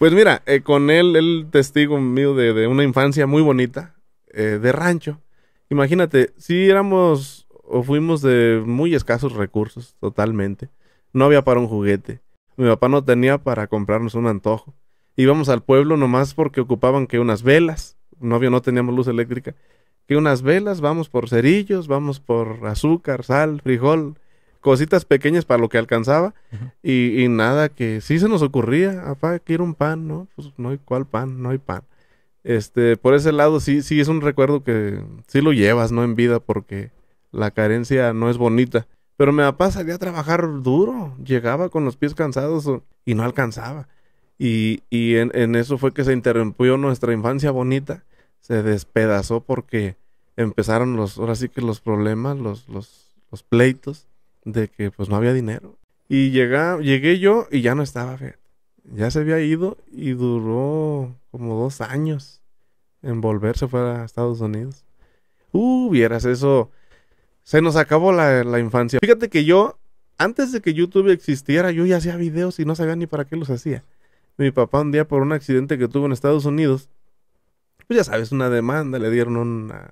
Pues mira, eh, con él, el testigo mío de, una infancia muy bonita, eh, de rancho. Imagínate, si éramos o fuimos de muy escasos recursos, totalmente. No había para un juguete. Mi papá no tenía para comprarnos un antojo. Íbamos al pueblo nomás porque ocupaban que unas velas. Novio, no teníamos luz eléctrica. Que unas velas, vamos por cerillos, vamos por azúcar, sal, frijol cositas pequeñas para lo que alcanzaba y, nada, que sí se nos ocurría, papá, quiero un pan, ¿no? Pues no hay cuál pan, no hay pan. Este, por ese lado sí, sí es un recuerdo que sí lo llevas, ¿no? En vida porque la carencia no es bonita. Pero mi papá salía a trabajar duro, llegaba con los pies cansados y no alcanzaba. Y, y en, eso fue que se interrumpió nuestra infancia bonita, se despedazó porque empezaron los, ahora sí que los problemas, los, los, los pleitos de que pues no había dinero. Y llegué yo y ya no estaba, Fed. Ya se había ido y duró como dos años en volverse fuera a Estados Unidos. Uh, vieras eso. Se nos acabó la, infancia. Fíjate que yo, antes de que YouTube existiera, yo ya hacía videos y no sabía ni para qué los hacía. Mi papá un día por un accidente que tuvo en Estados Unidos, pues ya sabes, una demanda, le dieron una,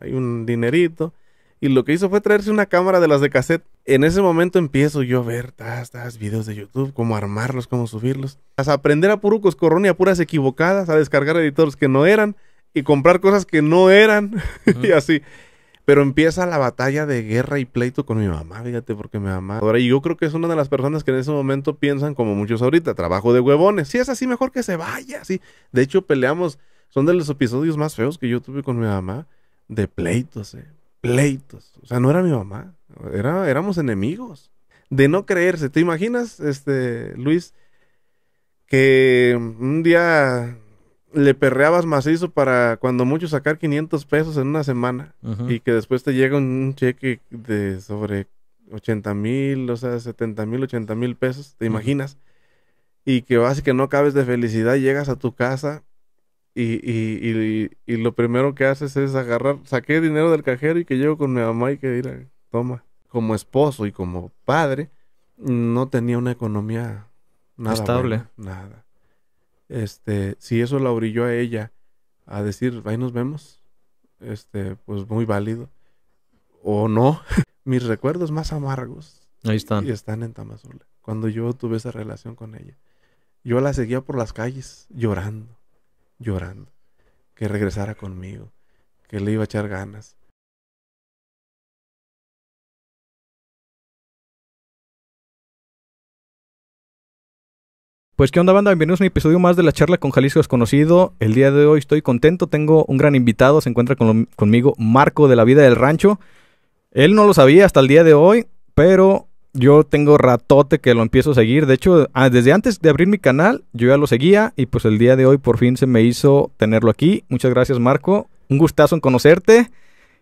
hay un dinerito. Y lo que hizo fue traerse una cámara de las de cassette. En ese momento empiezo yo a ver todas videos de YouTube, cómo armarlos, cómo subirlos. A aprender a purucos coscorrón y a puras equivocadas, a descargar editores que no eran y comprar cosas que no eran y así. Pero empieza la batalla de guerra y pleito con mi mamá, fíjate, porque mi mamá. Ahora, y yo creo que es una de las personas que en ese momento piensan como muchos ahorita, trabajo de huevones. Si es así, mejor que se vaya, sí. De hecho, peleamos, son de los episodios más feos que yo tuve con mi mamá, de pleitos, eh. Leitos, O sea, no era mi mamá. Era, éramos enemigos. De no creerse. ¿Te imaginas, este, Luis, que un día le perreabas macizo para cuando mucho sacar 500 pesos en una semana y que después te llega un cheque de sobre 80 mil, o sea, 70 mil, 80 mil pesos, ¿te imaginas? Y que vas y que no cabes de felicidad, llegas a tu casa y, y, y, y, lo primero que haces es agarrar, saqué dinero del cajero y que llego con mi mamá y que diga, toma. Como esposo y como padre, no tenía una economía nada estable. nada. Este, si eso la orilló a ella a decir, ahí nos vemos, este, pues muy válido. O no, mis recuerdos más amargos. Ahí están. Y están en Tamazula. Cuando yo tuve esa relación con ella, yo la seguía por las calles llorando llorando, que regresara conmigo, que le iba a echar ganas. Pues qué onda banda, bienvenidos a un episodio más de la charla con Jalisco Desconocido. El día de hoy estoy contento, tengo un gran invitado, se encuentra conmigo Marco de la vida del rancho. Él no lo sabía hasta el día de hoy, pero yo tengo ratote que lo empiezo a seguir. De hecho, ah, desde antes de abrir mi canal, yo ya lo seguía y pues el día de hoy por fin se me hizo tenerlo aquí. Muchas gracias, Marco. Un gustazo en conocerte.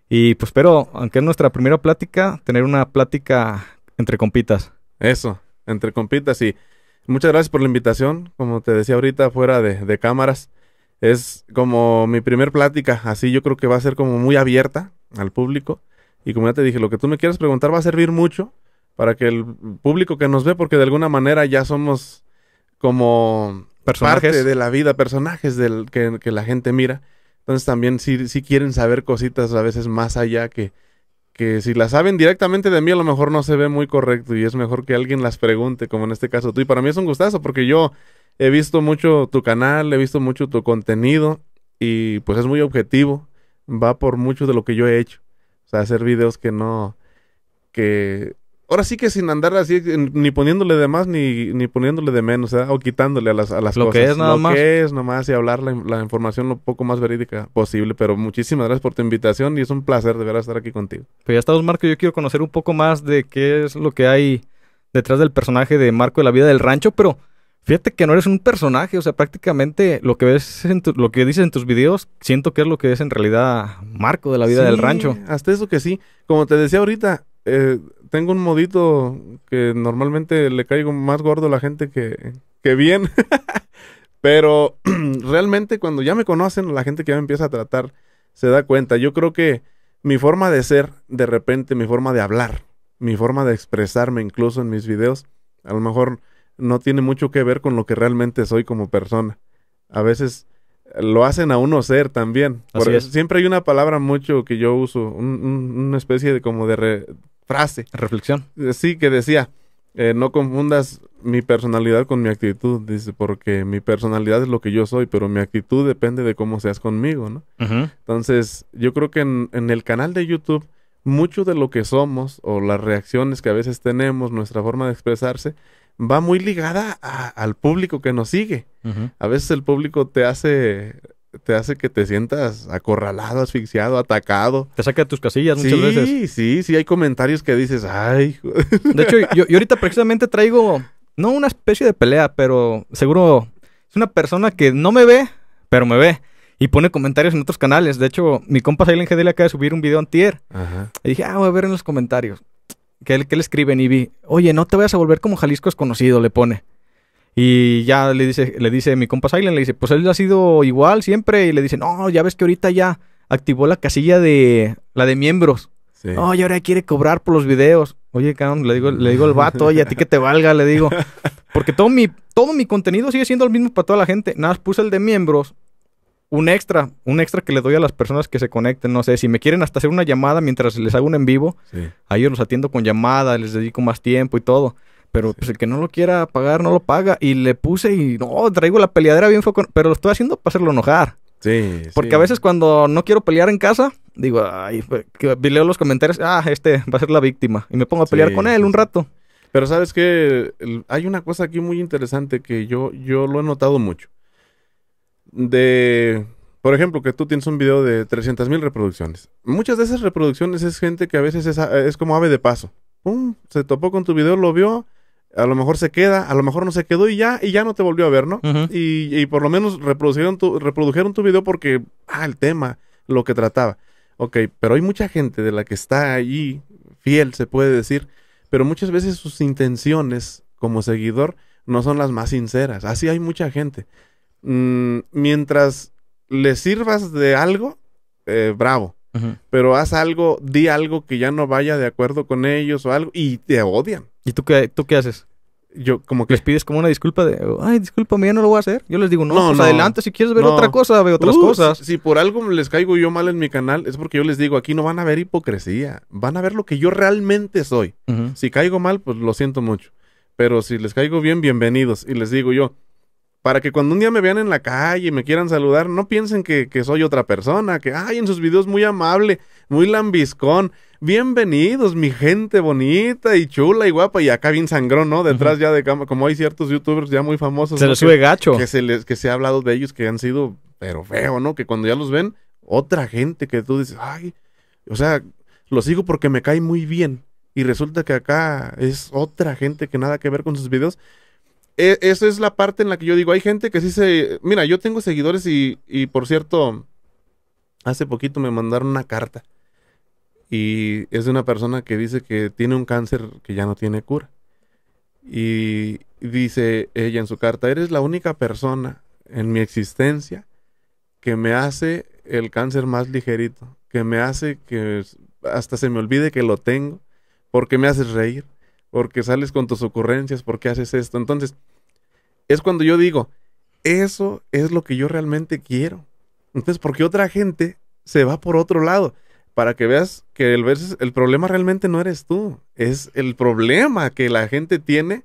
Y pues espero, aunque es nuestra primera plática, tener una plática entre compitas. Eso, entre compitas. Y muchas gracias por la invitación. Como te decía ahorita, fuera de, cámaras, es como mi primer plática. Así yo creo que va a ser como muy abierta al público. Y como ya te dije, lo que tú me quieras preguntar va a servir mucho para que el público que nos ve, porque de alguna manera ya somos como personajes. parte de la vida, personajes del que, la gente mira. Entonces también si quieren saber cositas a veces más allá que, que si las saben directamente de mí a lo mejor no se ve muy correcto y es mejor que alguien las pregunte, como en este caso tú. Y para mí es un gustazo porque yo he visto mucho tu canal, he visto mucho tu contenido y pues es muy objetivo, va por mucho de lo que yo he hecho. O sea, hacer videos que no, que Ahora sí que sin andar así, ni poniéndole de más ni, poniéndole de menos, ¿eh? o quitándole a las, a lo cosas. que es nada más. que es nomás y hablar la, información lo poco más verídica posible. Pero muchísimas gracias por tu invitación y es un placer de verdad estar aquí contigo. Pues ya estamos, Marco. Yo quiero conocer un poco más de qué es lo que hay detrás del personaje de Marco de la vida del rancho, pero fíjate que no eres un personaje. O sea, prácticamente lo que ves, en lo que dices en tus videos, siento que es lo que es en realidad Marco de la vida del rancho. Hasta eso que sí. Como te decía ahorita. Eh, tengo un modito que normalmente le caigo más gordo a la gente que, bien. Pero realmente cuando ya me conocen, la gente que ya me empieza a tratar se da cuenta. Yo creo que mi forma de ser, de repente, mi forma de hablar, mi forma de expresarme incluso en mis videos, a lo mejor no tiene mucho que ver con lo que realmente soy como persona. A veces eh, lo hacen a uno ser también. Porque Siempre hay una palabra mucho que yo uso, una especie de como de re, frase. Reflexión. Eh, sí, que decía, eh, no confundas mi personalidad con mi actitud, dice, porque mi personalidad es lo que yo soy, pero mi actitud depende de cómo seas conmigo, ¿no? Entonces, yo creo que en, el canal de YouTube, mucho de lo que somos o las reacciones que a veces tenemos, nuestra forma de expresarse, va muy ligada al público que nos sigue. A veces el público te hace te hace que te sientas acorralado, asfixiado, atacado. Te saca de tus casillas muchas veces. Sí, sí, sí, hay comentarios que dices, ay. De hecho, yo, ahorita precisamente traigo, no una especie de pelea, pero seguro es una persona que no me ve, pero me ve. Y pone comentarios en otros canales. De hecho, mi compa Silent GD le acaba de subir un video antier. Y dije, ah, voy a ver en los comentarios. Que él, que le escriben y vi, oye, no te vayas a volver como Jalisco es conocido, le pone. Y ya le dice, le dice mi compa Silent, le dice, pues él ha sido igual siempre. Y le dice, no, ya ves que ahorita ya activó la casilla de la de miembros. Sí. ahora quiere cobrar por los videos. Oye, cabrón, le digo, le digo al vato, oye, a ti que te valga, le digo. Porque todo mi, todo mi contenido sigue siendo el mismo para toda la gente. Nada más puse el de miembros. Un extra, un extra que le doy a las personas que se conecten. No sé, si me quieren hasta hacer una llamada mientras les hago un en vivo, sí. ahí yo los atiendo con llamada, les dedico más tiempo y todo pero pues el que no lo quiera pagar no lo paga. Y le puse y no, traigo la peleadera bien foco, pero lo estoy haciendo para hacerlo enojar. Sí. Porque a veces cuando no quiero pelear en casa, digo, ay, leo los comentarios, ah, este va a ser la víctima. Y me pongo a pelear con él un rato. Pero sabes que hay una cosa aquí muy interesante que yo, yo lo he notado mucho. De, por ejemplo, que tú tienes un video de 300 mil reproducciones. Muchas de esas reproducciones es gente que a veces es, es como ave de paso. ¡Pum! Se topó con tu video, lo vio a lo mejor se queda, a lo mejor no se quedó y ya, y ya no te volvió a ver, ¿no? y, y, por lo menos reproducieron tu, reprodujeron tu video porque, ah, el tema, lo que trataba. Ok, pero hay mucha gente de la que está allí, fiel se puede decir, pero muchas veces sus intenciones como seguidor no son las más sinceras. Así hay mucha gente. Mm, mientras le sirvas de algo, eh, bravo. Pero haz algo, di algo que ya no vaya de acuerdo con ellos o algo y te odian ¿Y tú qué, haces? Yo como que les pides como una disculpa de, ay, discúlpame, ya no lo voy a hacer. Yo les digo, no, pues adelante, si quieres ver otra cosa, ve otras uh, cosas. Si por algo les caigo yo mal en mi canal, es porque yo les digo, aquí no van a ver hipocresía, van a ver lo que yo realmente soy. Si caigo mal, pues lo siento mucho. Pero si les caigo bien, bienvenidos. Y les digo yo, para que cuando un día me vean en la calle y me quieran saludar, no piensen que, soy otra persona, que, ay, en sus videos muy amable, muy lambiscón. Bienvenidos, mi gente bonita y chula y guapa, y acá bien sangrón, ¿no? Detrás ya de cama, como hay ciertos youtubers ya muy famosos. Se sube gacho. Que se, les, que se ha hablado de ellos que han sido, pero feo, ¿no? Que cuando ya los ven, otra gente que tú dices, ay, o sea, los sigo porque me cae muy bien. Y resulta que acá es otra gente que nada que ver con sus videos. E, esa es la parte en la que yo digo, hay gente que sí se... Mira, yo tengo seguidores y, y por cierto, hace poquito me mandaron una carta. Y es de una persona que dice que tiene un cáncer que ya no tiene cura. Y dice ella en su carta, eres la única persona en mi existencia que me hace el cáncer más ligerito, que me hace que hasta se me olvide que lo tengo, porque me haces reír, porque sales con tus ocurrencias, porque haces esto. Entonces, es cuando yo digo, eso es lo que yo realmente quiero. Entonces, porque otra gente se va por otro lado, para que veas que el, el problema realmente no eres tú, es el problema que la gente tiene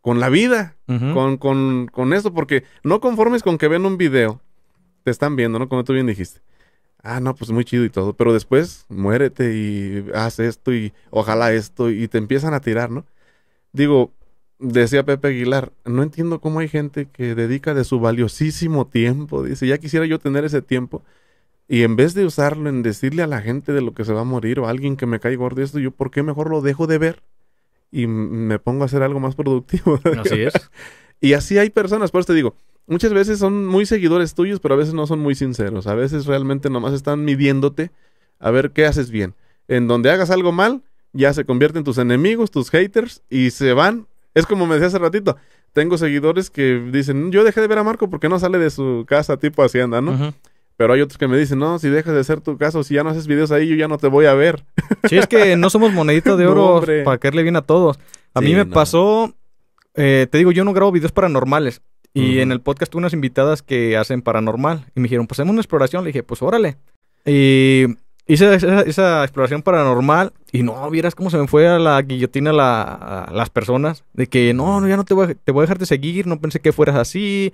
con la vida, con, con, con eso, porque no conformes con que ven un video, te están viendo, ¿no? Como tú bien dijiste ah, no, pues muy chido y todo, pero después muérete y haz esto y ojalá esto y te empiezan a tirar, ¿no? Digo, decía Pepe Aguilar, no entiendo cómo hay gente que dedica de su valiosísimo tiempo, dice, ya quisiera yo tener ese tiempo y en vez de usarlo en decirle a la gente de lo que se va a morir o a alguien que me cae gordo esto, yo por qué mejor lo dejo de ver y me pongo a hacer algo más productivo. Así es. y así hay personas, por eso te digo, muchas veces son muy seguidores tuyos, pero a veces no son muy sinceros. A veces realmente nomás están midiéndote a ver qué haces bien. En donde hagas algo mal, ya se convierten tus enemigos, tus haters, y se van. Es como me decía hace ratito, tengo seguidores que dicen, yo dejé de ver a Marco porque no sale de su casa tipo hacienda, ¿no? Pero hay otros que me dicen, no, si dejas de hacer tu caso, si ya no haces videos ahí, yo ya no te voy a ver. Sí, es que no somos monedita de oro para caerle bien a todos. A mí me pasó, eh, te digo, yo no grabo videos paranormales. Y en el podcast tuve unas invitadas que hacen paranormal. Y me dijeron, pues hacemos una exploración. Le dije, pues órale. Y hice esa, exploración paranormal y no, vieras cómo se me fue a la guillotina las personas. De que no, no ya no te voy, a, te voy a dejar de seguir, no pensé que fueras así.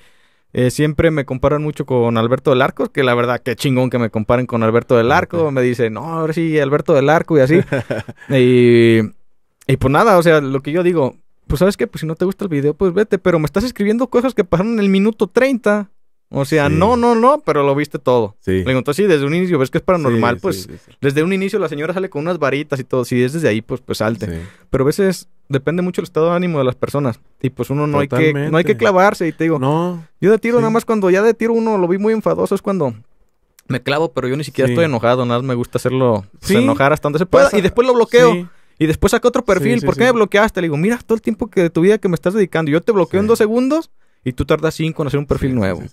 Eh, siempre me comparan mucho con Alberto del Arco, que la verdad, qué chingón que me comparen con Alberto del Arco. Me dicen, no, ahora sí, Alberto del Arco y así. y, y pues nada, o sea, lo que yo digo, pues sabes qué, pues si no te gusta el video, pues vete, pero me estás escribiendo cosas que pasaron en el minuto 30. O sea, no, no, no, pero lo viste todo. Sí. Le digo, así, desde un inicio ves que es paranormal, pues desde un inicio la señora sale con unas varitas y todo. Si es desde ahí, pues, pues salte. Pero a veces depende mucho el estado de ánimo de las personas. Y pues uno no, hay que, no hay que clavarse. Y te digo, no. Yo de tiro nada más cuando ya de tiro uno lo vi muy enfadoso, es cuando me clavo, pero yo ni siquiera estoy enojado. Nada me gusta hacerlo pues, enojar hasta donde se pueda. Y después lo bloqueo. Y después saca otro perfil, ¿por qué me bloqueaste? Le digo, mira todo el tiempo que de tu vida que me estás dedicando. Yo te bloqueo en dos segundos y tú tardas cinco en hacer un perfil nuevo.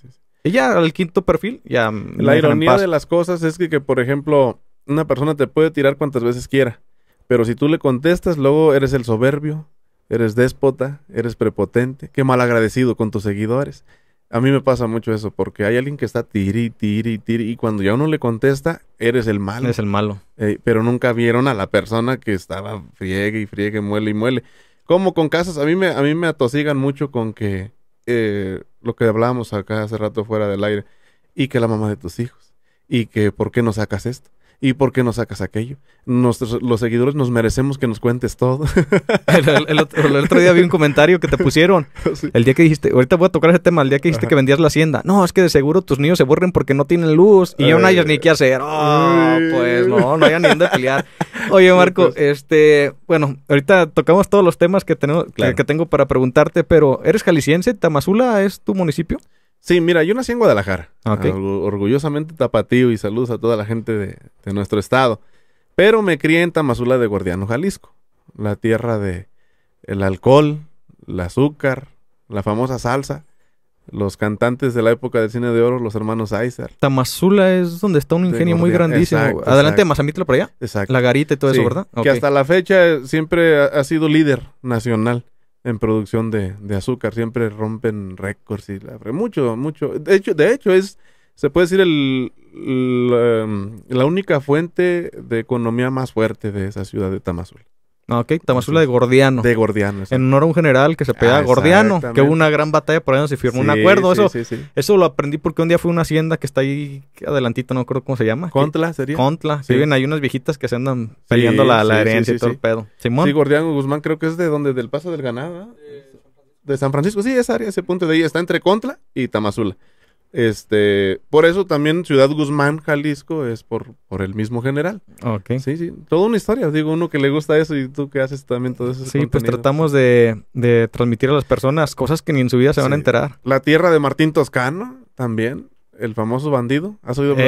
Y ya al quinto perfil, ya. La ironía de las cosas es que, que, por ejemplo, una persona te puede tirar cuantas veces quiera. Pero si tú le contestas, luego eres el soberbio, eres déspota, eres prepotente, qué malagradecido con tus seguidores. A mí me pasa mucho eso, porque hay alguien que está tiri, tiri, tiri, y cuando ya uno le contesta, eres el malo. Eres el malo. Eh, pero nunca vieron a la persona que estaba friegue y friegue, muele y muele. Como con casas, a mí me, a mí me atosigan mucho con que eh, lo que hablábamos acá hace rato fuera del aire, y que la mamá de tus hijos, y que por qué no sacas esto, ¿Y por qué no sacas aquello? Nuestros, los seguidores nos merecemos que nos cuentes todo. el, otro, día vi un comentario que te pusieron. El día que dijiste, ahorita voy a tocar ese tema, el día que dijiste que vendías la hacienda. No, es que de seguro tus niños se borren porque no tienen luz y yo no hay eh. ni qué hacer. Oh, pues no, no hayan ni dónde pelear. Oye, Marco, pues. este, bueno, ahorita tocamos todos los temas que, tenemos, que tengo para preguntarte, pero ¿eres jalisciense? ¿Tamazula es tu municipio? Sí, mira, yo nací en Guadalajara. Orgullosamente tapatío y saludos a toda la gente de, nuestro estado. Pero me crié en Tamazula de Guardiano, Jalisco. La tierra de el alcohol, el azúcar, la famosa salsa. Los cantantes de la época del cine de oro, los hermanos Aizer. Tamazula es donde está un ingenio muy grandísimo. Adelante, Mazamitla por allá. Exacto. La garita y todo eso, ¿verdad? Que hasta la fecha siempre ha sido líder nacional en producción de, azúcar. Siempre rompen récords y la, mucho, mucho. De hecho, de hecho es, se puede decir, el, la, la única fuente de economía más fuerte de esa ciudad de Tamazul. Ok, Tamazula de Gordiano. De Gordiano. En honor a un general que se pega ah, Gordiano, que hubo una gran batalla por ahí donde se firmó un acuerdo. Eso, eso lo aprendí porque un día fue una hacienda que está ahí adelantito, no creo cómo se llama. Contla sería. Contla. Sí, viven ahí unas viejitas que se andan peleando la, herencia y todo el pedo. Simón. Sí, Gordiano Guzmán creo que es de donde, del Paso del Ganado. De San Francisco, sí, esa área, ese punto de ahí está entre Contla y Tamazula. Este, por eso también Ciudad Guzmán, Jalisco, es por, por el mismo general. Ok. Sí, sí. Toda una historia. Digo, uno que le gusta eso y tú que haces también todo eso. Sí, pues tratamos de, transmitir a las personas cosas que ni en su vida se van a enterar. La tierra de Martín Toscano, también. El famoso bandido. ¿Has oído que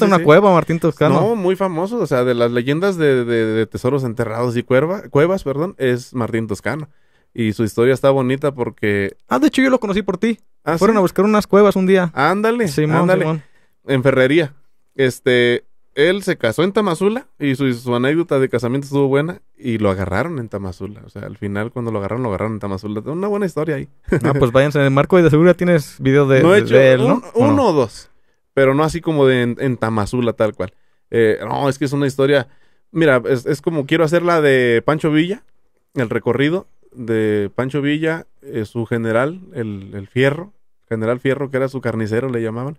una cueva, Martín Toscano. No, muy famoso. O sea, de las leyendas de, tesoros enterrados y cuevas, perdón, es Martín Toscano. Y su historia está bonita porque. Ah, de hecho, yo lo conocí por ti. Ah, Fueron a buscar unas cuevas un día. Ándale, sí ándale. En Ferrería. Este, él se casó en Tamazula y su, anécdota de casamiento estuvo buena y lo agarraron en Tamazula. O sea, al final cuando lo agarraron, lo agarraron en Tamazula. Una buena historia ahí. Ah, pues váyanse. En el Marco y de seguro tienes video de, uno o dos, pero no así como de en, Tamazula tal cual. Eh, no, es que es una historia... Mira, es, como quiero hacer la de Pancho Villa, el recorrido de Pancho Villa, eh, su general, el Fierro, General Fierro, que era su carnicero, le llamaban.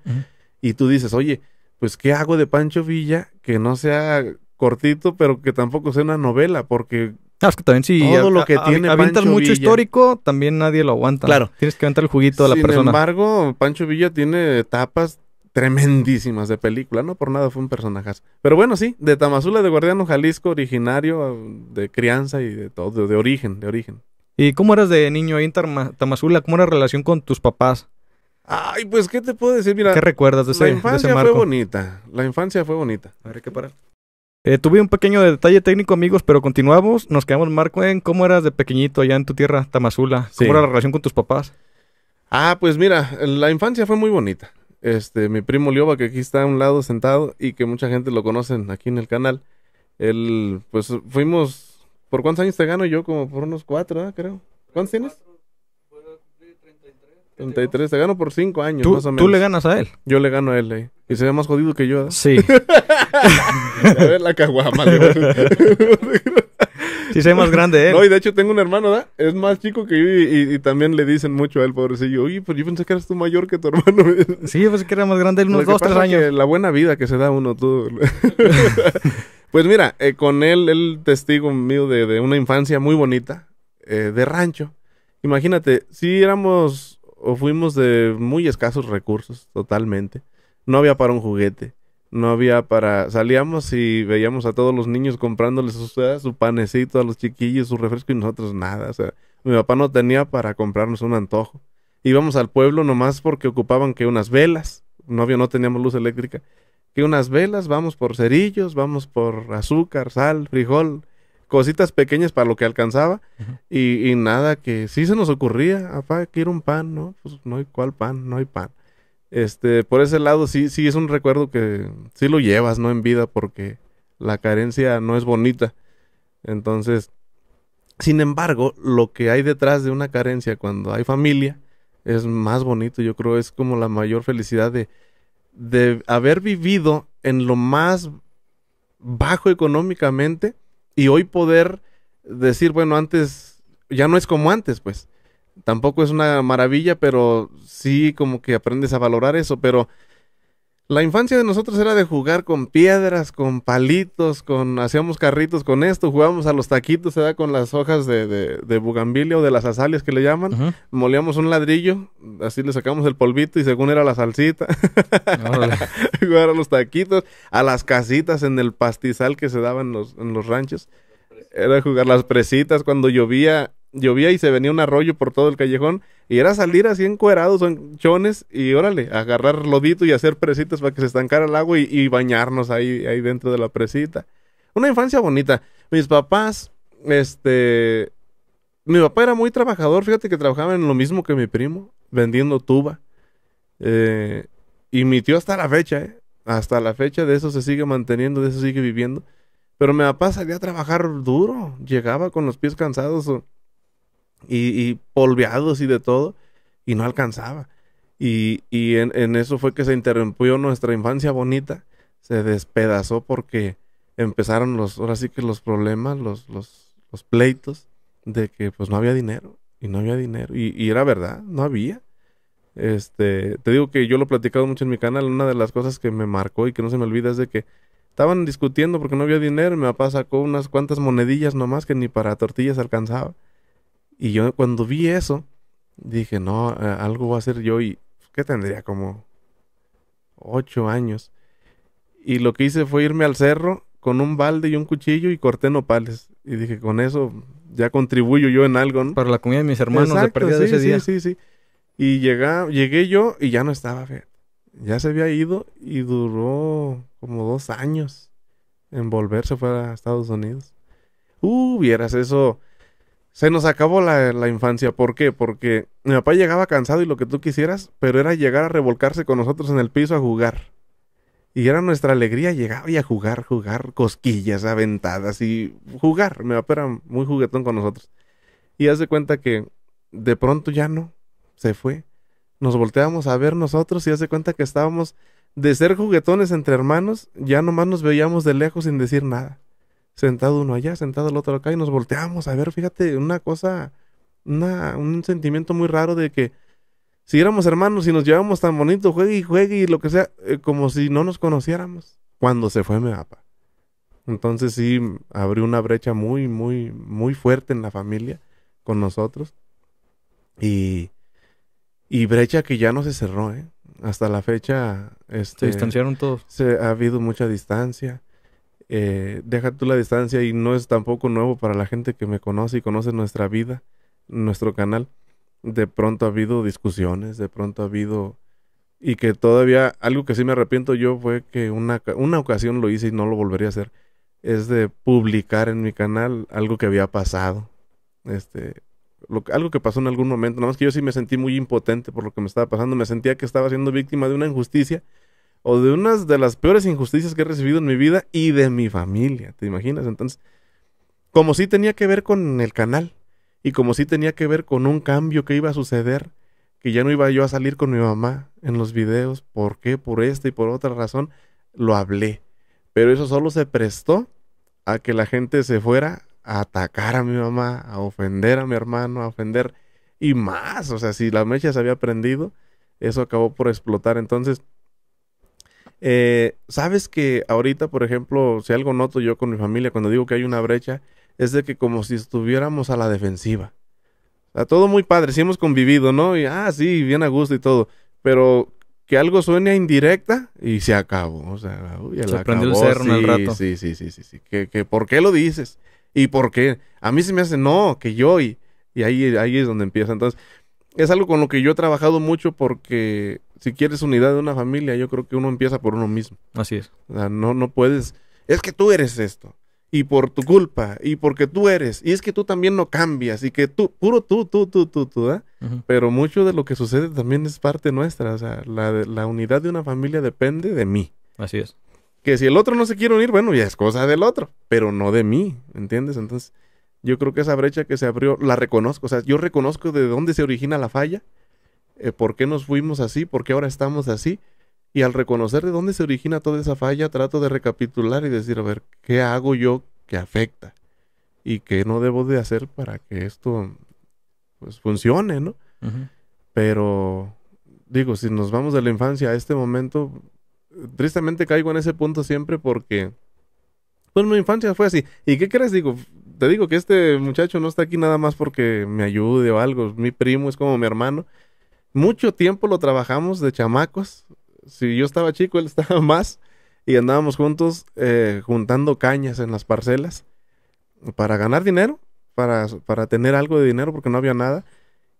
Y tú dices, oye, pues ¿qué hago de Pancho Villa que no sea cortito, pero que tampoco sea una novela? Porque Ah, es que también sí, todo lo que tiene mucho histórico, también nadie lo aguanta. Claro. Tienes que aventar el juguito a la persona. Sin embargo, Pancho Villa tiene etapas tremendísimas de película, no por nada fue un personaje. Pero bueno, sí, de Tamazula de Guardiano Jalisco, originario ah, de crianza y de todo, de, origen, de origen. ¿Y cómo eras de niño ahí en Tamazula? ¿Cómo era la relación con tus papás? Ay, pues, ¿qué te puedo decir? Mira, ¿qué recuerdas de ese La infancia fue bonita. La infancia fue bonita. A ver, hay que parar. Eh, tuve un pequeño detalle técnico, amigos, pero continuamos. Nos quedamos, Marco, en cómo eras de pequeñito allá en tu tierra, Tamazula. Sí. ¿Cómo era la relación con tus papás? Ah, pues mira, la infancia fue muy bonita. Este, mi primo Lioba, que aquí está a un lado sentado y que mucha gente lo conocen aquí en el canal. Él, pues fuimos. ¿Por cuántos años te gano yo? Como por unos cuatro, ¿eh? creo. ¿Cuántos tienes? 33, te gano por 5 años, más o menos. Tú le ganas a él. Yo le gano a él, eh. Y se ve más jodido que yo. ¿eh? Sí. a ver la caguama, Sí, ve más grande él. No, y de hecho tengo un hermano, ¿verdad? Es más chico que yo y, también le dicen mucho a él, pobrecillo. Oye, pues yo pensé que eras tú mayor que tu hermano. sí, yo pensé que era más grande él, unos 2, 3 años. la buena vida que se da uno, tú. pues mira, eh, con él, él testigo mío de, una infancia muy bonita, eh, de rancho. Imagínate, si éramos o fuimos de muy escasos recursos, totalmente. No había para un juguete. No había para. Salíamos y veíamos a todos los niños comprándoles su, su panecito a los chiquillos, su refresco y nosotros nada. O sea, mi papá no tenía para comprarnos un antojo. Íbamos al pueblo nomás porque ocupaban que unas velas. No había, no teníamos luz eléctrica. Que unas velas, vamos por cerillos, vamos por azúcar, sal, frijol cositas pequeñas para lo que alcanzaba y, nada, que sí se nos ocurría, apá, quiero un pan, ¿no? Pues no hay cual pan, no hay pan. Este, por ese lado sí, sí es un recuerdo que sí lo llevas, ¿no? En vida porque la carencia no es bonita. Entonces, sin embargo, lo que hay detrás de una carencia cuando hay familia es más bonito, yo creo, es como la mayor felicidad de, de haber vivido en lo más bajo económicamente, y hoy poder decir, bueno, antes ya no es como antes, pues. Tampoco es una maravilla, pero sí como que aprendes a valorar eso, pero la infancia de nosotros era de jugar con piedras, con palitos, con hacíamos carritos con esto, jugábamos a los taquitos, se da con las hojas de, de, bugambilia o de las azalias que le llaman, Moleamos un ladrillo, así le sacamos el polvito y según era la salsita, jugar a los taquitos, a las casitas en el pastizal que se daban en los, en los ranchos, era jugar las presitas cuando llovía, llovía y se venía un arroyo por todo el callejón y era salir así encuerados en chones y órale, agarrar lodito y hacer presitas para que se estancara el agua y, bañarnos ahí, ahí dentro de la presita. Una infancia bonita. Mis papás, este... Mi papá era muy trabajador, fíjate que trabajaba en lo mismo que mi primo, vendiendo tuba. Eh, y mi tío hasta la fecha, ¿eh? Hasta la fecha de eso se sigue manteniendo, de eso sigue viviendo. Pero mi papá salía a trabajar duro, llegaba con los pies cansados y, y, polveados y de todo, y no alcanzaba. Y, y en, en, eso fue que se interrumpió nuestra infancia bonita, se despedazó porque empezaron los, ahora sí que los problemas, los, los, los pleitos de que pues no había dinero, y no había dinero, y, y era verdad, no había. Este, te digo que yo lo he platicado mucho en mi canal, una de las cosas que me marcó y que no se me olvida es de que estaban discutiendo porque no había dinero, y mi papá sacó unas cuantas monedillas nomás que ni para tortillas alcanzaba. Y yo cuando vi eso, dije, no, algo voy a hacer yo y ¿qué tendría? Como ocho años. Y lo que hice fue irme al cerro con un balde y un cuchillo y corté nopales. Y dije, con eso ya contribuyo yo en algo, ¿no? Para la comida de mis hermanos Exacto, sí, ese sí, día. Sí, Y llegué, llegué yo y ya no estaba, Ya se había ido y duró como dos años en volverse fuera a Estados Unidos. Uh, vieras eso se nos acabó la, infancia. ¿Por qué? Porque mi papá llegaba cansado y lo que tú quisieras, pero era llegar a revolcarse con nosotros en el piso a jugar. Y era nuestra alegría llegar y a jugar, jugar, cosquillas aventadas y jugar. Mi papá era muy juguetón con nosotros. Y hace cuenta que de pronto ya no, se fue. Nos volteamos a ver nosotros y hace cuenta que estábamos de ser juguetones entre hermanos, ya nomás nos veíamos de lejos sin decir nada sentado uno allá, sentado el otro acá y nos volteamos a ver, fíjate, una cosa, una, un sentimiento muy raro de que si éramos hermanos y nos llevábamos tan bonito, juegue y juegue y lo que sea, eh, como si no nos conociéramos. Cuando se fue mi papá. Entonces sí, abrió una brecha muy, muy, muy fuerte en la familia con nosotros. Y, y brecha que ya no se cerró, ¿eh? Hasta la fecha... Este, se distanciaron todos. Se, ha habido mucha distancia eh, deja tú la distancia y no es tampoco nuevo para la gente que me conoce y conoce nuestra vida, nuestro canal. De pronto ha habido discusiones, de pronto ha habido... Y que todavía algo que sí me arrepiento yo fue que una, una ocasión lo hice y no lo volvería a hacer. Es de publicar en mi canal algo que había pasado. Este, algo que pasó en algún momento. Nada más que yo sí me sentí muy impotente por lo que me estaba pasando. Me sentía que estaba siendo víctima de una injusticia o de unas de las peores injusticias que he recibido en mi vida y de mi familia, ¿te imaginas? Entonces, como si tenía que ver con el canal y como si tenía que ver con un cambio que iba a suceder, que ya no iba yo a salir con mi mamá en los videos, ¿por qué? Por esta y por otra razón, lo hablé. Pero eso solo se prestó a que la gente se fuera a atacar a mi mamá, a ofender a mi hermano, a ofender y más. O sea, si la mecha se había prendido, eso acabó por explotar. Entonces, eh, Sabes que ahorita, por ejemplo, si algo noto yo con mi familia cuando digo que hay una brecha, es de que como si estuviéramos a la defensiva. O sea, todo muy padre, si hemos convivido, ¿no? Y, ah, sí, bien a gusto y todo. Pero que algo suene indirecta y se acabó. O sea, uy, se acabó. el cerro sí, rato. Sí, sí, sí, sí. Que, ¿Por qué lo dices? ¿Y por qué? A mí se me hace no, que yo. Y, y ahí, ahí es donde empieza. Entonces, es algo con lo que yo he trabajado mucho porque si quieres unidad de una familia, yo creo que uno empieza por uno mismo. Así es. O sea, no, no puedes. Es que tú eres esto. Y por tu culpa. Y porque tú eres. Y es que tú también no cambias. Y que tú, puro tú, tú, tú, tú, tú. Pero mucho de lo que sucede también es parte nuestra. O sea, la, la unidad de una familia depende de mí. Así es. Que si el otro no se quiere unir, bueno, ya es cosa del otro. Pero no de mí. ¿Entiendes? Entonces, yo creo que esa brecha que se abrió la reconozco. O sea, yo reconozco de dónde se origina la falla eh, por qué nos fuimos así, por qué ahora estamos así. Y al reconocer de dónde se origina toda esa falla, trato de recapitular y decir, a ver, ¿qué hago yo que afecta? ¿Y qué no debo de hacer para que esto pues, funcione, ¿no? Pero, digo, si nos vamos de la infancia a este momento, tristemente caigo en ese punto siempre porque, pues mi infancia fue así. ¿Y qué crees? Digo, te digo que este muchacho no está aquí nada más porque me ayude o algo. Mi primo es como mi hermano mucho tiempo lo trabajamos de chamacos. Si yo estaba chico, él estaba más. Y andábamos juntos eh, juntando cañas en las parcelas para ganar dinero, para, tener algo de dinero porque no había nada.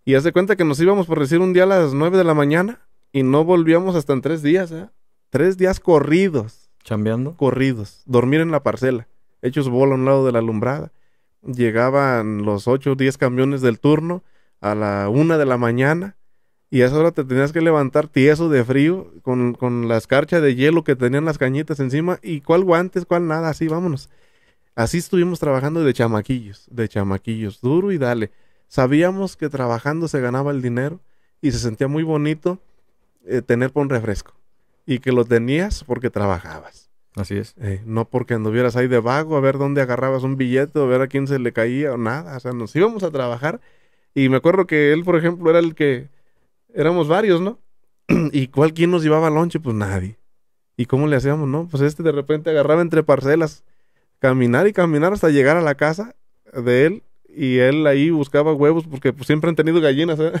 Y hace cuenta que nos íbamos por decir un día a las 9 de la mañana y no volvíamos hasta en tres días, ¿eh? Tres días corridos. ¿Chambeando? Corridos. Dormir en la parcela. Hechos bola a un lado de la alumbrada. Llegaban los 8 o 10 camiones del turno a la 1 de la mañana y a esa hora te tenías que levantar tieso de frío con, con la escarcha de hielo que tenían las cañitas encima y cuál guantes, cuál nada, así vámonos. Así estuvimos trabajando de chamaquillos, de chamaquillos, duro y dale. Sabíamos que trabajando se ganaba el dinero y se sentía muy bonito eh, tener por un refresco y que lo tenías porque trabajabas. Así es. Eh, no porque anduvieras ahí de vago a ver dónde agarrabas un billete o ver a quién se le caía o nada. O sea, nos íbamos a trabajar y me acuerdo que él, por ejemplo, era el que éramos varios, ¿no? ¿Y cuál quién nos llevaba lonche? Pues nadie. ¿Y cómo le hacíamos, no? Pues este de repente agarraba entre parcelas, caminar y caminar hasta llegar a la casa de él y él ahí buscaba huevos porque pues, siempre han tenido gallinas, ¿eh?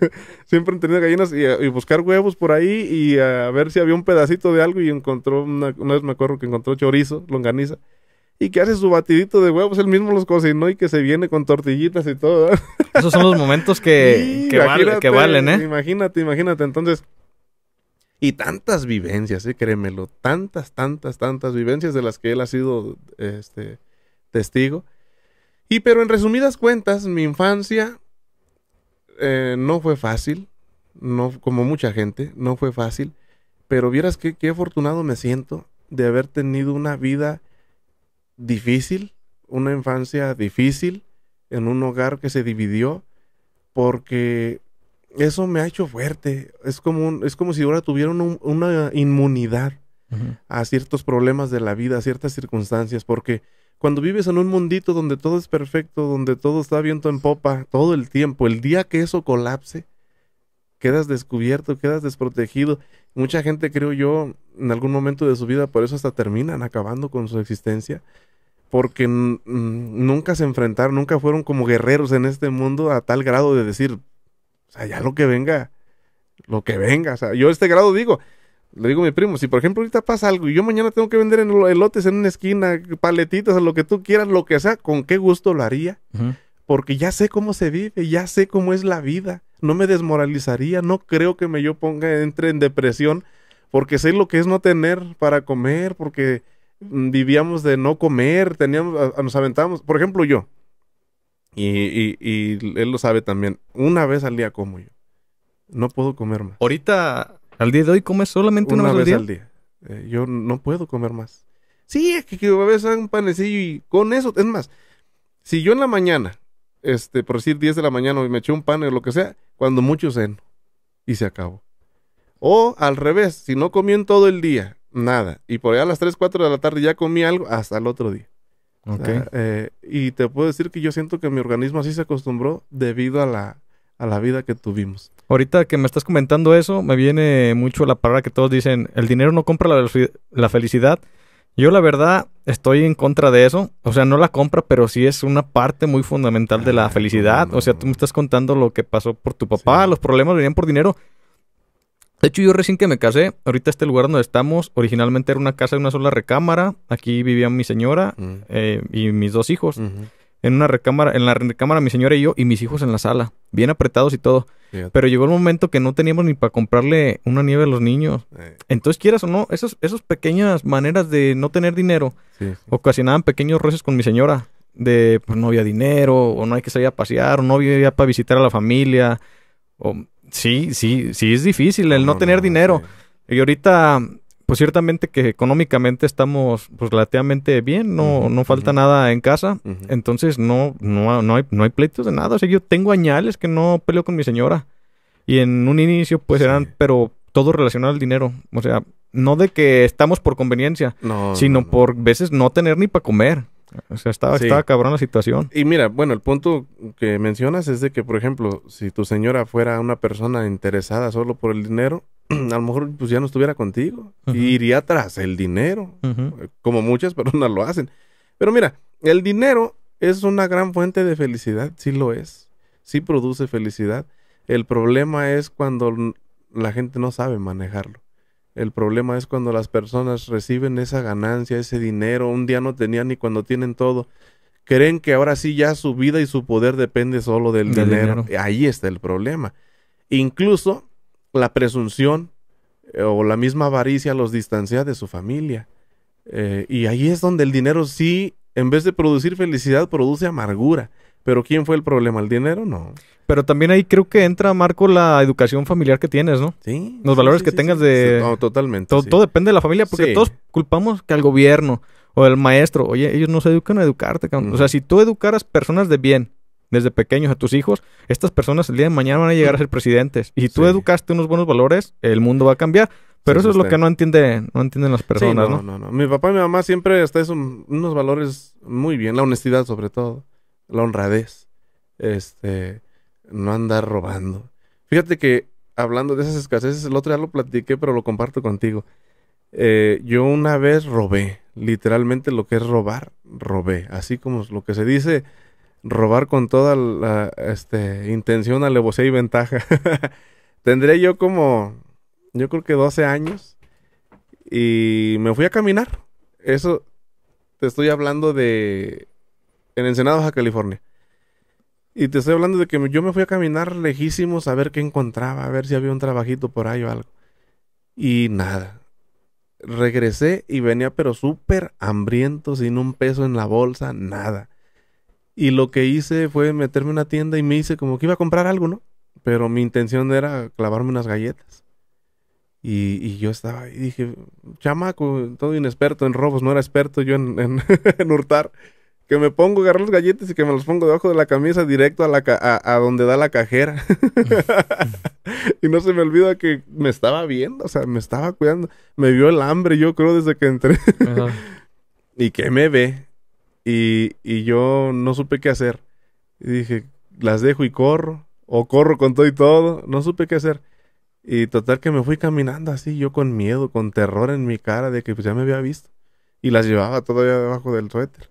siempre han tenido gallinas y, y, buscar huevos por ahí y a ver si había un pedacito de algo y encontró, una, una vez me acuerdo que encontró chorizo, longaniza y que hace su batidito de huevos, él mismo los cocinó y que se viene con tortillitas y todo. Esos son los momentos que, que, valen, ¿eh? Imagínate, imagínate. Entonces, y tantas vivencias, ¿eh? créemelo, tantas, tantas, tantas vivencias de las que él ha sido este, testigo. Y pero en resumidas cuentas, mi infancia eh, no fue fácil, no, como mucha gente, no fue fácil, pero vieras que qué afortunado me siento de haber tenido una vida difícil, una infancia difícil, en un hogar que se dividió, porque eso me ha hecho fuerte. Es como, es como si ahora tuviera una inmunidad a ciertos problemas de la vida, a ciertas circunstancias, porque cuando vives en un mundito donde todo es perfecto, donde todo está viento en popa todo el tiempo, el día que eso colapse, quedas descubierto, quedas desprotegido. Mucha gente, creo yo, en algún momento de su vida, por eso hasta terminan acabando con su existencia, porque mm, nunca se enfrentaron, nunca fueron como guerreros en este mundo a tal grado de decir, o sea, ya lo que venga, lo que venga. O sea, yo a este grado digo, le digo a mi primo, si por ejemplo ahorita pasa algo y yo mañana tengo que vender en elotes en una esquina, paletitas, o lo que tú quieras, lo que sea, con qué gusto lo haría. Porque ya sé cómo se vive, ya sé cómo es la vida no me desmoralizaría, no creo que me yo ponga, entre en depresión, porque sé lo que es no tener para comer, porque mm, vivíamos de no comer, teníamos, nos aventábamos, por ejemplo yo, y, él lo sabe también, una vez al día como yo, no puedo comer más. Ahorita, al día de hoy, come solamente una, vez, al día. Eh, yo no puedo comer más. Sí, es que, a veces un panecillo y con eso, es más, si yo en la mañana este, por decir 10 de la mañana y me eché un pan o lo que sea, cuando mucho en y se acabó. O al revés, si no comí en todo el día, nada, y por allá a las 3, 4 de la tarde ya comí algo, hasta el otro día. Eh, y te puedo decir que yo siento que mi organismo así se acostumbró debido a la, vida que tuvimos. Ahorita que me estás comentando eso, me viene mucho la palabra que todos dicen, el dinero no compra la, la felicidad, yo la verdad estoy en contra de eso. O sea, no la compra, pero sí es una parte muy fundamental de la ah, felicidad. O sea, tú me estás contando lo que pasó por tu papá, los problemas venían por dinero. De hecho, yo recién que me casé, ahorita este lugar donde estamos, originalmente era una casa de una sola recámara. Aquí vivían mi señora mm. eh, y mis dos hijos en una recámara, en la recámara mi señora y yo y mis hijos en la sala, bien apretados y todo. Pero llegó el momento que no teníamos ni para comprarle una nieve a los niños. Entonces, quieras o no, esas, pequeñas maneras de no tener dinero ocasionaban pequeños roces con mi señora. De, pues, no había dinero, o no hay que salir a pasear, o no había para visitar a la familia. O, sí, sí, sí es difícil el no, tener dinero. Y ahorita pues ciertamente que económicamente estamos pues relativamente bien, no, no falta nada en casa, entonces no, no, no, hay, pleitos de nada, o sea, yo tengo añales que no peleo con mi señora y en un inicio pues eran, pero todo relacionado al dinero, o sea, no de que estamos por conveniencia, sino por veces no tener ni para comer. O sea, estaba, estaba cabrón la situación. Y mira, bueno, el punto que mencionas es de que, por ejemplo, si tu señora fuera una persona interesada solo por el dinero, a lo mejor pues ya no estuviera contigo. iría atrás, el dinero, eh, como muchas personas lo hacen. Pero mira, el dinero es una gran fuente de felicidad, sí lo es, sí produce felicidad. El problema es cuando la gente no sabe manejarlo. El problema es cuando las personas reciben esa ganancia, ese dinero, un día no tenían y cuando tienen todo, creen que ahora sí ya su vida y su poder depende solo del, dinero. Ahí está el problema. Incluso la presunción eh, o la misma avaricia los distancia de su familia. Eh, y ahí es donde el dinero sí, en vez de producir felicidad, produce amargura. Pero ¿quién fue el problema? ¿El dinero? No. Pero también ahí creo que entra, Marco, la educación familiar que tienes, ¿no? Sí. Los valores que tengas de... No, totalmente. todo depende de la familia, porque todos culpamos que al gobierno o el maestro, oye, ellos no se educan a educarte. O sea, si tú educaras personas de bien, desde pequeños a tus hijos, estas personas el día de mañana van a llegar a ser presidentes. Y tú educaste unos buenos valores, el mundo va a cambiar. Pero eso es lo que no entienden, no entienden las personas, no, ¿no? no, Mi papá y mi mamá siempre están unos valores muy bien, la honestidad sobre todo, la honradez, este, no andar robando. Fíjate que hablando de esas escaseces, el otro día lo platiqué, pero lo comparto contigo. Eh, yo una vez robé, literalmente lo que es robar, robé, así como lo que se dice robar con toda la este, intención intención, alevosía y ventaja. Tendré yo como, yo creo que 12 años y me fui a caminar. Eso te estoy hablando de en Ensenada, a California. Y te estoy hablando de que yo me fui a caminar lejísimos a ver qué encontraba, a ver si había un trabajito por ahí o algo. Y nada. Regresé y venía pero súper hambriento, sin un peso en la bolsa, nada. Y lo que hice fue meterme en una tienda y me hice como que iba a comprar algo, ¿no? Pero mi intención era clavarme unas galletas. Y, y yo estaba ahí, dije, chamaco, todo inexperto en robos, no era experto yo en, en, hurtar que me pongo a agarrar los y que me los pongo debajo de la camisa directo a, la a, a, donde da la cajera. y no se me olvida que me estaba viendo, o sea, me estaba cuidando. Me vio el hambre, yo creo, desde que entré. y que me ve y, y yo no supe qué hacer. Y dije, las dejo y corro. O corro con todo y todo. No supe qué hacer. Y total que me fui caminando así, yo con miedo, con terror en mi cara de que pues, ya me había visto. Y las llevaba todavía debajo del suéter.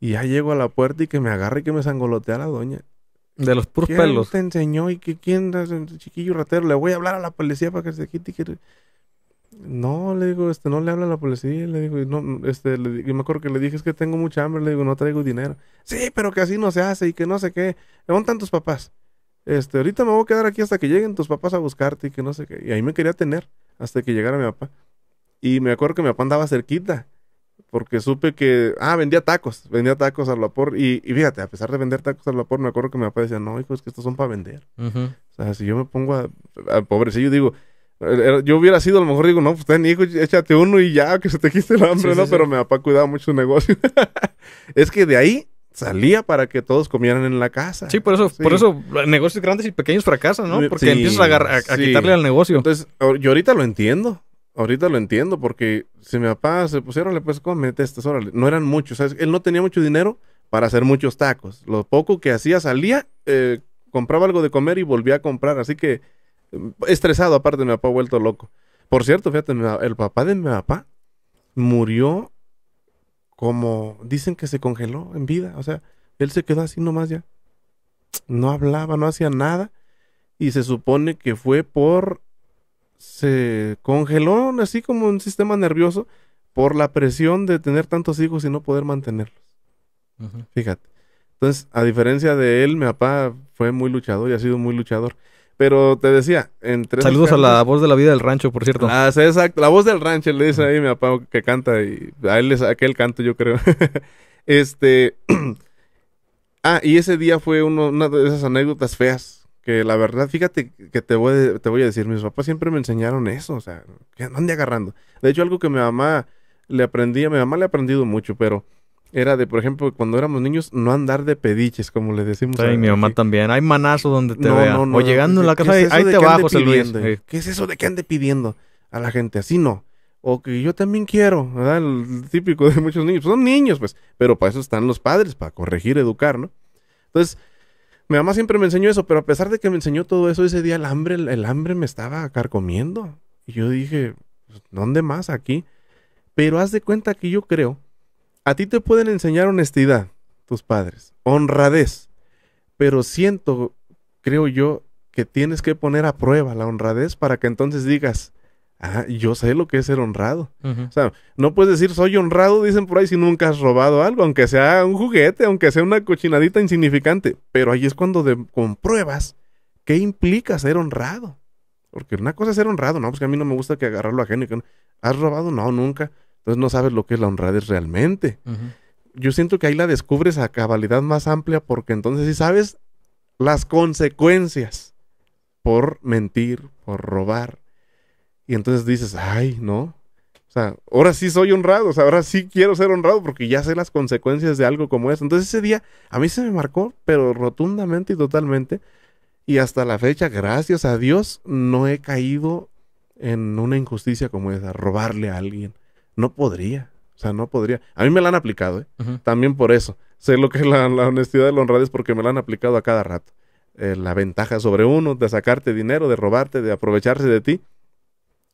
Y ya llego a la puerta y que me agarre y que me sangolotea la doña. De los puros ¿Quién pelos. te enseñó y que quién, chiquillo ratero, le voy a hablar a la policía para que se quite. Y que no, le digo, este, no le habla a la policía, le digo, no, mm, este, le, me acuerdo que le dije, es que tengo mucha hambre, le digo, no traigo dinero. Sí, pero que así no se hace y que no sé qué. Le están tus papás? Este, ahorita me voy a quedar aquí hasta que lleguen tus papás a buscarte y que no sé qué. Y ahí me quería tener hasta que llegara mi papá. Y me acuerdo que mi papá andaba cerquita, porque supe que, ah, vendía tacos, vendía tacos al vapor. Y, y fíjate, a pesar de vender tacos al vapor, me acuerdo que mi papá decía, no, hijo, es que estos son para vender. O sea, si yo me pongo a, a pobrecillo, digo, Er, er, yo hubiera sido, a lo mejor digo, no, pues ten hijo, échate uno y ya, que se te quiste el hambre, ¿no? Pero mi papá cuidaba mucho su negocio. es que de ahí salía para que todos comieran en la casa. Sí, por eso, por eso negocios grandes y pequeños fracasan, ¿no? Porque empiezas a, quitarle al negocio. Entonces, yo ahorita lo entiendo. Ahorita lo entiendo, porque si mi papá se pusieron, le pues, comete estas, órale. No eran muchos, ¿sabes? Él no tenía mucho dinero para hacer muchos tacos. Lo poco que hacía salía, eh, compraba algo de comer y volvía a comprar. Así que Estresado, aparte, mi papá vuelto loco. Por cierto, fíjate, el papá de mi papá murió como dicen que se congeló en vida. O sea, él se quedó así nomás ya. No hablaba, no hacía nada. Y se supone que fue por. Se congeló así como un sistema nervioso por la presión de tener tantos hijos y no poder mantenerlos. Fíjate. Entonces, a diferencia de él, mi papá fue muy luchador y ha sido muy luchador. Pero te decía, entre. Saludos a la voz de la vida del rancho, por cierto. Ah, sí exacto, la voz del rancho, le dice ahí mi papá que canta y a él es aquel canto, yo creo. este. ah, y ese día fue uno, una de esas anécdotas feas. Que la verdad, fíjate que te voy, te voy a decir, mis papás siempre me enseñaron eso, o sea, que ande agarrando. De hecho, algo que mi mamá le aprendía, mi mamá le ha aprendido mucho, pero era de, por ejemplo, cuando éramos niños, no andar de pediches, como le decimos. a mi mamá también. Hay manazo donde te o llegando a la casa, ahí te ¿Qué es eso de que ande pidiendo a la gente? Así no. O que yo también quiero, ¿verdad? El típico de muchos niños. Pues son niños, pues. Pero para eso están los padres, para corregir, educar, ¿no? Entonces, mi mamá siempre me enseñó eso, pero a pesar de que me enseñó todo eso, ese día el hambre, el, el hambre me estaba carcomiendo. Y yo dije, pues, ¿dónde más? Aquí. Pero haz de cuenta que yo creo a ti te pueden enseñar honestidad, tus padres, honradez, pero siento, creo yo, que tienes que poner a prueba la honradez para que entonces digas, ah, yo sé lo que es ser honrado. O sea, no puedes decir soy honrado, dicen por ahí, si nunca has robado algo, aunque sea un juguete, aunque sea una cochinadita insignificante, pero ahí es cuando compruebas qué implica ser honrado. Porque una cosa es ser honrado, no, porque pues a mí no me gusta que agarrarlo ajeno. Y que no. ¿Has robado? No, nunca. Entonces no sabes lo que es la honradez realmente. Yo siento que ahí la descubres a cabalidad más amplia porque entonces sí sabes las consecuencias por mentir, por robar. Y entonces dices, ay, no. O sea, ahora sí soy honrado, o sea, ahora sí quiero ser honrado porque ya sé las consecuencias de algo como eso. Entonces ese día a mí se me marcó, pero rotundamente y totalmente. Y hasta la fecha, gracias a Dios, no he caído en una injusticia como esa, robarle a alguien no podría. O sea, no podría. A mí me la han aplicado, ¿eh? También por eso. Sé lo que es la, honestidad de la honradez porque me la han aplicado a cada rato. Eh, la ventaja sobre uno, de sacarte dinero, de robarte, de aprovecharse de ti.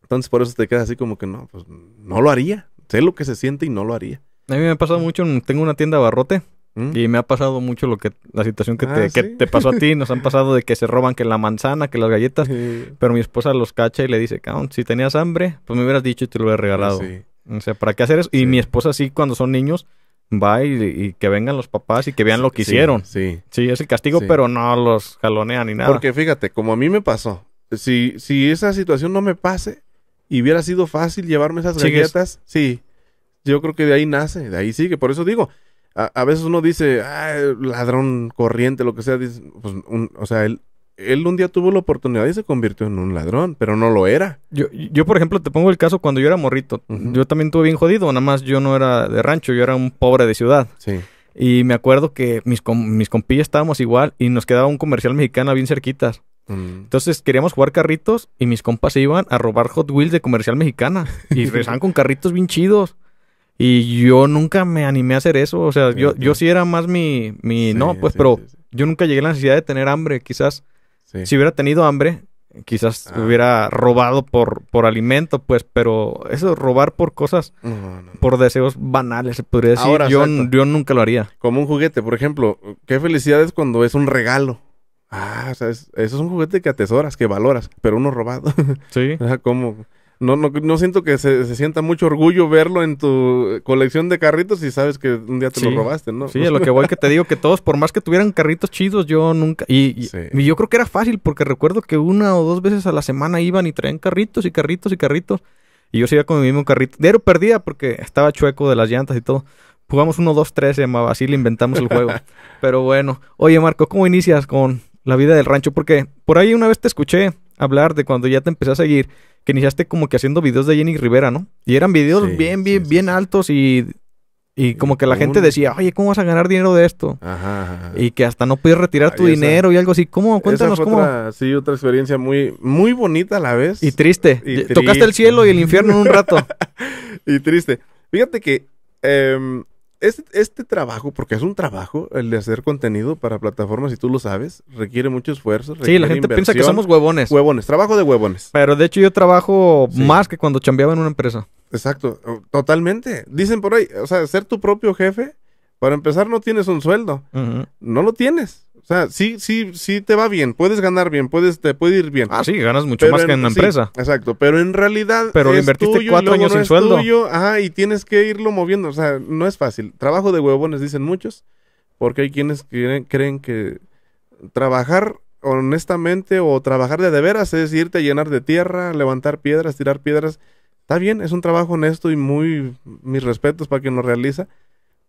Entonces por eso te quedas así como que no, pues no lo haría. Sé lo que se siente y no lo haría. A mí me ha pasado mucho, tengo una tienda de mm. y me ha pasado mucho lo que la situación que, ah, te, te pasó a ti. Nos han pasado de que se roban que la manzana, que las galletas. Pero mi esposa los cacha y le dice, si tenías hambre, pues me hubieras dicho y te lo hubiera regalado. Ah, sí. O sea, ¿para qué hacer eso? Y mi esposa sí, cuando son niños, va y, que vengan los papás y que vean lo que hicieron. Sí. Sí, es el castigo, pero no los jalonean ni nada. Porque fíjate, como a mí me pasó, si, si esa situación no me pase y hubiera sido fácil llevarme esas galletas, sí, yo creo que de ahí nace, de ahí sigue. Por eso digo, a, veces uno dice, ah, ladrón corriente, lo que sea, pues, un, o sea, él él un día tuvo la oportunidad y se convirtió en un ladrón, pero no lo era. Yo, yo por ejemplo, te pongo el caso cuando yo era morrito. Yo también tuve bien jodido, nada más yo no era de rancho, yo era un pobre de ciudad. Sí. Y me acuerdo que mis, com mis compillas estábamos igual y nos quedaba un comercial mexicano bien cerquitas. Mm. Entonces queríamos jugar carritos y mis compas se iban a robar Hot Wheels de comercial mexicana y regresaban con carritos bien chidos. Y yo nunca me animé a hacer eso. O sea, yo, yo sí era más mi. no, pues, pero yo nunca llegué a la necesidad de tener hambre. Quizás si hubiera tenido hambre, quizás ah. hubiera robado por, por alimento, pues, pero eso, robar por cosas, por deseos banales, se podría decir. yo, nunca lo haría. Como un juguete, por ejemplo, qué felicidad es cuando es un regalo. Ah, o sea, eso es un juguete que atesoras, que valoras, pero uno robado. Sí. o sea, como no, no, no siento que se, sienta mucho orgullo verlo en tu colección de carritos y sabes que un día te lo robaste, ¿no? Sí, lo que voy que te digo que todos, por más que tuvieran carritos chidos, yo nunca. Y, yo creo que era fácil porque recuerdo que una o dos veces a la semana iban y traían carritos y carritos y carritos. Y yo seguía con mi mismo carrito. Dero perdía porque estaba chueco de las llantas y todo. Jugamos uno 2, 3, se llamaba. Así le inventamos el juego. Pero bueno. Oye, Marco, ¿cómo inicias con la vida del rancho? Porque por ahí una vez te escuché hablar de cuando ya te empecé a seguir, que iniciaste como que haciendo videos de Jenny Rivera, ¿no? Y eran videos bien, bien, bien altos y, y como que la gente decía, oye, ¿cómo vas a ganar dinero de esto? Ajá, Y que hasta no puedes retirar tu dinero y algo así. ¿Cómo? Cuéntanos fue cómo. Otra, sí, otra experiencia muy, muy bonita a la vez. Y triste. Y Tocaste el cielo y el infierno en un rato. y triste. Fíjate que eh, este, este, trabajo, porque es un trabajo, el de hacer contenido para plataformas, y tú lo sabes, requiere mucho esfuerzo. Requiere sí, la gente piensa que somos huevones. Huevones, trabajo de huevones. Pero de hecho yo trabajo más que cuando chambeaba en una empresa. Exacto, totalmente. Dicen por ahí, o sea, ser tu propio jefe, para empezar no tienes un sueldo. No lo tienes. O sea, sí, sí, sí te va bien, puedes ganar bien, puedes, te puede ir bien. Ah, sí, ganas mucho más que en la empresa. exacto, pero en realidad. Pero es invertiste tuyo, cuatro años sueldo. y tienes que irlo moviendo. O sea, no es fácil. Trabajo de huevones, dicen muchos, porque hay quienes creen, creen que trabajar honestamente o trabajar de de veras es irte a llenar de tierra, levantar piedras, tirar piedras. Está bien, es un trabajo honesto y muy. Mis respetos para quien lo realiza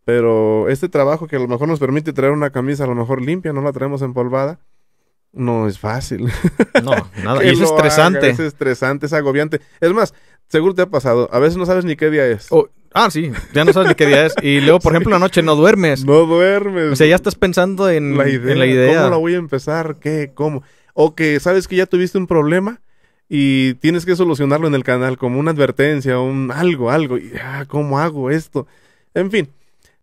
pero este trabajo que a lo mejor nos permite traer una camisa a lo mejor limpia, no la traemos empolvada, no es fácil. No, nada. es estresante. es estresante, es agobiante. Es más, seguro te ha pasado. A veces no sabes ni qué día es. Oh, ah, sí. Ya no sabes ni qué día es. Y luego, por ejemplo, anoche noche no duermes. No duermes. O sea, ya estás pensando en la idea. En ¿Cómo la voy a empezar? ¿Qué? ¿Cómo? O que sabes que ya tuviste un problema y tienes que solucionarlo en el canal como una advertencia, un algo, algo. Y, ah, ¿cómo hago esto? En fin.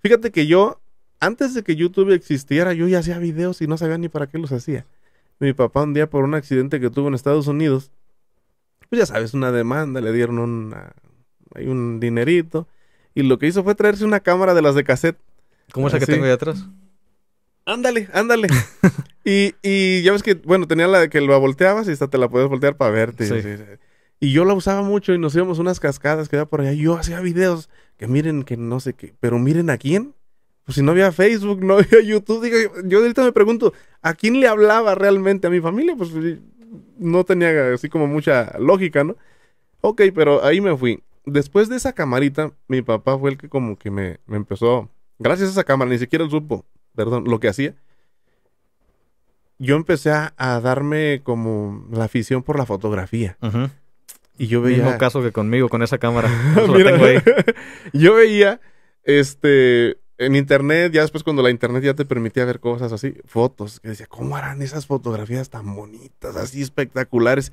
Fíjate que yo, antes de que YouTube existiera, yo ya hacía videos y no sabía ni para qué los hacía. Mi papá un día por un accidente que tuvo en Estados Unidos, pues ya sabes, una demanda, le dieron un dinerito. Y lo que hizo fue traerse una cámara de las de cassette. ¿Cómo es la que tengo ahí atrás? Ándale, ándale. y, ya ves que, bueno, tenía la de que la volteabas y hasta te la podías voltear para verte. Y, yo la usaba mucho y nos íbamos unas cascadas que había por allá. y Yo hacía videos miren que no sé qué, pero miren a quién. Pues si no había Facebook, no había YouTube, digo, yo ahorita me pregunto, ¿a quién le hablaba realmente a mi familia? Pues no tenía así como mucha lógica, ¿no? Ok, pero ahí me fui. Después de esa camarita, mi papá fue el que como que me, empezó, gracias a esa cámara, ni siquiera él supo, perdón, lo que hacía. Yo empecé a, darme como la afición por la fotografía. Y yo veía. un caso que conmigo, con esa cámara. yo veía, este. En internet, ya después cuando la internet ya te permitía ver cosas así, fotos, que decía, ¿cómo harán esas fotografías tan bonitas, así espectaculares?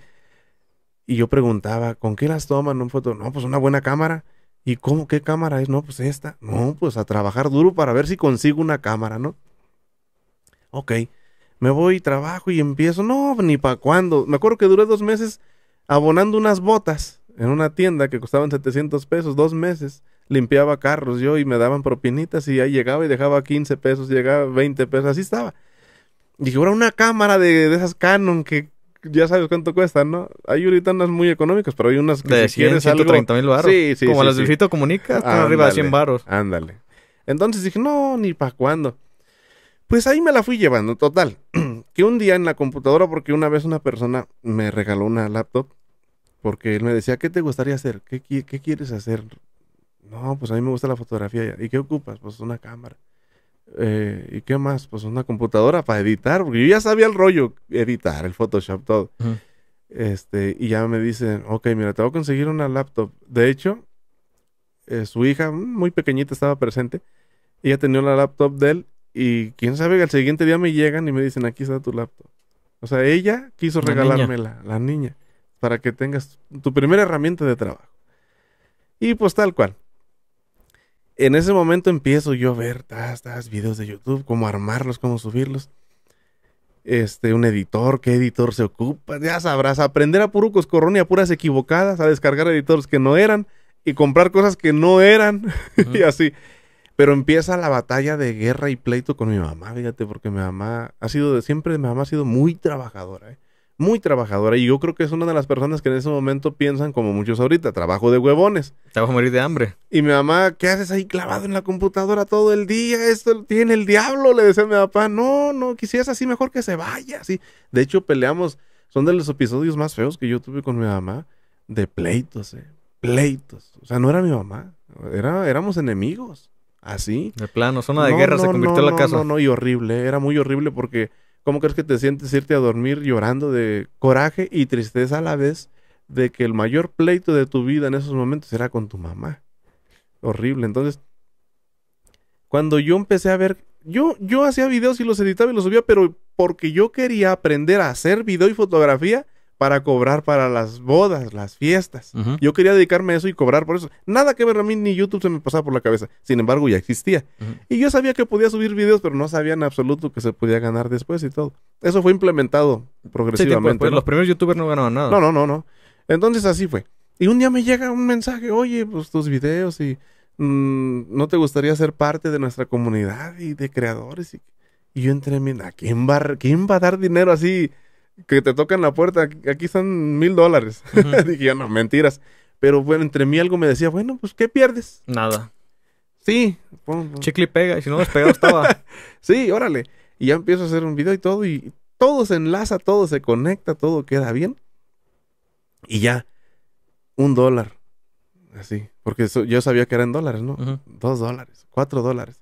Y yo preguntaba, ¿con qué las toman una foto? No, pues una buena cámara. ¿Y cómo? ¿Qué cámara es? No, pues esta. No, pues a trabajar duro para ver si consigo una cámara, ¿no? Ok. Me voy, trabajo y empiezo. No, ni para cuándo. Me acuerdo que duré dos meses abonando unas botas en una tienda que costaban 700 pesos, dos meses, limpiaba carros yo y me daban propinitas y ahí llegaba y dejaba 15 pesos, llegaba 20 pesos, así estaba. Y era una cámara de, esas Canon que ya sabes cuánto cuestan, ¿no? Hay ahorita unas muy económicas, pero hay unas que de 100, 130 mil baros. Sí, sí, Como las de Fito Comunica, están arriba de 100 baros. Ándale. Entonces dije, no, ni para cuándo. Pues ahí me la fui llevando, total. que un día en la computadora, porque una vez una persona me regaló una laptop porque él me decía, ¿qué te gustaría hacer? ¿Qué, qué quieres hacer? No, pues a mí me gusta la fotografía. ¿Y qué ocupas? Pues una cámara. Eh, ¿Y qué más? Pues una computadora para editar, porque yo ya sabía el rollo, editar, el Photoshop, todo. este, y ya me dicen, ok, mira, te voy a conseguir una laptop. De hecho, eh, su hija, mm, muy pequeñita, estaba presente. Ella tenía la laptop de él y quién sabe que al siguiente día me llegan y me dicen, aquí está tu laptop. O sea, ella quiso regalármela, la niña para que tengas tu primera herramienta de trabajo. Y pues tal cual. En ese momento empiezo yo a ver tas, tas, videos de YouTube, cómo armarlos, cómo subirlos. Este, un editor, qué editor se ocupa, ya sabrás, aprender a puro coscorrón y a puras equivocadas, a descargar editores que no eran y comprar cosas que no eran y así. Pero empieza la batalla de guerra y pleito con mi mamá, fíjate, porque mi mamá ha sido de siempre, mi mamá ha sido muy trabajadora. ¿eh? muy trabajadora y yo creo que es una de las personas que en ese momento piensan como muchos ahorita, trabajo de huevones. Trabajo a morir de hambre. Y mi mamá, ¿qué haces ahí clavado en la computadora todo el día? Esto tiene el diablo, le decía mi papá, no, no, quisieras así, mejor que se vaya, así. De hecho, peleamos, son de los episodios más feos que yo tuve con mi mamá, de pleitos, eh. pleitos. O sea, no era mi mamá, era, éramos enemigos, así. De plano, zona de guerra se convirtió en la casa. No, no, y horrible, era muy horrible porque ¿Cómo crees que te sientes irte a dormir llorando de coraje y tristeza a la vez de que el mayor pleito de tu vida en esos momentos era con tu mamá? Horrible. Entonces, cuando yo empecé a ver, yo, yo hacía videos y los editaba y los subía, pero porque yo quería aprender a hacer video y fotografía, para cobrar para las bodas, las fiestas. Yo quería dedicarme a eso y cobrar por eso. Nada que ver a mí ni YouTube se me pasaba por la cabeza. Sin embargo, ya existía. Y yo sabía que podía subir videos, pero no sabía en absoluto que se podía ganar después y todo. Eso fue implementado progresivamente. Pues, los primeros youtubers no ganaban nada. No, no, no, no. Entonces así fue. Y un día me llega un mensaje, oye, pues tus videos y mm, no te gustaría ser parte de nuestra comunidad y de creadores. Y, yo entré en, ¿a quién va, quién va a dar dinero así? que te tocan la puerta, aquí están mil dólares. Dije no, mentiras. Pero bueno, entre mí algo me decía, bueno, pues, ¿qué pierdes? Nada. Sí. Chicle pega, y si no despegado estaba. sí, órale. Y ya empiezo a hacer un video y todo, y todo se enlaza, todo se conecta, todo queda bien. Y ya, un dólar. Así. Porque yo sabía que eran dólares, ¿no? Dos dólares, cuatro dólares.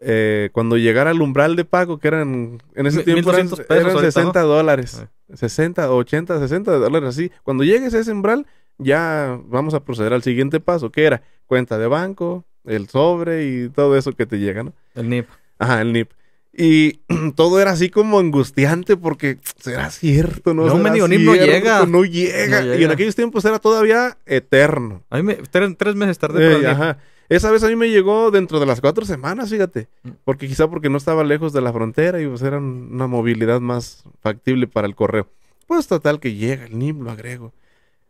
Eh, cuando llegara el umbral de pago, que eran en ese tiempo eran, 60 dólares, 60, 80, 60 dólares así. Cuando llegues a ese umbral, ya vamos a proceder al siguiente paso, que era cuenta de banco, el sobre y todo eso que te llega, ¿no? El NIP. Ajá, el NIP. Y todo era así como angustiante porque será cierto, ¿no? No, no, llega. no llega. Y en aquellos tiempos era todavía eterno. A mí tres, meses tarde. ajá. Esa vez a mí me llegó dentro de las cuatro semanas, fíjate. Mm. Porque quizá porque no estaba lejos de la frontera y pues era una movilidad más factible para el correo. Pues total que llega el NIM, lo agrego.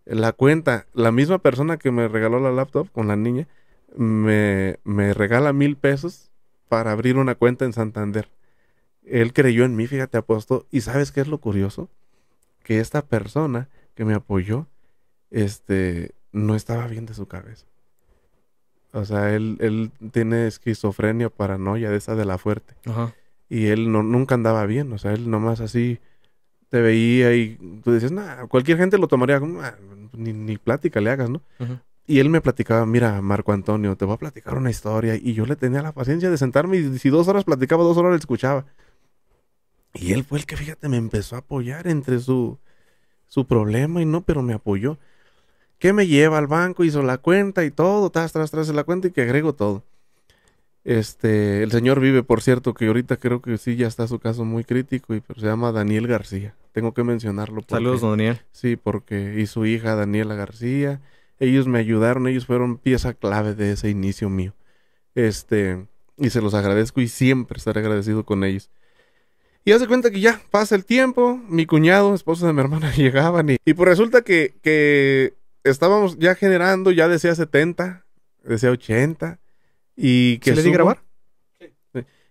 La cuenta, la misma persona que me regaló la laptop con la niña, me, me regala mil pesos para abrir una cuenta en Santander. Él creyó en mí, fíjate, apostó. ¿Y sabes qué es lo curioso? Que esta persona que me apoyó, este, no estaba bien de su cabeza. O sea, él, él tiene esquizofrenia, paranoia de esa de la fuerte. Y él no, nunca andaba bien, o sea, él nomás así te veía y tú dices nah cualquier gente lo tomaría como, ah, ni, ni, plática le hagas, ¿no? Y él me platicaba, mira, Marco Antonio, te voy a platicar una historia. Y yo le tenía la paciencia de sentarme y si dos horas platicaba, dos horas le escuchaba. Y él fue el que, fíjate, me empezó a apoyar entre su, su problema y no, pero me apoyó que me lleva al banco, hizo la cuenta y todo, tras, tras, tras la cuenta y que agrego todo. Este, el señor vive, por cierto, que ahorita creo que sí ya está su caso muy crítico y pero se llama Daniel García. Tengo que mencionarlo. Saludos, Daniel. Sí, porque y su hija Daniela García, ellos me ayudaron, ellos fueron pieza clave de ese inicio mío. Este, y se los agradezco y siempre estaré agradecido con ellos. Y hace cuenta que ya pasa el tiempo, mi cuñado, esposo de mi hermana, llegaban y, y pues resulta que, que estábamos ya generando, ya decía 70, decía 80. Y que ¿Se le di grabar?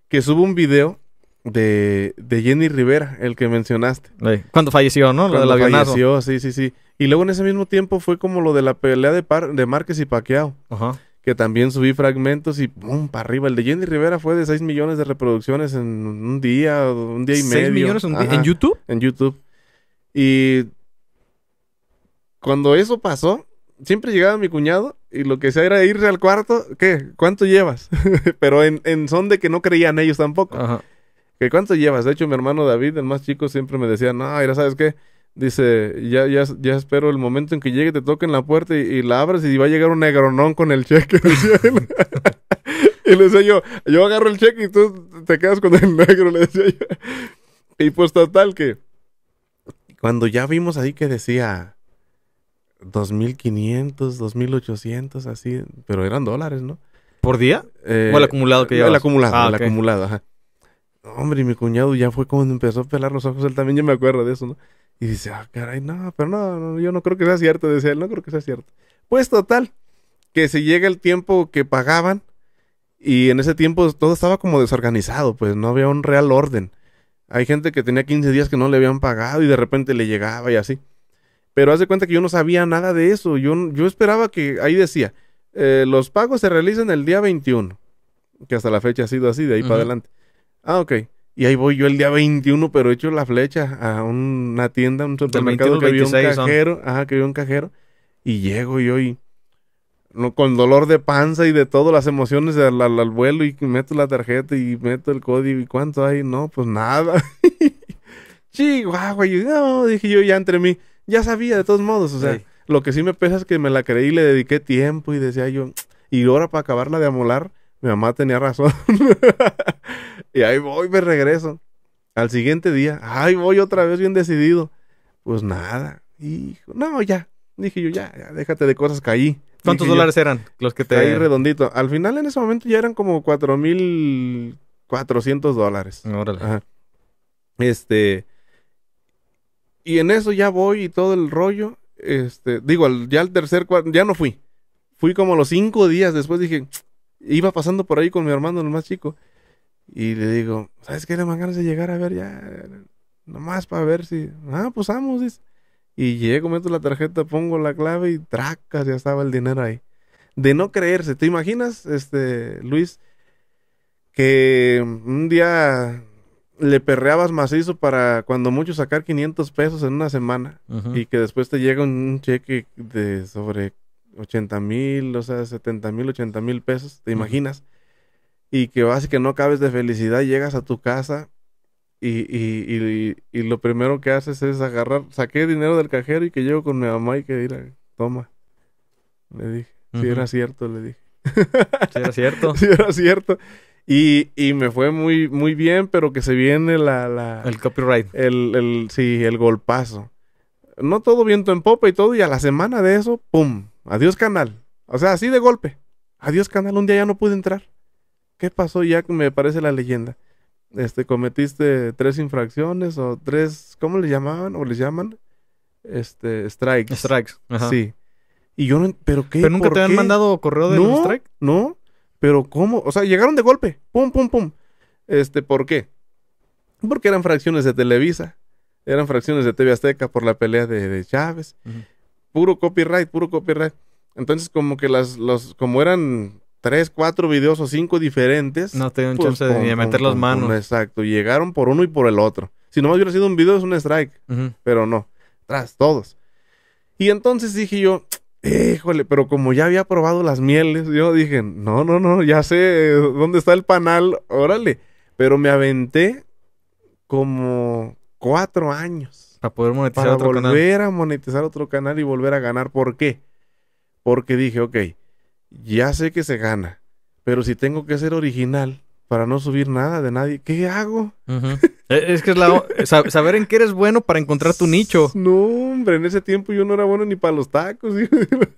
Que subo un video de, Jenny Rivera, el que mencionaste. Cuando falleció, ¿no? Lo Cuando falleció, sí, sí, sí. Y luego en ese mismo tiempo fue como lo de la pelea de, de Márquez y Paquiao. Ajá. Que también subí fragmentos y ¡pum! para arriba. El de Jenny Rivera fue de 6 millones de reproducciones en un día, un día y medio. ¿6 millones en YouTube? En YouTube. Y cuando eso pasó, siempre llegaba mi cuñado y lo que hacía era irse al cuarto, ¿qué? ¿Cuánto llevas? Pero en, en, son de que no creían ellos tampoco. Ajá. ¿Qué cuánto llevas? De hecho, mi hermano David, el más chico, siempre me decía, no, ya sabes qué, dice, ya, ya, ya espero el momento en que llegue, te toquen la puerta y, la abras y va a llegar un negronón con el cheque. y le decía yo, yo agarro el cheque y tú te quedas con el negro, le decía yo. Y pues total que cuando ya vimos ahí que decía 2500, 2800, así, pero eran dólares, ¿no? ¿Por día? Eh, ¿O el acumulado que llevaba. El acumulado, ah, el acumulado, ajá. Hombre, y mi cuñado ya fue cuando empezó a pelar los ojos, él también ya me acuerdo de eso, ¿no? Y dice, ah, caray, no, pero no, no, yo no creo que sea cierto, decía él, no creo que sea cierto. Pues total, que se llega el tiempo que pagaban y en ese tiempo todo estaba como desorganizado, pues no había un real orden. Hay gente que tenía 15 días que no le habían pagado y de repente le llegaba y así. Pero haz cuenta que yo no sabía nada de eso. Yo, yo esperaba que ahí decía, eh, los pagos se realizan el día 21. Que hasta la fecha ha sido así, de ahí para adelante. Ah, ok. Y ahí voy yo el día 21, pero echo hecho la flecha a una tienda, un supermercado que había un cajero. Ajá, que había un cajero. Y llego yo y... Con dolor de panza y de todas las emociones al, al, vuelo y meto la tarjeta y meto el código y cuánto hay. No, pues nada. Chihuahua. Yo, no, dije yo ya entre mí ya sabía de todos modos, o sea, lo que sí me pesa es que me la creí, le dediqué tiempo y decía yo, y ahora para acabarla de amolar, mi mamá tenía razón. y ahí voy, me regreso. Al siguiente día, ahí voy otra vez bien decidido. Pues nada, hijo, no, ya. Dije yo, ya, ya déjate de cosas caí. ¿Cuántos dólares eran los que te...? Ahí redondito. Al final, en ese momento, ya eran como cuatro mil cuatrocientos dólares. Órale. Este... Y en eso ya voy y todo el rollo. Este, digo, ya al tercer ya no fui. Fui como los cinco días después, dije, iba pasando por ahí con mi hermano, el más chico. Y le digo, ¿sabes qué? Le mandan de llegar a ver ya, nomás para ver si. Ah, pues vamos, dice. Y llego, meto la tarjeta, pongo la clave y tracas, ya estaba el dinero ahí. De no creerse, ¿te imaginas, este, Luis, que un día le perreabas macizo para cuando mucho sacar 500 pesos en una semana y que después te llega un cheque de sobre 80 mil, o sea, 70 mil, 80 mil pesos, ¿te imaginas? Y que vas y que no cabes de felicidad, llegas a tu casa y, y, y, lo primero que haces es agarrar, saqué dinero del cajero y que llego con mi mamá y que dirá, toma, le dije, si era cierto, le dije. si era cierto. si era cierto. Y, y me fue muy, muy bien, pero que se viene la... el copyright. El, el, sí, el golpazo. No todo viento en popa y todo, y a la semana de eso, ¡pum! Adiós canal. O sea, así de golpe. Adiós canal, un día ya no pude entrar. ¿Qué pasó? Ya me parece la leyenda. Este, cometiste tres infracciones o tres, ¿cómo le llamaban? ¿O les llaman? Este, strikes. Strikes, Sí. Y yo no, pero qué. Pero nunca te han mandado correo de strike. No, pero ¿cómo? O sea, llegaron de golpe. Pum, pum, pum. Este, ¿por qué? Porque eran fracciones de Televisa. Eran fracciones de TV Azteca por la pelea de, Chávez. Puro copyright, puro copyright. Entonces, como que las, los, como eran tres, cuatro videos o cinco diferentes. No tenían pues, chance de meter las manos. exacto. Llegaron por uno y por el otro. Si nomás hubiera sido un video, es un strike. Pero no. Tras todos. Y entonces dije yo, Híjole, pero como ya había probado las mieles, yo dije, no, no, no, ya sé dónde está el panal, órale. Pero me aventé como cuatro años. Para poder monetizar otro canal. volver a monetizar otro canal y volver a ganar. ¿Por qué? Porque dije, ok, ya sé que se gana, pero si tengo que ser original, para no subir nada de nadie. ¿Qué hago? E, es que es la, saber en qué eres bueno para encontrar tu nicho. No, hombre, en ese tiempo yo no era bueno ni para los tacos.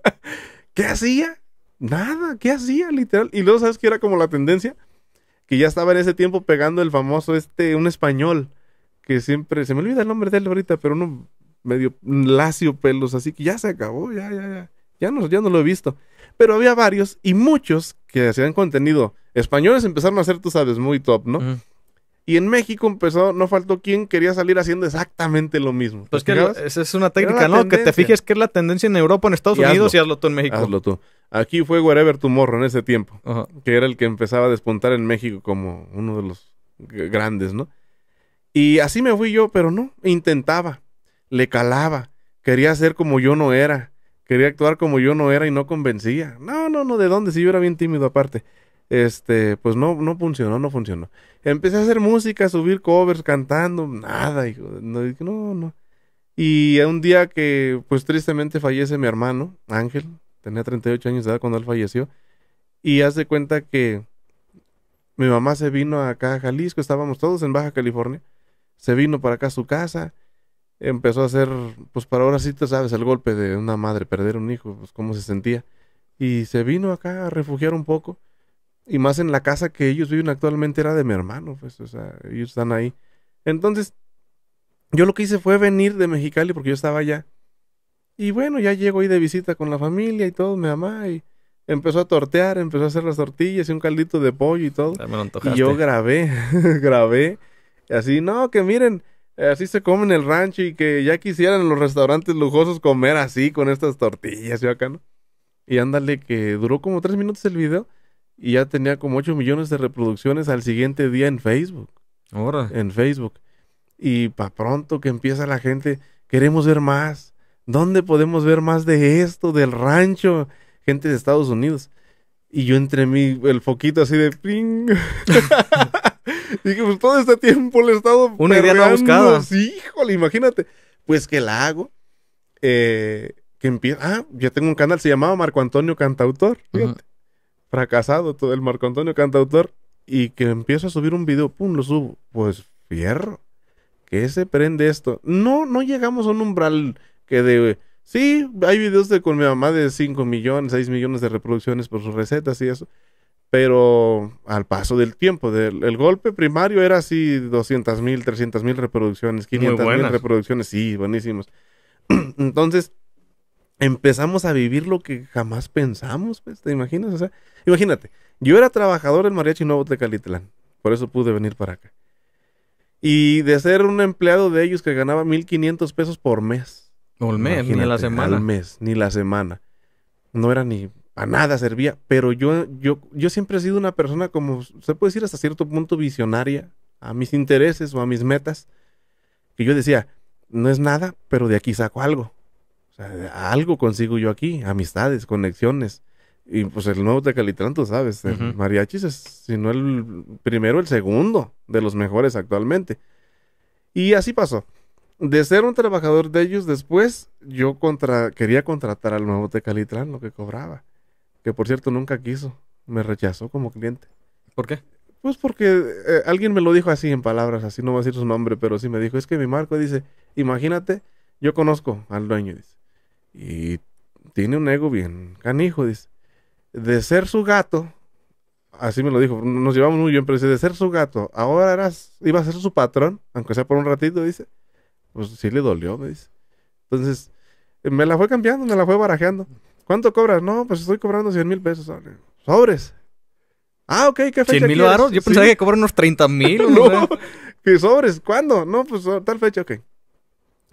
¿Qué hacía? Nada, ¿qué hacía? Literal. Y luego, ¿sabes que era como la tendencia? Que ya estaba en ese tiempo pegando el famoso, este, un español, que siempre, se me olvida el nombre de él ahorita, pero uno medio lacio pelos, así que ya se acabó, ya, ya, ya. Ya no, ya no lo he visto. Pero había varios y muchos que hacían contenido españoles empezaron a hacer, tú sabes, muy top, ¿no? Y en México empezó, no faltó quien quería salir haciendo exactamente lo mismo. Pues que esa es una técnica, ¿no? Que te fijes que es la tendencia en Europa, en Estados Unidos y hazlo tú en México. Hazlo tú. Aquí fue Wherever Tomorrow en ese tiempo, que era el que empezaba a despuntar en México como uno de los grandes, ¿no? Y así me fui yo, pero no, intentaba, le calaba, quería ser como yo no era, quería actuar como yo no era y no convencía. No, no, no, ¿de dónde? Si yo era bien tímido aparte. Este, pues no, no funcionó, no funcionó. Empecé a hacer música, a subir covers, cantando, nada, hijo. No, no, no. Y un día que, pues tristemente fallece mi hermano, Ángel, tenía 38 años de edad cuando él falleció, y hace cuenta que mi mamá se vino acá a Jalisco, estábamos todos en Baja California, se vino para acá a su casa, empezó a hacer, pues para ahora sí te sabes, el golpe de una madre, perder un hijo, pues cómo se sentía. Y se vino acá a refugiar un poco. Y más en la casa que ellos viven actualmente era de mi hermano, pues, o sea, ellos están ahí. Entonces, yo lo que hice fue venir de Mexicali porque yo estaba allá. Y bueno, ya llego ahí de visita con la familia y todo, mi mamá, y empezó a tortear, empezó a hacer las tortillas y un caldito de pollo y todo. y yo grabé, grabé, y así, no, que miren, así se come en el rancho y que ya quisieran en los restaurantes lujosos comer así con estas tortillas y acá, ¿no? Y ándale, que duró como tres minutos el video y ya tenía como 8 millones de reproducciones al siguiente día en Facebook. Ahora. En Facebook. Y pa' pronto que empieza la gente, queremos ver más. ¿Dónde podemos ver más de esto, del rancho? Gente de Estados Unidos. Y yo entre mí, el foquito así de ping. Dije, pues todo este tiempo le he estado. Una idea no buscada. Sí, híjole, imagínate. Pues que la hago. Eh, que empieza. Ah, ya tengo un canal, se llamaba Marco Antonio Cantautor. Fíjate fracasado todo el Marco Antonio cantautor y que empiezo a subir un video, pum, lo subo. Pues fierro, que se prende esto. No, no llegamos a un umbral que de... Sí, hay videos de con mi mamá de 5 millones, 6 millones de reproducciones por sus recetas y eso. Pero al paso del tiempo, del, el golpe primario era así 200 mil, 300 mil reproducciones, 500 mil reproducciones, sí, buenísimos. Entonces, empezamos a vivir lo que jamás pensamos, pues, ¿te imaginas? O sea, imagínate, yo era trabajador en Mariachi Nuevo Tecalitlán, por eso pude venir para acá. Y de ser un empleado de ellos que ganaba 1500 pesos por mes. el mes, ni la semana. Al mes, ni la semana. No era ni a nada servía, pero yo, yo, yo siempre he sido una persona como, se puede decir hasta cierto punto visionaria a mis intereses o a mis metas, que yo decía, no es nada, pero de aquí saco algo. O sea, algo consigo yo aquí, amistades, conexiones. Y pues el nuevo Tecalitrán, tú sabes, mariachis es, si no el primero, el segundo de los mejores actualmente. Y así pasó. De ser un trabajador de ellos, después yo contra, quería contratar al nuevo Tecalitrán lo que cobraba. Que por cierto nunca quiso. Me rechazó como cliente. ¿Por qué? Pues porque eh, alguien me lo dijo así en palabras, así no voy a decir su nombre, pero sí me dijo, es que mi marco dice, imagínate, yo conozco al dueño, dice y tiene un ego bien canijo, dice. De ser su gato, así me lo dijo, nos llevamos muy bien, pero dice, de ser su gato, ahora eras, iba a ser su patrón, aunque sea por un ratito, dice. Pues sí le dolió, me dice. Entonces, me la fue cambiando, me la fue barajeando. ¿Cuánto cobras? No, pues estoy cobrando 100 mil pesos. Sobres. Ah, ok, ¿qué fecha? ¿100 mil Yo pensaba que cobra unos 30 mil. no, ¿qué sobres? ¿Cuándo? No, pues tal fecha, ok.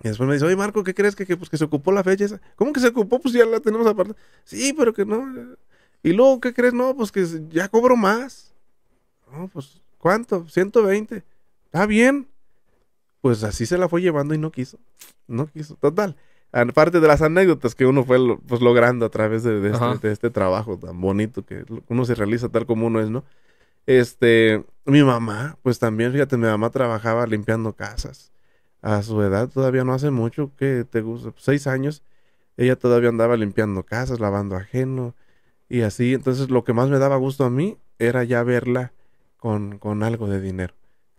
Y después me dice, oye Marco, ¿qué crees que, que, pues, se ocupó la fecha esa? ¿Cómo que se ocupó? Pues ya la tenemos aparte. Sí, pero que no. Y luego, ¿qué crees? No, pues que ya cobro más. No, pues, ¿cuánto? 120. Está bien. Pues así se la fue llevando y no quiso. No quiso. Total. Aparte de las anécdotas que uno fue pues, logrando a través de, este, de este trabajo tan bonito que uno se realiza tal como uno es, ¿no? Este, mi mamá, pues también, fíjate, mi mamá trabajaba limpiando casas a su edad, todavía no hace mucho, que te gusta, seis años, ella todavía andaba limpiando casas, lavando ajeno y así. Entonces lo que más me daba gusto a mí era ya verla con, algo de dinero.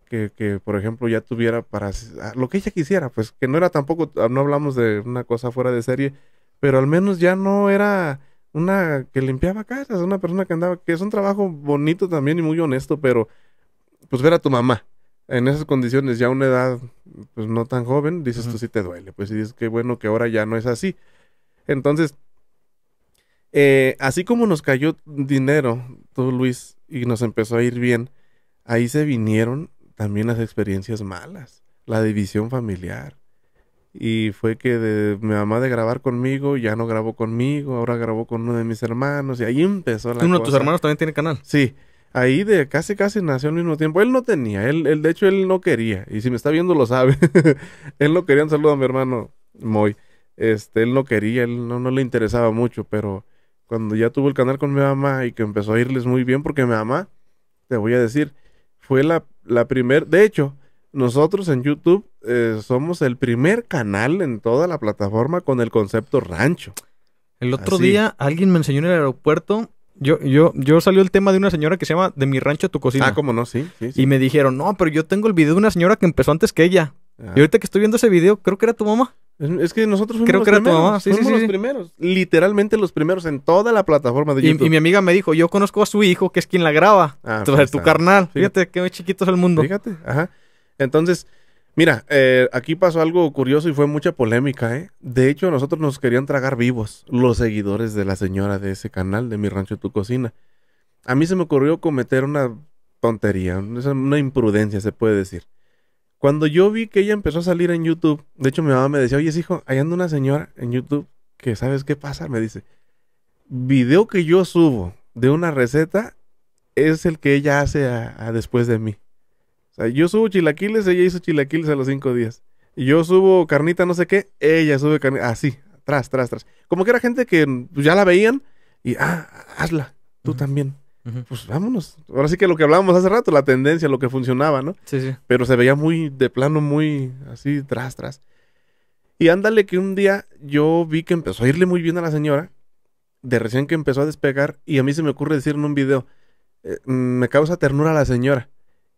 Que, que, por ejemplo ya tuviera para ah, lo que ella quisiera, pues que no era tampoco, ah, no hablamos de una cosa fuera de serie, pero al menos ya no era una que limpiaba casas, una persona que andaba, que es un trabajo bonito también y muy honesto, pero pues ver a tu mamá, en esas condiciones, ya a una edad pues, no tan joven, dices tú pues sí te duele. Pues y dices, qué bueno que ahora ya no es así. Entonces, eh, así como nos cayó dinero, tú Luis, y nos empezó a ir bien, ahí se vinieron también las experiencias malas, la división familiar. Y fue que de, mi mamá de grabar conmigo ya no grabó conmigo, ahora grabó con uno de mis hermanos y ahí empezó la... ¿Uno de tus hermanos también tiene canal? Sí ahí de casi casi nació al mismo tiempo. Él no tenía, él, de hecho él no quería, y si me está viendo lo sabe. él no quería, un saludo a mi hermano Moy. Este, él no quería, él no, le interesaba mucho, pero cuando ya tuvo el canal con mi mamá y que empezó a irles muy bien, porque mi mamá, te voy a decir, fue la, primera, primer, de hecho, nosotros en YouTube eh, somos el primer canal en toda la plataforma con el concepto rancho. El otro día alguien me enseñó en el aeropuerto yo, yo, yo salió el tema de una señora que se llama De mi rancho a tu cocina. Ah, no, sí, Y me dijeron, no, pero yo tengo el video de una señora que empezó antes que ella. Ah. Y ahorita que estoy viendo ese video, creo que era tu mamá. Es, que nosotros fuimos los que era Tu los primeros. Literalmente los primeros en toda la plataforma de YouTube. Y, mi amiga me dijo, yo conozco a su hijo, que es quien la graba. Ah, Entonces, tu pues, ah, carnal. Fíjate, qué chiquito es el mundo. Fíjate, ajá. Entonces, Mira, eh, aquí pasó algo curioso y fue mucha polémica, ¿eh? De hecho, nosotros nos querían tragar vivos, los seguidores de la señora de ese canal, de Mi Rancho Tu Cocina. A mí se me ocurrió cometer una tontería, una imprudencia, se puede decir. Cuando yo vi que ella empezó a salir en YouTube, de hecho mi mamá me decía, oye hijo, ahí anda una señora en YouTube que sabes qué pasa, me dice, video que yo subo de una receta es el que ella hace después de mí. O sea, yo subo chilaquiles, ella hizo chilaquiles a los cinco días. Y yo subo carnita no sé qué, ella sube carnita, así, atrás, tras, tras. Como que era gente que pues, ya la veían y, ah, hazla, tú también. Pues vámonos. Ahora sí que lo que hablábamos hace rato, la tendencia, lo que funcionaba, ¿no? Sí, sí. Pero se veía muy, de plano, muy así, tras, tras. Y ándale que un día yo vi que empezó a irle muy bien a la señora, de recién que empezó a despegar, y a mí se me ocurre decir en un video, eh, me causa ternura la señora.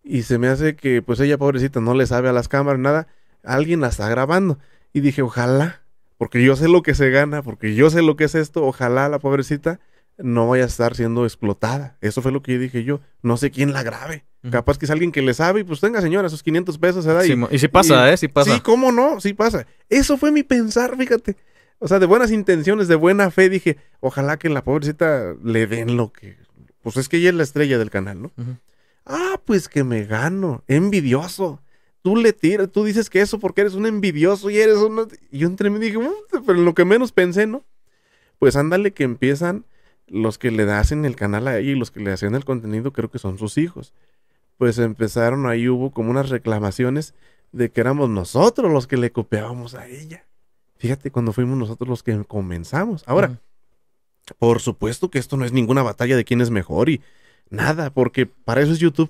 Y se me hace que, pues ella, pobrecita, no le sabe a las cámaras, nada. Alguien la está grabando. Y dije, ojalá, porque yo sé lo que se gana, porque yo sé lo que es esto, ojalá la pobrecita no vaya a estar siendo explotada. Eso fue lo que yo dije yo. No sé quién la grabe. Capaz que es alguien que le sabe y pues tenga señora, esos 500 pesos se da. y, si pasa, ¿eh? Si pasa. Sí, ¿cómo no? Sí pasa. Eso fue mi pensar, fíjate. O sea, de buenas intenciones, de buena fe, dije, ojalá que la pobrecita le den lo que... Pues es que ella es la estrella del canal, ¿no? Ah, pues que me gano, envidioso. Tú le tiras, tú dices que eso porque eres un envidioso y eres un... Y yo entre mí dije, mm, pero lo que menos pensé, ¿no? Pues ándale que empiezan los que le hacen el canal a ella y los que le hacen el contenido creo que son sus hijos. Pues empezaron, ahí hubo como unas reclamaciones de que éramos nosotros los que le copiábamos a ella. Fíjate, cuando fuimos nosotros los que comenzamos. Ahora, por supuesto que esto no es ninguna batalla de quién es mejor y, Nada, porque para eso es YouTube.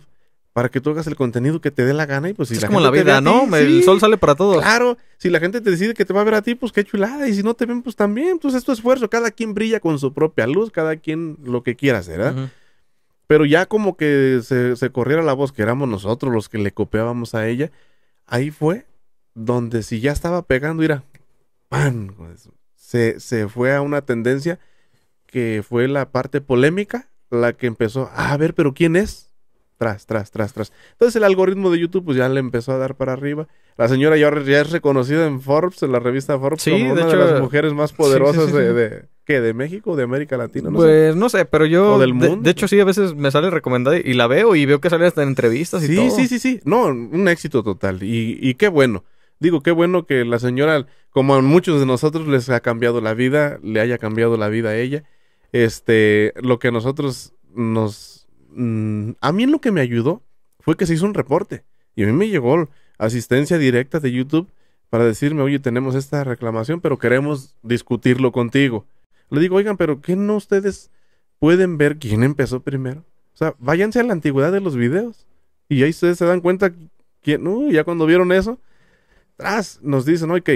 Para que tú hagas el contenido que te dé la gana y pues si es como la vida, ¿no? el sol sale para todos. Claro, si la gente te decide que te va a ver a ti, pues qué chulada. Y si no te ven, pues también. pues es tu esfuerzo. Cada quien brilla con su propia luz, cada quien lo que quiera hacer, ¿ah? Pero ya como que se, corriera la voz que éramos nosotros los que le copiábamos a ella, ahí fue donde si ya estaba pegando, era pan se, fue a una tendencia que fue la parte polémica la que empezó, ah, a ver, pero ¿quién es? Tras, tras, tras, tras. Entonces el algoritmo de YouTube pues ya le empezó a dar para arriba. La señora ya, es reconocida en Forbes, en la revista Forbes, como una de las mujeres más poderosas de, de ¿Qué? ¿De México o de América Latina? No pues no sé, pero yo. del mundo? De, hecho, sí, a veces me sale recomendada y la veo y veo que sale hasta en entrevistas y sí, todo. Sí, sí, sí. No, un éxito total. Y, y qué bueno. Digo, qué bueno que la señora, como a muchos de nosotros les ha cambiado la vida, le haya cambiado la vida a ella. Este, lo que nosotros nos... Mm, a mí lo que me ayudó fue que se hizo un reporte. Y a mí me llegó asistencia directa de YouTube para decirme, oye, tenemos esta reclamación, pero queremos discutirlo contigo. Le digo, oigan, pero ¿qué no ustedes pueden ver quién empezó primero? O sea, váyanse a la antigüedad de los videos. Y ahí ustedes se dan cuenta quién, uh, ya cuando vieron eso, tras, nos dicen, ok,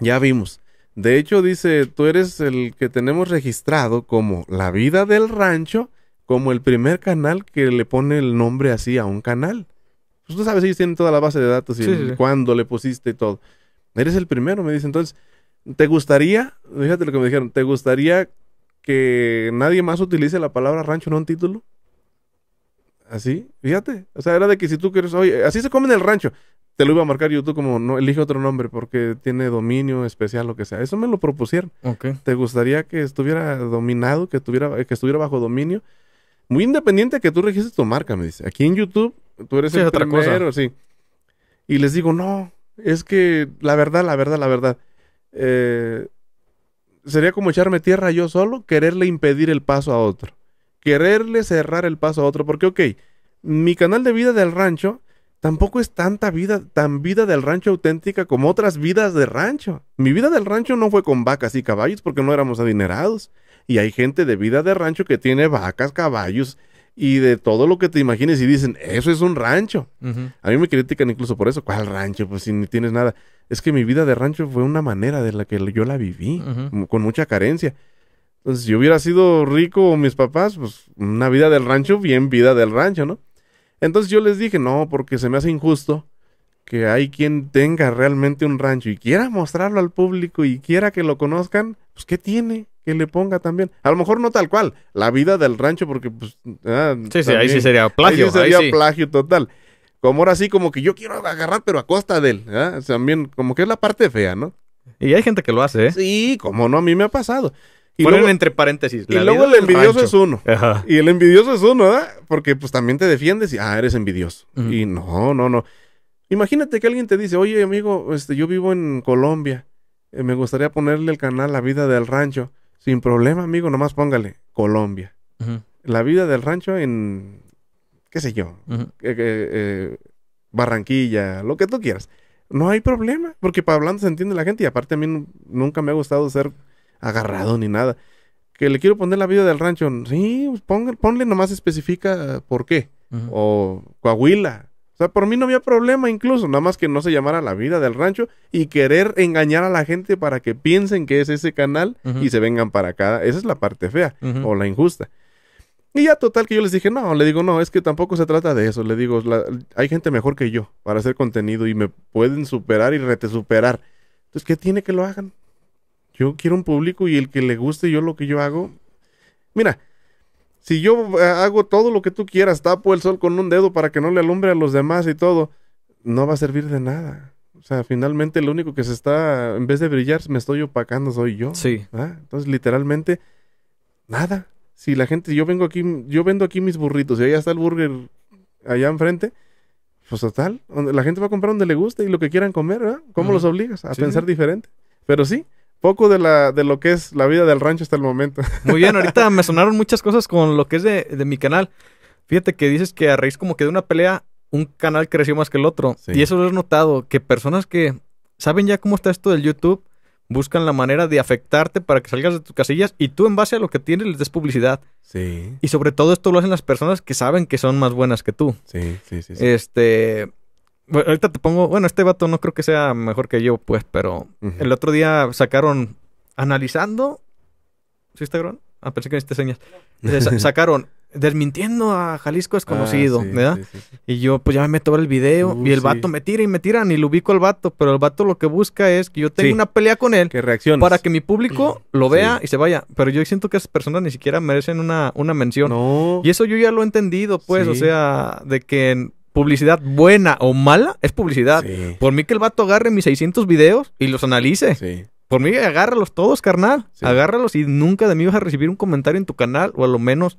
ya vimos. De hecho, dice, tú eres el que tenemos registrado como La Vida del Rancho, como el primer canal que le pone el nombre así a un canal. Pues tú sabes, ellos tienen toda la base de datos y cuándo le pusiste y todo. Eres el primero, me dice. Entonces, ¿te gustaría, fíjate lo que me dijeron, ¿te gustaría que nadie más utilice la palabra rancho en un título? Así, fíjate. O sea, era de que si tú quieres, oye, así se come en el rancho te lo iba a marcar YouTube como no elige otro nombre porque tiene dominio especial lo que sea. Eso me lo propusieron. Okay. ¿Te gustaría que estuviera dominado, que que estuviera bajo dominio? Muy independiente que tú registres tu marca, me dice. Aquí en YouTube tú eres otra cosa. sí. Y les digo, "No, es que la verdad, la verdad, la verdad eh, sería como echarme tierra yo solo, quererle impedir el paso a otro. Quererle cerrar el paso a otro porque ok, mi canal de vida del rancho tampoco es tanta vida, tan vida del rancho auténtica como otras vidas de rancho. Mi vida del rancho no fue con vacas y caballos porque no éramos adinerados. Y hay gente de vida de rancho que tiene vacas, caballos y de todo lo que te imagines y dicen, eso es un rancho. A mí me critican incluso por eso. ¿Cuál rancho? Pues si ni tienes nada. Es que mi vida de rancho fue una manera de la que yo la viví, con mucha carencia. Entonces, si yo hubiera sido rico o mis papás, pues una vida del rancho, bien vida del rancho, ¿no? Entonces yo les dije, no, porque se me hace injusto que hay quien tenga realmente un rancho y quiera mostrarlo al público y quiera que lo conozcan, pues ¿qué tiene? Que le ponga también. A lo mejor no tal cual, la vida del rancho, porque pues... Ah, sí, sí, ahí sí sería plagio. Ahí sí sería plagio total. Como ahora sí, como que yo quiero agarrar, pero a costa de él. También, como que es la parte fea, ¿no? Y hay gente que lo hace, ¿eh? Sí, como no, a mí me ha pasado. Y luego, entre paréntesis. Y luego el envidioso es uno. Y el envidioso es uno, ¿verdad? Porque pues también te defiendes y, ah, eres envidioso. Y no, no, no. Imagínate que alguien te dice, oye, amigo, este, yo vivo en Colombia. Eh, me gustaría ponerle el canal La Vida del Rancho. Sin problema, amigo, nomás póngale Colombia. La Vida del Rancho en, qué sé yo, eh, eh, Barranquilla, lo que tú quieras. No hay problema, porque para hablando se entiende la gente y aparte a mí nunca me ha gustado ser agarrado ni nada. Que le quiero poner la vida del rancho. Sí, pues, ponle, nomás especifica eh, por qué. O Coahuila. O sea, por mí no había problema incluso, nada más que no se llamara la vida del rancho y querer engañar a la gente para que piensen que es ese canal y se vengan para acá. Esa es la parte fea o la injusta. Y ya total que yo les dije, no, le digo, no, es que tampoco se trata de eso. Le digo, hay gente mejor que yo para hacer contenido y me pueden superar y retesuperar. Entonces, ¿qué tiene que lo hagan? Yo quiero un público y el que le guste yo lo que yo hago. Mira, si yo eh, hago todo lo que tú quieras, tapo el sol con un dedo para que no le alumbre a los demás y todo, no va a servir de nada. O sea, finalmente lo único que se está, en vez de brillar, me estoy opacando, soy yo. Sí. Entonces, literalmente, nada. Si la gente, yo vengo aquí, yo vendo aquí mis burritos y allá está el burger allá enfrente, pues total, la gente va a comprar donde le guste y lo que quieran comer, ¿verdad? ¿Cómo los obligas a pensar diferente? Pero sí, poco de, la, de lo que es la vida del rancho hasta el momento. Muy bien, ahorita me sonaron muchas cosas con lo que es de, mi canal. Fíjate que dices que a raíz como que de una pelea, un canal creció más que el otro. Y eso lo he notado, que personas que saben ya cómo está esto del YouTube, buscan la manera de afectarte para que salgas de tus casillas y tú en base a lo que tienes les des publicidad. Sí. Y sobre todo esto lo hacen las personas que saben que son más buenas que tú. sí, sí. sí. Este, ahorita te pongo, bueno, este vato no creo que sea mejor que yo, pues, pero el otro día sacaron analizando. ¿Sí está grón? Ah, pensé que necesitas señas. Eh, sacaron desmintiendo a Jalisco desconocido, ah, ¿verdad? y yo pues ya me meto el video uh, y el vato me tira y me tiran y lo ubico al vato, pero el vato lo que busca es que yo tenga una pelea con él que para que mi público lo vea y se vaya, pero yo siento que esas personas ni siquiera merecen una, una mención. No. Y eso yo ya lo he entendido, pues, o sea, de que publicidad buena o mala es publicidad. Por mí que el vato agarre mis 600 videos y los analice. Por mí agárralos todos, carnal. Agárralos y nunca de mí vas a recibir un comentario en tu canal o a lo menos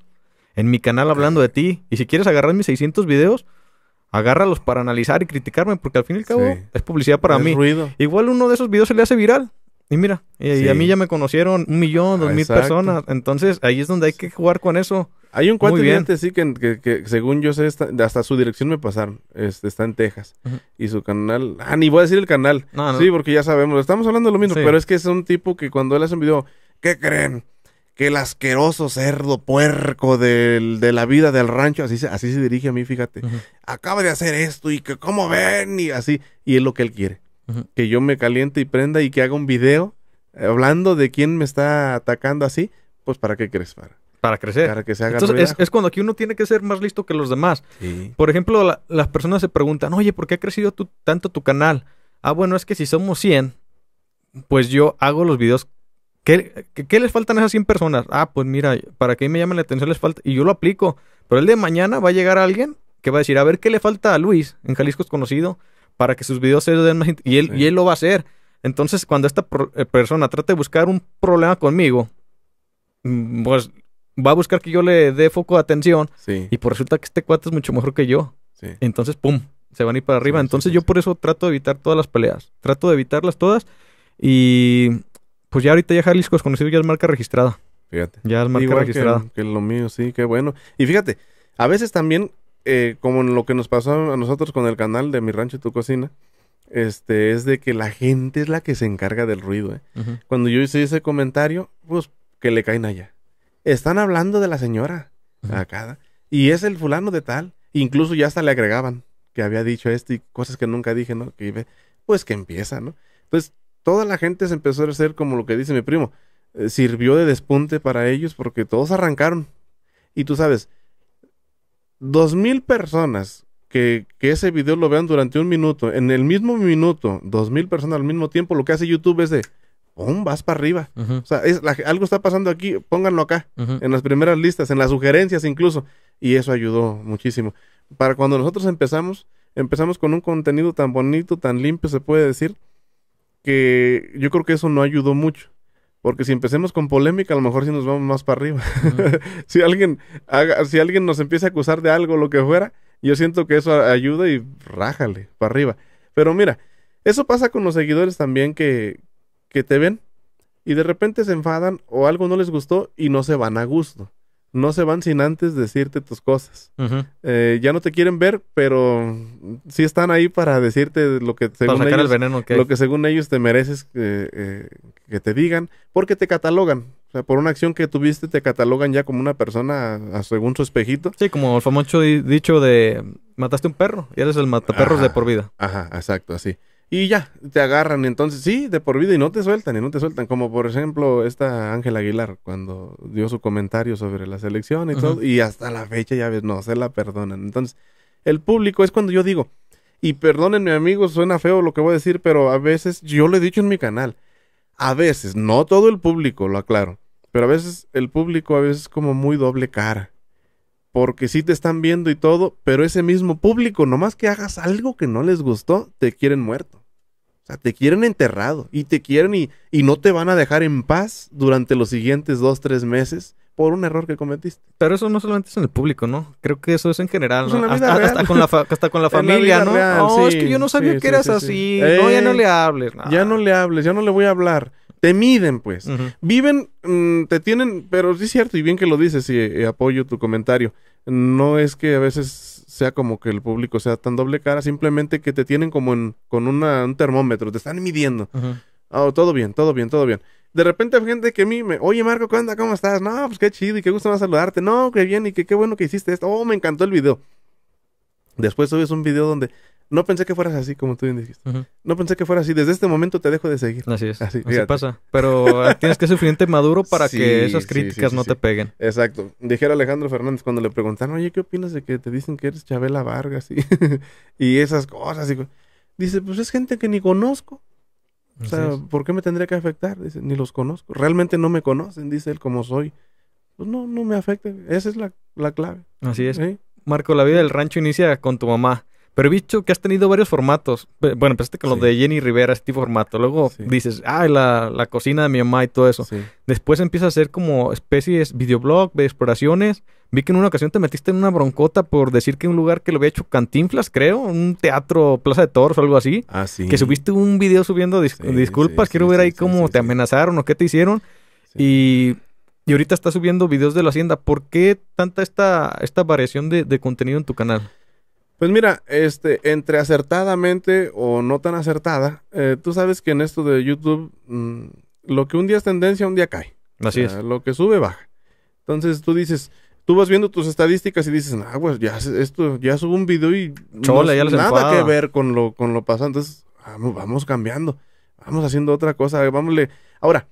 en mi canal hablando de ti. Y si quieres agarrar mis 600 videos, agárralos para analizar y criticarme porque al fin y al cabo es publicidad para mí. Igual uno de esos videos se le hace viral. Y mira, y, a mí ya me conocieron un millón, dos ah, mil personas. Entonces, ahí es donde hay que jugar con eso. Hay un cuate gente, sí que, según yo sé, hasta su dirección me pasaron. Este, está en Texas. Y su canal. Ah, ni voy a decir el canal. Sí, porque ya sabemos. Estamos hablando de lo mismo. Pero es que es un tipo que cuando él hace un video, ¿qué creen? que el asqueroso cerdo puerco de la vida del rancho, así se, así se dirige a mí, fíjate, acaba de hacer esto y que cómo ven y así, y es lo que él quiere que yo me caliente y prenda y que haga un video hablando de quién me está atacando así, pues ¿para qué crees, para? crecer. Para que Entonces, es, cuando aquí uno tiene que ser más listo que los demás. Por ejemplo, las personas se preguntan, oye, ¿por qué ha crecido tanto tu canal? Ah, bueno, es que si somos 100, pues yo hago los videos. ¿Qué, qué les faltan a esas 100 personas? Ah, pues mira, para que me llamen la atención les falta. Y yo lo aplico. Pero el de mañana va a llegar alguien que va a decir, a ver, ¿qué le falta a Luis? En Jalisco es conocido para que sus videos se den más... Y él, y él lo va a hacer. Entonces, cuando esta eh, persona trate de buscar un problema conmigo, mm, pues va a buscar que yo le dé foco de atención. Sí. Y pues resulta que este cuate es mucho mejor que yo. Sí. Entonces, ¡pum! Se van a ir para arriba. Entonces, yo por eso trato de evitar todas las peleas. Trato de evitarlas todas. Y pues ya ahorita ya Jalisco es conocido, ya es marca registrada. Fíjate. Ya es marca registrada. Que, es lo mío, sí, qué bueno. Y fíjate, a veces también eh, como en lo que nos pasó a nosotros con el canal de Mi Rancho y Tu Cocina, este, es de que la gente es la que se encarga del ruido. ¿eh? Cuando yo hice ese comentario, pues que le caen allá. Están hablando de la señora acá, y es el fulano de tal. Incluso ya hasta le agregaban que había dicho esto y cosas que nunca dije, ¿no? Que pues que empieza, ¿no? Entonces, toda la gente se empezó a hacer como lo que dice mi primo. Eh, sirvió de despunte para ellos porque todos arrancaron. Y tú sabes, dos mil personas que, que, ese video lo vean durante un minuto, en el mismo minuto, dos mil personas al mismo tiempo, lo que hace YouTube es de, ¡pum! Vas para arriba. O sea, es, algo está pasando aquí, pónganlo acá, en las primeras listas, en las sugerencias incluso. Y eso ayudó muchísimo. Para cuando nosotros empezamos, empezamos con un contenido tan bonito, tan limpio, se puede decir, que yo creo que eso no ayudó mucho. Porque si empecemos con polémica, a lo mejor sí nos vamos más para arriba. si alguien si alguien nos empieza a acusar de algo, lo que fuera, yo siento que eso ayuda y rájale para arriba. Pero mira, eso pasa con los seguidores también que, que te ven y de repente se enfadan o algo no les gustó y no se van a gusto no se van sin antes decirte tus cosas. Eh, ya no te quieren ver, pero sí están ahí para decirte lo que según, ellos, lo que según ellos te mereces eh, eh, que te digan, porque te catalogan. O sea, por una acción que tuviste te catalogan ya como una persona según su espejito. Sí, como el famoso dicho de mataste un perro y eres el mataperros de por vida. Ajá, exacto, así. Y ya, te agarran, entonces sí, de por vida y no te sueltan, y no te sueltan. Como por ejemplo esta Ángela Aguilar, cuando dio su comentario sobre la selección y todo, y hasta la fecha ya ves, no, se la perdonan. Entonces, el público es cuando yo digo, y perdónenme amigos, suena feo lo que voy a decir, pero a veces, yo lo he dicho en mi canal, a veces, no todo el público, lo aclaro, pero a veces el público a veces es como muy doble cara. Porque sí te están viendo y todo, pero ese mismo público, nomás que hagas algo que no les gustó, te quieren muerto. O sea, te quieren enterrado y te quieren y, y no te van a dejar en paz durante los siguientes dos, tres meses por un error que cometiste. Pero eso no solamente es en el público, ¿no? Creo que eso es en general, pues ¿no? hasta, con la con la familia, ¿no? no, es que yo no sabía que eras así. Eh, no, ya no le hables. nada. Ya no le hables, ya no le voy a hablar. Te miden, pues. Viven, mm, te tienen, pero sí es cierto, y bien que lo dices, y eh, apoyo tu comentario. No es que a veces sea como que el público sea tan doble cara, simplemente que te tienen como en, con una, un termómetro, te están midiendo. oh, todo bien, todo bien, todo bien. De repente hay gente que a mí me, oye Marco, ¿qué ¿Cómo estás? No, pues qué chido y qué gusto más saludarte. No, qué bien y qué, qué bueno que hiciste esto. Oh, me encantó el video. Después subes un video donde, no pensé que fueras así, como tú bien dijiste. No pensé que fuera así. Desde este momento te dejo de seguir. Así es. Así, pasa. Pero ah, tienes que ser suficiente maduro para que esas críticas no te peguen. Exacto. Dijera Alejandro Fernández cuando le preguntaron, oye, ¿qué opinas de que te dicen que eres Chabela Vargas y, esas cosas? dice, pues es gente que ni conozco. O sea, ¿por qué me tendría que afectar? Dice, ni los conozco. Realmente no me conocen, dice él, como soy. Pues no, no me afecta. Esa es la, la clave. Así es. Marco, la vida del rancho inicia con tu mamá. Pero he visto que has tenido varios formatos. Bueno, empezaste con lo de Jenny Rivera, este tipo formato. Luego dices, ay, la, cocina de mi mamá y todo eso. Después empiezas a hacer como especies, videoblog, de exploraciones. Vi que en una ocasión te metiste en una broncota por decir que un lugar que lo había hecho Cantinflas, creo, un teatro, Plaza de Toros o algo así. Ah, sí. Que subiste un video subiendo disculpas, quiero ver ahí cómo te amenazaron o qué te hicieron. Y ahorita estás subiendo videos de la hacienda. ¿Por qué tanta esta, esta variación de, de, contenido en tu canal? Pues mira, este, entre acertadamente o no tan acertada, eh, tú sabes que en esto de YouTube, mm, lo que un día es tendencia, un día cae. Así es. Lo que sube, baja. Entonces tú dices, tú vas viendo tus estadísticas y dices, ah, pues ya esto, ya subo un video y nada que ver con lo, con lo pasado. Entonces, vamos, cambiando, vamos haciendo otra cosa, vámonle. Ahora,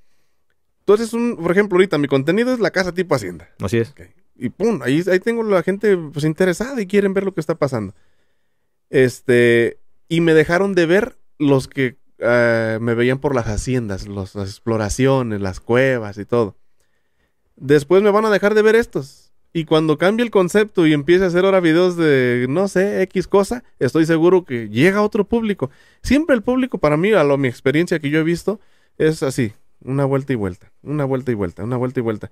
entonces, un, por ejemplo, ahorita mi contenido es la casa tipo Hacienda. Así es y pum, ahí, ahí tengo la gente pues interesada y quieren ver lo que está pasando. Este, y me dejaron de ver los que eh, me veían por las haciendas, las exploraciones, las cuevas y todo. Después me van a dejar de ver estos. Y cuando cambie el concepto y empiece a hacer ahora videos de, no sé, X cosa, estoy seguro que llega otro público. Siempre el público, para mí, a lo, mi experiencia que yo he visto, es así, una vuelta y vuelta, una vuelta y vuelta, una vuelta y vuelta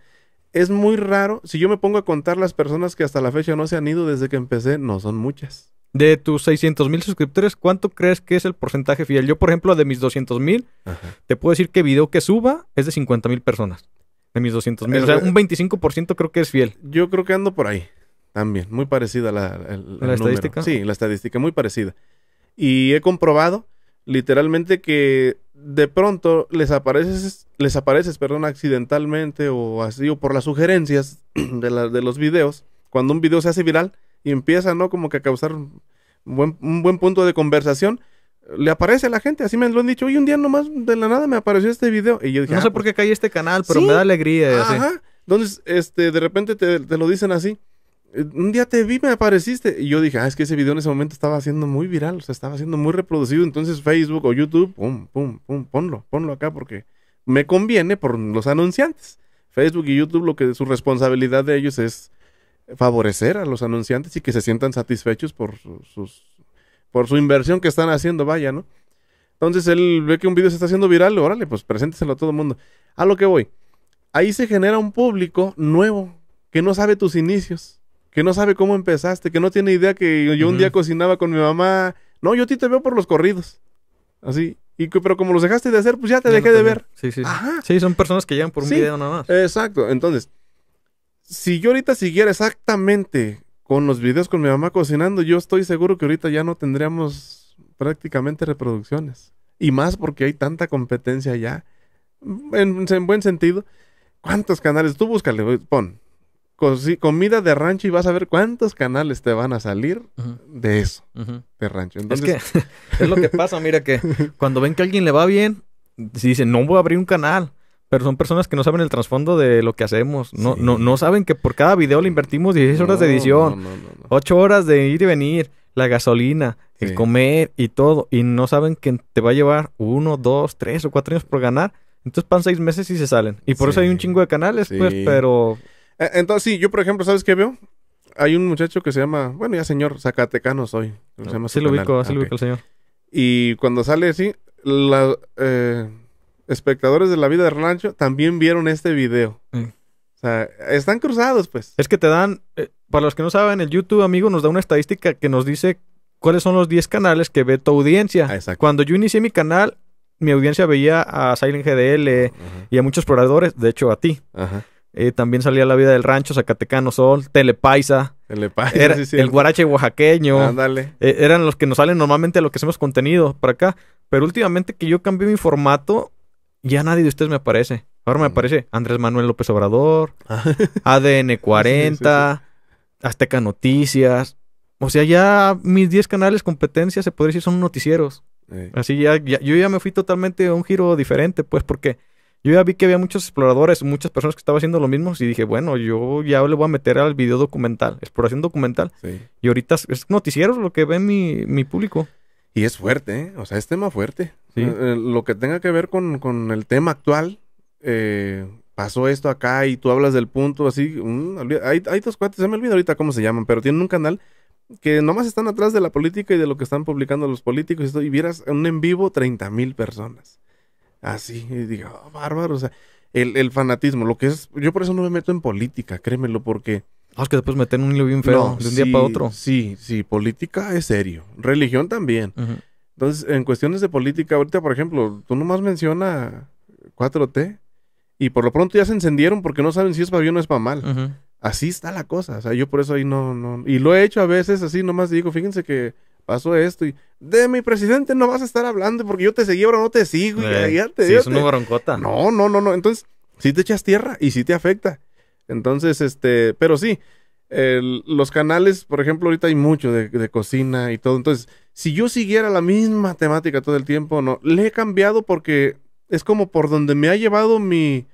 es muy raro. Si yo me pongo a contar las personas que hasta la fecha no se han ido desde que empecé, no son muchas. De tus 600 mil suscriptores, ¿cuánto crees que es el porcentaje fiel? Yo, por ejemplo, de mis 200 mil, te puedo decir que video que suba es de 50 mil personas. De mis 200 mil. O sea, un 25% creo que es fiel. Yo creo que ando por ahí. También, muy parecida la, ¿La estadística. Sí, la estadística, muy parecida. Y he comprobado literalmente que de pronto les apareces, les apareces, perdón, accidentalmente o así, o por las sugerencias de, de los videos, cuando un video se hace viral y empieza, ¿no? Como que a causar un buen, punto de conversación, le aparece a la gente, así me lo han dicho, hoy un día nomás de la nada me apareció este video. Y yo dije, no ah, sé pues por qué caí este canal, pero me da alegría. Entonces, este, de repente te lo dicen así. Eh, un día te vi, me apareciste. Y yo dije, ah, es que ese video en ese momento estaba siendo muy viral, o sea, estaba siendo muy reproducido. Entonces Facebook o YouTube, pum, pum, pum, ponlo, ponlo acá porque me conviene por los anunciantes. Facebook y YouTube, lo que su responsabilidad de ellos es favorecer a los anunciantes y que se sientan satisfechos por sus, por su inversión que están haciendo, vaya, ¿no? Entonces él ve que un video se está haciendo viral, órale, pues presénteselo a todo el mundo. A lo que voy. Ahí se genera un público nuevo que no sabe tus inicios que no sabe cómo empezaste, que no tiene idea que yo un día cocinaba con mi mamá. No, yo a ti te veo por los corridos. Así. Y que, pero como los dejaste de hacer, pues ya te dejé de ver. Sí, sí. Sí, son personas que llegan por un video nada más. Exacto. Entonces, si yo ahorita siguiera exactamente con los videos con mi mamá cocinando, yo estoy seguro que ahorita ya no tendríamos prácticamente reproducciones. Y más porque hay tanta competencia ya. En, en buen sentido. ¿Cuántos canales? Tú búscale, pon comida de rancho y vas a ver cuántos canales te van a salir de eso, de rancho. Entonces... Es que es lo que pasa, mira que cuando ven que a alguien le va bien, si dicen, no voy a abrir un canal. Pero son personas que no saben el trasfondo de lo que hacemos. No, no, saben que por cada video le invertimos 16 horas de edición, 8 horas de ir y venir, la gasolina, el comer y todo. Y no saben que te va a llevar uno, dos, tres o cuatro años por ganar. Entonces pasan seis meses y se salen. Y por eso hay un chingo de canales, pues, pero e, entonces, sí, yo por ejemplo, ¿sabes qué veo? Hay un muchacho que se llama, bueno, ya señor, Zacatecano soy. Ah, sí lo ubico, así lo ubico el señor. Y cuando sale así, los eh, espectadores de la vida de rancho también vieron este video. Mm. O sea, están cruzados, pues. Es que te dan, eh, para los que no saben, el YouTube, amigo, nos da una estadística que nos dice cuáles son los 10 canales que ve tu audiencia. Ah, cuando yo inicié mi canal, mi audiencia veía a Silent GDL y a muchos exploradores, de hecho a ti. Ajá. Eh, también salía La Vida del Rancho, Zacatecano Sol, Telepaisa. El guarache oaxaqueño. Eh, eran los que nos salen normalmente a lo que hacemos contenido para acá. Pero últimamente que yo cambié mi formato, ya nadie de ustedes me aparece. Ahora me mm. aparece Andrés Manuel López Obrador, ADN ah, 40, Azteca Noticias. O sea, ya mis 10 canales competencias, se podría decir son noticieros. Eh. Así ya, yo ya me fui totalmente a un giro diferente, pues, porque yo ya vi que había muchos exploradores, muchas personas que estaban haciendo lo mismo y dije, bueno, yo ya le voy a meter al video documental, exploración documental. Y ahorita es noticiero lo que ve mi, mi público. Y es fuerte, ¿eh? o sea, es tema fuerte. Eh, eh, lo que tenga que ver con, con el tema actual, eh, pasó esto acá y tú hablas del punto así. Mm, hay, hay dos cuates, se me olvida ahorita cómo se llaman, pero tienen un canal que nomás están atrás de la política y de lo que están publicando los políticos y, esto, y vieras un en vivo 30 mil personas. Así, y digo, ah, bárbaro, o sea, el, el, fanatismo, lo que es, yo por eso no me meto en política, créemelo, porque... Ah, es que después meten un hilo bien feo de un día para otro. Sí, sí, política es serio, religión también. Entonces, en cuestiones de política, ahorita, por ejemplo, tú nomás menciona 4T y por lo pronto ya se encendieron porque no saben si es para bien o es para mal. Así está la cosa, o sea, yo por eso ahí no, no... Y lo he hecho a veces así, nomás digo, fíjense que pasó esto y de mi presidente no vas a estar hablando porque yo te seguí, ahora no te sigo. y eh, ya es un una No, no, no, no. Entonces, sí te echas tierra y sí te afecta. Entonces, este, pero sí, los canales, por ejemplo, ahorita hay mucho de, de, cocina y todo. Entonces, si yo siguiera la misma temática todo el tiempo, no, le he cambiado porque es como por donde me ha llevado mi,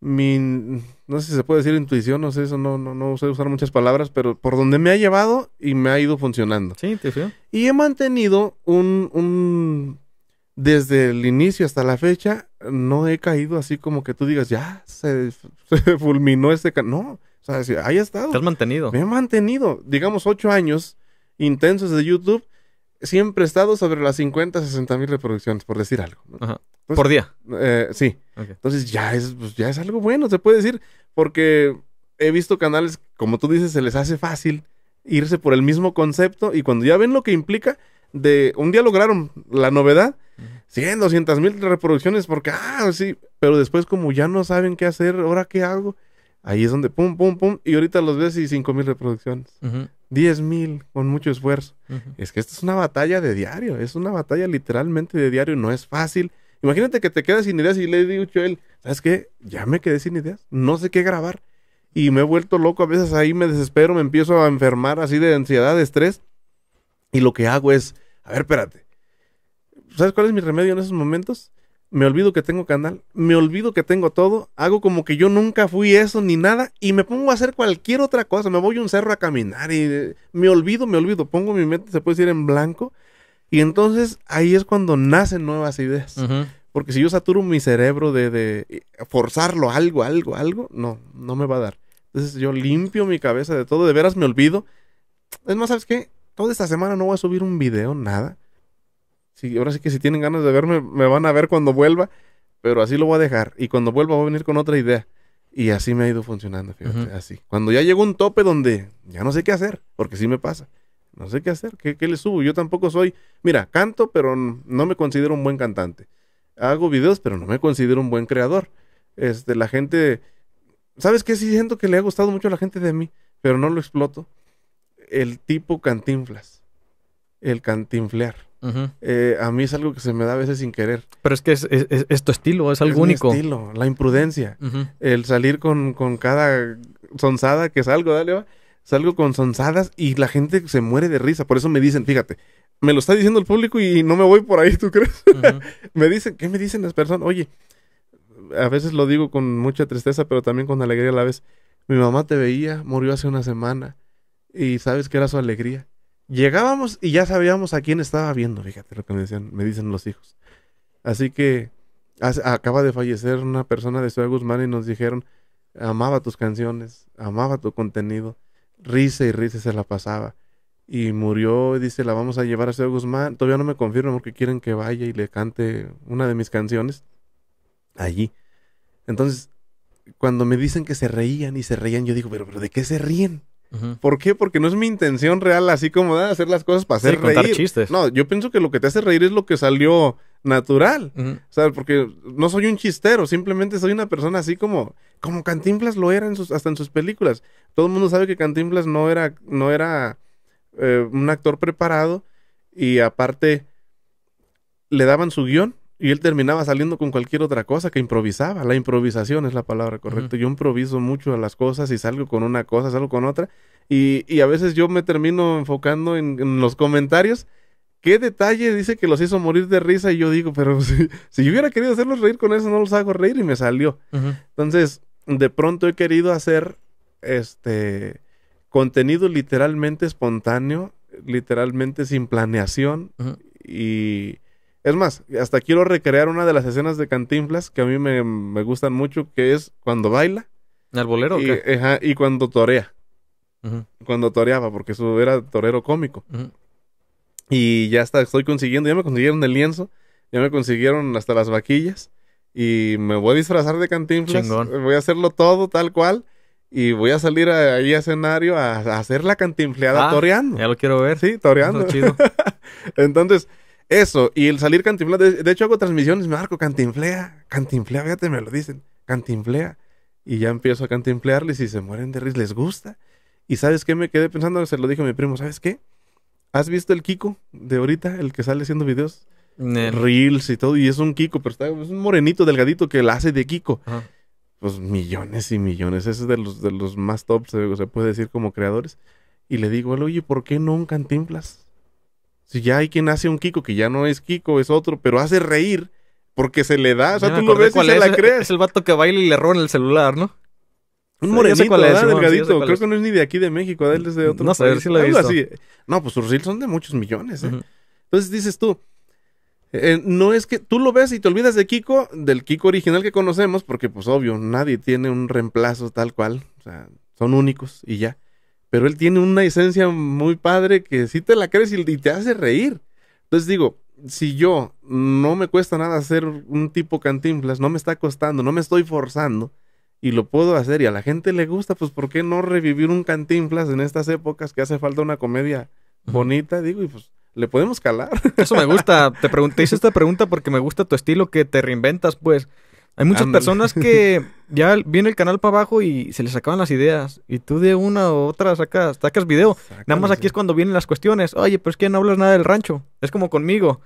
mi, no sé si se puede decir intuición, no sé, eso no, no, no sé usar muchas palabras, pero por donde me ha llevado y me ha ido funcionando. Sí, intuición. Y he mantenido un, un, desde el inicio hasta la fecha, no he caído así como que tú digas, ya, se, fulminó este, no, o sea, ahí ha estado. Te has mantenido. Me he mantenido, digamos, ocho años intensos de YouTube siempre he estado sobre las 50, 60 mil reproducciones, por decir algo. por día. Eh, sí. Entonces ya es, pues, ya es algo bueno, se puede decir, porque he visto canales, como tú dices, se les hace fácil irse por el mismo concepto y cuando ya ven lo que implica, de un día lograron la novedad, 100, 200 mil reproducciones, porque, ah, sí, pero después como ya no saben qué hacer, ahora qué hago, ahí es donde pum, pum, pum, y ahorita los ves y 5 mil reproducciones. Ajá. Diez mil con mucho esfuerzo. Es que esta es una batalla de diario, es una batalla literalmente de diario, no es fácil. Imagínate que te quedas sin ideas y le he dicho él, ¿sabes qué? Ya me quedé sin ideas, no sé qué grabar. Y me he vuelto loco, a veces ahí me desespero, me empiezo a enfermar así de ansiedad, de estrés. Y lo que hago es, a ver, espérate, ¿sabes cuál es mi remedio en esos momentos? me olvido que tengo canal, me olvido que tengo todo, hago como que yo nunca fui eso ni nada y me pongo a hacer cualquier otra cosa, me voy a un cerro a caminar y eh, me olvido, me olvido, pongo mi mente, se puede decir, en blanco y entonces ahí es cuando nacen nuevas ideas. Porque si yo saturo mi cerebro de, de eh, forzarlo algo, algo, algo, no, no me va a dar. Entonces yo limpio mi cabeza de todo, de veras me olvido. Es más, ¿sabes qué? Toda esta semana no voy a subir un video, nada Sí, ahora sí que si tienen ganas de verme, me van a ver cuando vuelva, pero así lo voy a dejar. Y cuando vuelva voy a venir con otra idea. Y así me ha ido funcionando, fíjate, así. Cuando ya llegó un tope donde ya no sé qué hacer, porque sí me pasa. No sé qué hacer, ¿qué, qué le subo? Yo tampoco soy, mira, canto, pero no me considero un buen cantante. Hago videos, pero no me considero un buen creador. Este, la gente, ¿sabes qué? Sí siento que le ha gustado mucho a la gente de mí, pero no lo exploto. El tipo cantinflas, el cantinflear. Eh, a mí es algo que se me da a veces sin querer. Pero es que es, tu estilo, es algo único. Mi estilo, la imprudencia. El salir con, cada sonzada que salgo, dale, va. Salgo con sonzadas y la gente se muere de risa. Por eso me dicen, fíjate, me lo está diciendo el público y no me voy por ahí, ¿tú crees? me dicen, ¿qué me dicen las personas? Oye, a veces lo digo con mucha tristeza, pero también con alegría a la vez. Mi mamá te veía, murió hace una semana y sabes que era su alegría. Llegábamos y ya sabíamos a quién estaba viendo, fíjate lo que me decían, me dicen los hijos. Así que acaba de fallecer una persona de Ciudad Guzmán y nos dijeron, amaba tus canciones, amaba tu contenido, risa y risa se la pasaba. Y murió, y dice, la vamos a llevar a Ciudad Guzmán. Todavía no me confirman porque quieren que vaya y le cante una de mis canciones allí. Entonces, cuando me dicen que se reían y se reían, yo digo, pero ¿de qué se ríen? ¿Por qué? Porque no es mi intención real así como de ah, hacer las cosas para hacer reír. chistes. No, yo pienso que lo que te hace reír es lo que salió natural. porque no soy un chistero, simplemente soy una persona así como como Cantinflas lo era en sus, hasta en sus películas. Todo el mundo sabe que Cantinflas no era no era eh, un actor preparado y aparte le daban su guión y él terminaba saliendo con cualquier otra cosa que improvisaba. La improvisación es la palabra correcta. Yo improviso mucho las cosas y salgo con una cosa, salgo con otra. Y, a veces yo me termino enfocando en, los comentarios. ¿Qué detalle dice que los hizo morir de risa? Y yo digo, pero si, yo hubiera querido hacerlos reír con eso, no los hago reír y me salió. Entonces, de pronto he querido hacer este contenido literalmente espontáneo, literalmente sin planeación y es más, hasta quiero recrear una de las escenas de Cantinflas que a mí me, gustan mucho, que es cuando baila. ¿Al bolero? Y, cuando torea. Cuando toreaba, porque eso era torero cómico. Y ya está, estoy consiguiendo, ya me consiguieron el lienzo, ya me consiguieron hasta las vaquillas. Y me voy a disfrazar de Cantinflas. Voy a hacerlo todo tal cual. Y voy a salir ahí a escenario a, hacer la cantinfleada ah, Ya lo quiero ver. Sí, toreando. Es chido. Entonces, eso, y el salir cantinflea. De, hecho, hago transmisiones, me Marco, cantinflea, cantinflea, fíjate, me lo dicen, cantinflea. Y ya empiezo a cantinflearles y se mueren de risa, les gusta. Y sabes qué me quedé pensando, se lo dije a mi primo, ¿sabes qué? ¿Has visto el Kiko de ahorita, el que sale haciendo videos? Reels y todo, y es un Kiko, pero está, es un morenito delgadito que la hace de Kiko. Pues millones y millones, ese es de los, de los más tops, se puede decir, como creadores. Y le digo, oye, ¿por qué no un cantinflas? Si ya hay quien hace un Kiko, que ya no es Kiko, es otro, pero hace reír porque se le da. O sea, tú lo ves y se la crees. Es el vato que baila y le roban el celular, ¿no? Un morenito, ¿verdad? es, delgadito. Creo que no es ni de aquí de México, a él es de mm, otro. No saber si lo he visto. No, pues sus reels son de muchos millones. ¿eh? Entonces dices tú, eh, no es que tú lo ves y te olvidas de Kiko, del Kiko original que conocemos, porque pues obvio, nadie tiene un reemplazo tal cual. O sea, son únicos y ya pero él tiene una esencia muy padre que si te la crees y, te hace reír. Entonces digo, si yo no me cuesta nada hacer un tipo cantinflas, no me está costando, no me estoy forzando y lo puedo hacer y a la gente le gusta, pues ¿por qué no revivir un cantinflas en estas épocas que hace falta una comedia bonita? Digo, y pues le podemos calar. Eso me gusta. Te, pregunté hice esta pregunta porque me gusta tu estilo que te reinventas, pues. Hay muchas personas que ya viene el canal para abajo y se les acaban las ideas. Y tú de una u otra sacas, sacas video. nada más aquí es cuando vienen las cuestiones. Oye, pero es que no hablas nada del rancho. Es como conmigo.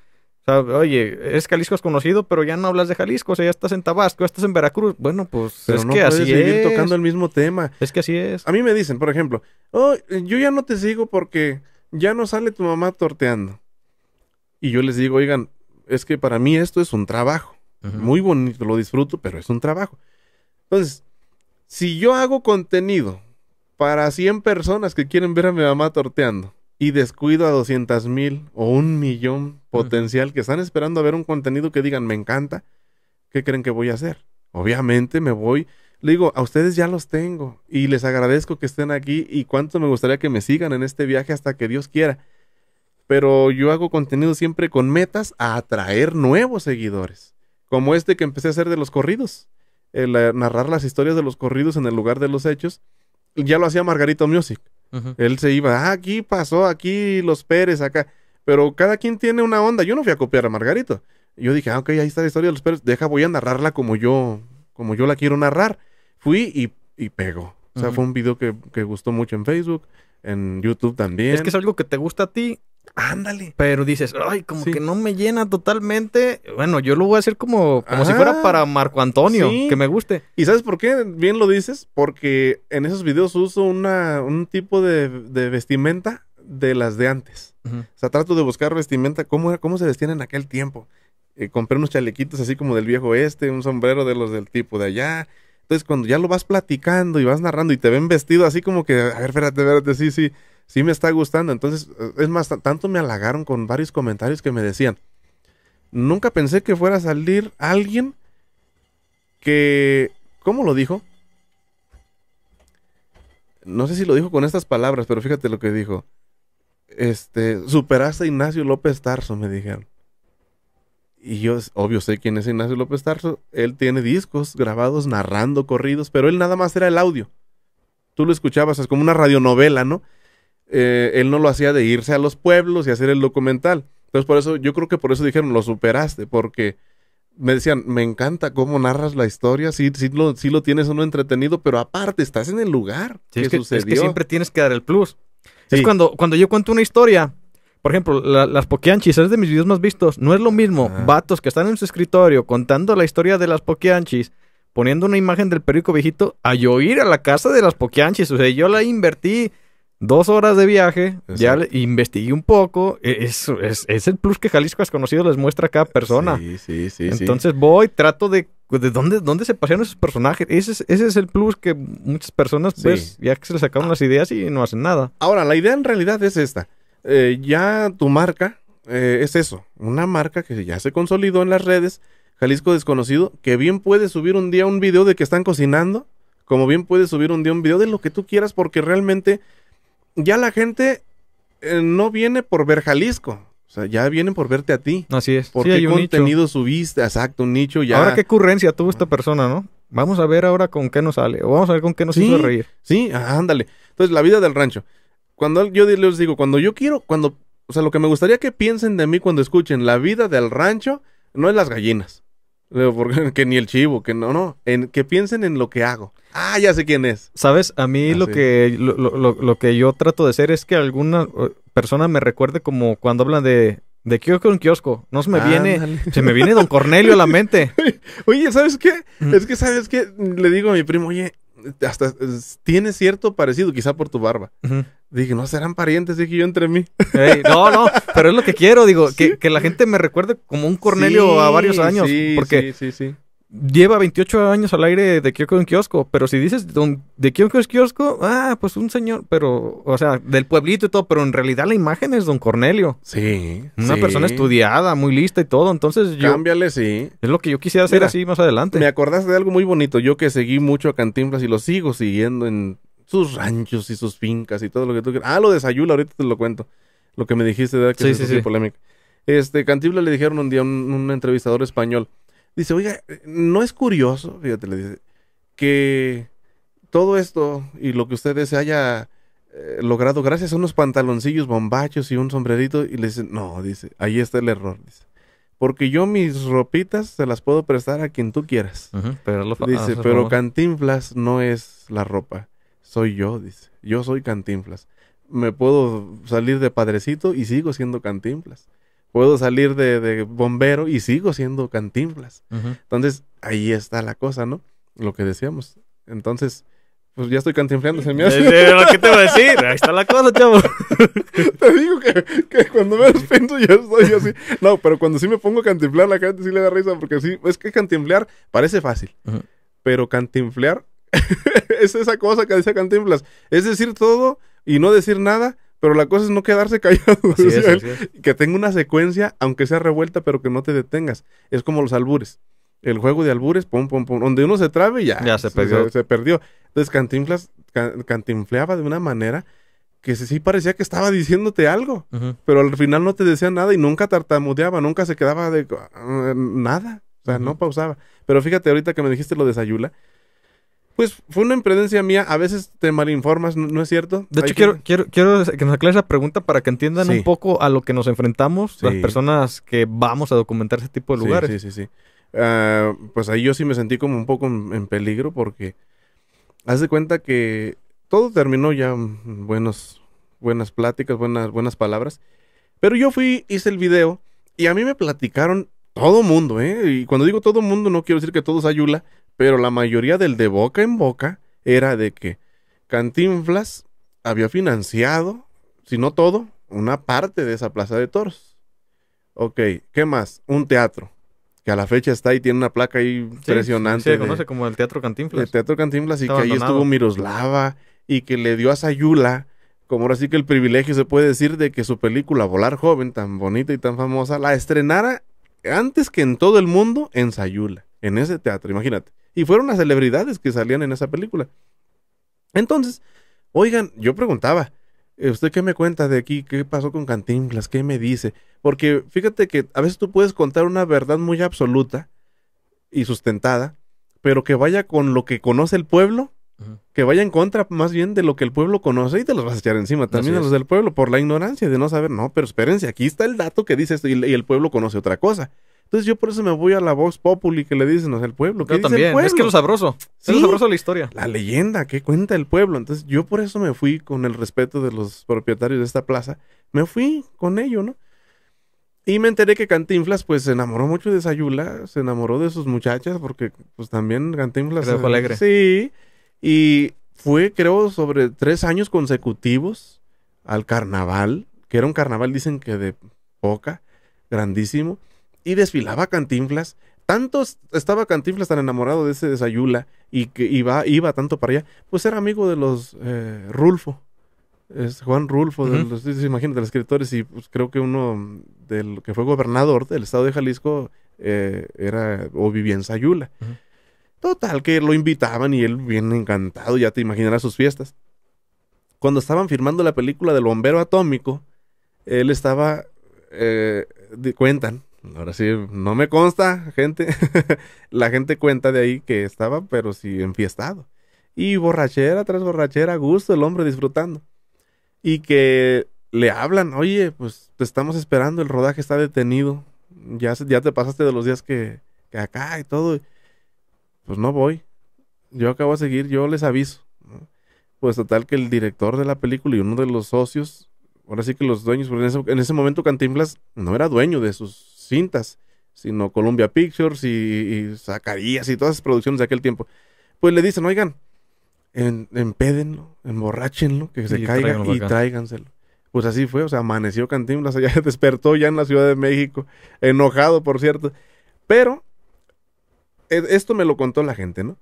oye, es Jalisco es conocido, pero ya no hablas de Jalisco. O sea, ya estás en Tabasco, ya estás en Veracruz. Bueno, pues es que así seguir es. tocando el mismo tema. Es que así es. A mí me dicen, por ejemplo, oh, yo ya no te sigo porque ya no sale tu mamá torteando. Y yo les digo, oigan, es que para mí esto es un trabajo. Muy bonito, lo disfruto, pero es un trabajo. Entonces, si yo hago contenido para 100 personas que quieren ver a mi mamá torteando y descuido a 200 mil o un millón potencial que están esperando a ver un contenido que digan me encanta, ¿qué creen que voy a hacer? Obviamente me voy le digo, a ustedes ya los tengo y les agradezco que estén aquí y cuánto me gustaría que me sigan en este viaje hasta que Dios quiera. Pero yo hago contenido siempre con metas a atraer nuevos seguidores. Como este que empecé a hacer de los corridos. El, eh, narrar las historias de los corridos en el lugar de los hechos. Ya lo hacía Margarito Music. Él se iba, ah, aquí pasó, aquí los Pérez, acá. Pero cada quien tiene una onda. Yo no fui a copiar a Margarito. Yo dije, ah, ok, ahí está la historia de los Pérez. Deja, voy a narrarla como yo, como yo la quiero narrar. Fui y, pegó. O sea, fue un video que, que, gustó mucho en Facebook, en YouTube también. Es que es algo que te gusta a ti Ándale. Pero dices, ay, como que no me llena totalmente. Bueno, yo lo voy a hacer como, como si fuera ah, para Marco Antonio, que me guste. ¿Y sabes por qué? Bien lo dices, porque en esos videos uso una, un tipo de, vestimenta de las de antes. O sea, trato de buscar vestimenta, cómo, cómo se vestían en aquel tiempo. Eh, compré unos chalequitos así como del viejo este, un sombrero de los del tipo de allá. Entonces, cuando ya lo vas platicando y vas narrando y te ven vestido así como que, a ver, espérate, espérate, sí, sí sí me está gustando. Entonces, eh, es más, tanto me halagaron con varios comentarios que me decían, nunca pensé que fuera a salir alguien que, ¿cómo lo dijo? No sé si lo dijo con estas palabras, pero fíjate lo que dijo. Este, superaste a Ignacio López Tarso, me dijeron. Y yo, obvio, sé quién es Ignacio López Tarso. Él tiene discos grabados narrando corridos, pero él nada más era el audio. Tú lo escuchabas, es como una radionovela, ¿no? Eh, él no lo hacía de irse a los pueblos y hacer el documental. Entonces, por eso, yo creo que por eso dijeron, lo superaste, porque me decían, me encanta cómo narras la historia, sí, lo, sí lo tienes uno entretenido, pero aparte, estás en el lugar. Sí, sucedió. es que siempre tienes que dar el plus. Es cuando, cuando yo cuento una historia, por ejemplo, las poquianchis, es de mis videos más vistos, no es lo mismo ah. vatos que están en su escritorio contando la historia de las poquianchis, poniendo una imagen del periódico viejito, a yo ir a la casa de las poquianchis. O sea, yo la invertí dos horas de viaje, ya investigué un poco, e-, es, es, el plus que Jalisco Desconocido les muestra a cada persona. Sí, sí, sí. Entonces voy, trato de... ¿De dónde, dónde se pasearon esos personajes? Ese es, el plus que muchas personas, pues, ya que se les sacaron ah. las ideas y no hacen nada. Ahora, la idea en realidad es esta. Eh, ya tu marca eh, es eso, una marca que ya se consolidó en las redes, Jalisco Desconocido, que bien puede subir un día un video de que están cocinando, como bien puede subir un día un video de lo que tú quieras, porque realmente ya la gente eh, no viene por ver Jalisco. O sea, ya vienen por verte a ti. Así es. Porque qué contenido subiste, exacto, un nicho ya. Ahora qué ocurrencia tuvo esta ah. persona, ¿no? Vamos a ver ahora con qué nos sale, o vamos a ver con qué nos hizo reír. Sí, ándale. Entonces, la vida del rancho. Cuando yo les digo, cuando yo quiero, cuando, o sea, lo que me gustaría que piensen de mí cuando escuchen la vida del rancho, no es las gallinas. Porque, que ni el chivo, que no, no, que piensen en lo que hago. Ah, ya sé quién es. Sabes, a mí ah, lo que lo, que yo trato de hacer es que alguna eh, persona me recuerde como cuando hablan de de kiosco en kiosco. No se me viene, se me viene Don Cornelio a la mente. oye, ¿sabes qué? Mm. Es que sabes qué le digo a mi primo, oye, hasta tiene cierto parecido, quizá por tu barba. digo Dije, no serán parientes, dije yo entre mí. no, no, pero es lo que quiero, digo, que, que, la gente me recuerde como un Cornelio a varios años. porque sí, sí, sí lleva 28 años al aire de Kyoko en kiosco, pero si dices de Kyoko es kiosco, ah, pues un señor, pero, o sea, del pueblito y todo, pero en realidad la imagen es don Cornelio. Sí. Una persona estudiada, muy lista y todo, entonces yo... Cámbiale, sí. Es lo que yo quisiera hacer así más adelante. Me acordaste de algo muy bonito, yo que seguí mucho a Cantinflas y lo sigo siguiendo en sus ranchos y sus fincas y todo lo que tú quieras. Ah, lo de Sayula, ahorita te lo cuento. Lo que me dijiste de que sí, sí, sí. polémica. Este, Cantinflas le dijeron un día a un entrevistador español, Dice, oiga, no es curioso, fíjate, le dice, que todo esto y lo que ustedes haya eh, logrado gracias a unos pantaloncillos bombachos y un sombrerito, y le dice, no, dice, ahí está el error, dice. Porque yo mis ropitas se las puedo prestar a quien tú quieras. dice, pero Cantinflas no es la ropa. Soy yo, dice. Yo soy Cantinflas. Me puedo salir de padrecito y sigo siendo Cantinflas. Puedo salir de, bombero y sigo siendo cantinflas. Entonces, ahí está la cosa, ¿no? Lo que decíamos. Entonces, pues ya estoy cantinfleando, ¿Qué te voy a decir? Ahí está la cosa, chavo. te digo que, cuando me despinto ya estoy así. No, pero cuando sí me pongo a cantinflar, la gente sí le da risa, porque sí, es que cantinflear parece fácil. Pero cantinflear es esa cosa que dice Cantinflas. Es decir todo y no decir nada, pero la cosa es no quedarse callado. Que tenga una secuencia, aunque sea revuelta, pero que no te detengas. Es como los albures. El juego de albures, pum, pum, pum. Donde uno se trabe y ya. Ya se perdió. Se, perdió. Entonces Cantinflas cantinfleaba de una manera que sí parecía que estaba diciéndote algo. Pero al final no te decía nada y nunca tartamudeaba, nunca se quedaba de ah, nada. O sea, no pausaba. Pero fíjate, ahorita que me dijiste lo de Sayula, pues fue una imprudencia mía. A veces te malinformas, ¿no, es cierto? De hecho, quiero, quiero, quiero que nos aclares la pregunta para que entiendan un poco a lo que nos enfrentamos las personas que vamos a documentar ese tipo de lugares. Sí, sí, sí. Ah, pues ahí yo sí me sentí como un poco en, peligro porque haz de cuenta que todo terminó ya mm, buenos, buenas pláticas, buenas, buenas palabras. Pero yo fui, hice el video y a mí me platicaron todo mundo, ¿eh? Y cuando digo todo mundo no quiero decir que todos ayula, pero la mayoría del de boca en boca era de que Cantinflas había financiado, si no todo, una parte de esa plaza de toros. Ok, ¿qué más? Un teatro, que a la fecha está ahí, tiene una placa ahí sí, impresionante. Se conoce como el Teatro Cantinflas. El Teatro Cantinflas, y que ahí estuvo Miroslava, y que le dio a Sayula, como ahora sí que el privilegio se puede decir de que su película Volar Joven, tan bonita y tan famosa, la estrenara antes que en todo el mundo en Sayula, en ese teatro, imagínate. Y fueron las celebridades que salían en esa película. Entonces, oigan, yo preguntaba, eh, ¿usted qué me cuenta de aquí? ¿Qué pasó con Cantinflas? ¿Qué me dice? Porque fíjate que a veces tú puedes contar una verdad muy absoluta y sustentada, pero que vaya con lo que conoce el pueblo, que vaya en contra más bien de lo que el pueblo conoce y te los vas a echar encima también a los del pueblo por la ignorancia de no saber, no, pero espérense, aquí está el dato que dice esto y el pueblo conoce otra cosa. Entonces yo por eso me voy a la voz Populi que le dicen, o sea, el pueblo. que yo también, es que lo sabroso. ¿Sí? Es sabroso la historia. La leyenda que cuenta el pueblo. Entonces yo por eso me fui con el respeto de los propietarios de esta plaza. Me fui con ello, ¿no? Y me enteré que Cantinflas pues se enamoró mucho de Sayula, se enamoró de sus muchachas porque pues también Cantinflas... Se... alegre. Sí. Y fue creo sobre tres años consecutivos al carnaval, que era un carnaval dicen que de poca, grandísimo y desfilaba Cantinflas. Tanto estaba Cantinflas tan enamorado de ese Sayula y que iba, tanto para allá, pues era amigo de los eh, Rulfo. Es Juan Rulfo, de los, imagínate, los escritores, y pues, creo que uno del que fue gobernador del estado de Jalisco eh, era o vivía en Sayula. Total, que lo invitaban y él bien encantado, ya te imaginarás sus fiestas. Cuando estaban firmando la película del bombero atómico, él estaba, eh, cuentan, Ahora sí, no me consta, gente. la gente cuenta de ahí que estaba, pero sí enfiestado. Y borrachera tras borrachera, a gusto, el hombre disfrutando. Y que le hablan, oye, pues te estamos esperando, el rodaje está detenido. Ya, ya te pasaste de los días que, acá y todo. Pues no voy. Yo acabo de seguir, yo les aviso. Pues total que el director de la película y uno de los socios, ahora sí que los dueños, porque en ese, momento Cantinflas no era dueño de sus cintas, sino Columbia Pictures y, Zacarías y todas esas producciones de aquel tiempo. Pues le dicen, oigan, en, empédenlo, emborráchenlo, que se caiga y tráiganselo. Pues así fue, o sea, amaneció Cantinflas allá, despertó ya en la Ciudad de México, enojado, por cierto. Pero, e, esto me lo contó la gente, ¿no?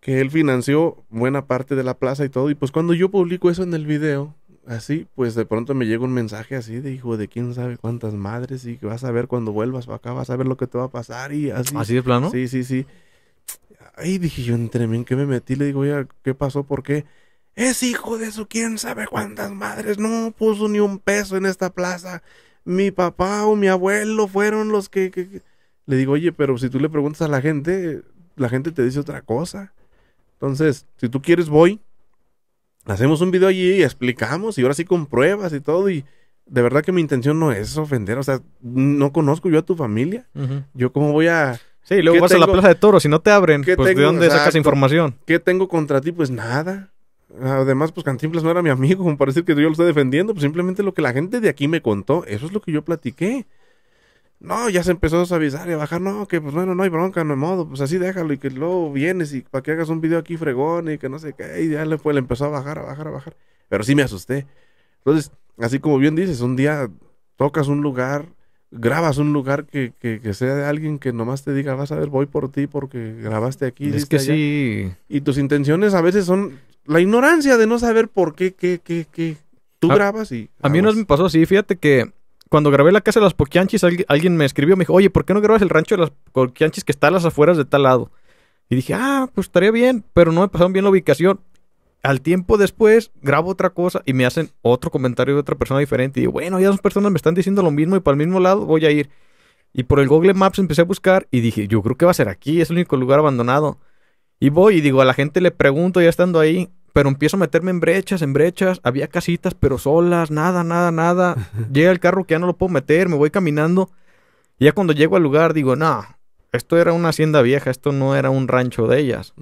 Que él financió buena parte de la plaza y todo. Y pues cuando yo publico eso en el video, así, pues de pronto me llega un mensaje así de hijo de quién sabe cuántas madres y que vas a ver cuando vuelvas para acá, vas a ver lo que te va a pasar y así. ¿Así de plano? Sí, sí, sí. Ahí dije yo entre mí en qué me metí, le digo, oye, ¿qué pasó? ¿Por qué? Es hijo de su quién sabe cuántas madres, no puso ni un peso en esta plaza. Mi papá o mi abuelo fueron los que... Le digo, oye, pero si tú le preguntas a la gente, la gente te dice otra cosa. Entonces, si tú quieres, voy hacemos un video allí y explicamos y ahora sí con pruebas y todo y de verdad que mi intención no es ofender, o sea, no conozco yo a tu familia, yo cómo voy a... Sí, luego vas a la Plaza de Toros si no te abren, pues ¿de dónde sacas información? ¿Qué tengo contra ti? Pues nada. Además, pues Cantinflas no era mi amigo, como para decir que yo lo estoy defendiendo, pues simplemente lo que la gente de aquí me contó, eso es lo que yo platiqué. No, ya se empezó a avisar y a bajar. No, que pues bueno, no hay bronca, no hay modo. Pues así déjalo y que luego vienes y para que hagas un video aquí fregón y que no sé qué. Y ya le, pues, le empezó a bajar, a bajar, a bajar. Pero sí me asusté. Entonces, así como bien dices, un día tocas un lugar, grabas un lugar que, que, sea de alguien que nomás te diga, vas a ver, voy por ti porque grabaste aquí. Es que sí. Y tus intenciones a veces son la ignorancia de no saber por qué, que Tú grabas y... A mí no me pasó así, fíjate que cuando grabé la casa de las Poquianchis, alguien, me escribió, me dijo, oye, ¿por qué no grabas el rancho de las Poquianchis que está a las afueras de tal lado? Y dije, ah, pues estaría bien, pero no me pasaron bien la ubicación. Al tiempo después grabo otra cosa y me hacen otro comentario de otra persona diferente. Y bueno, ya dos personas me están diciendo lo mismo y para el mismo lado voy a ir. Y por el Google Maps empecé a buscar y dije, yo creo que va a ser aquí, es el único lugar abandonado. Y voy y digo, a la gente le pregunto ya estando ahí, pero empiezo a meterme en brechas, en brechas. Había casitas, pero solas, nada, nada, nada. Llega el carro que ya no lo puedo meter, me voy caminando. ya cuando llego al lugar digo, no, esto era una hacienda vieja, esto no era un rancho de ellas.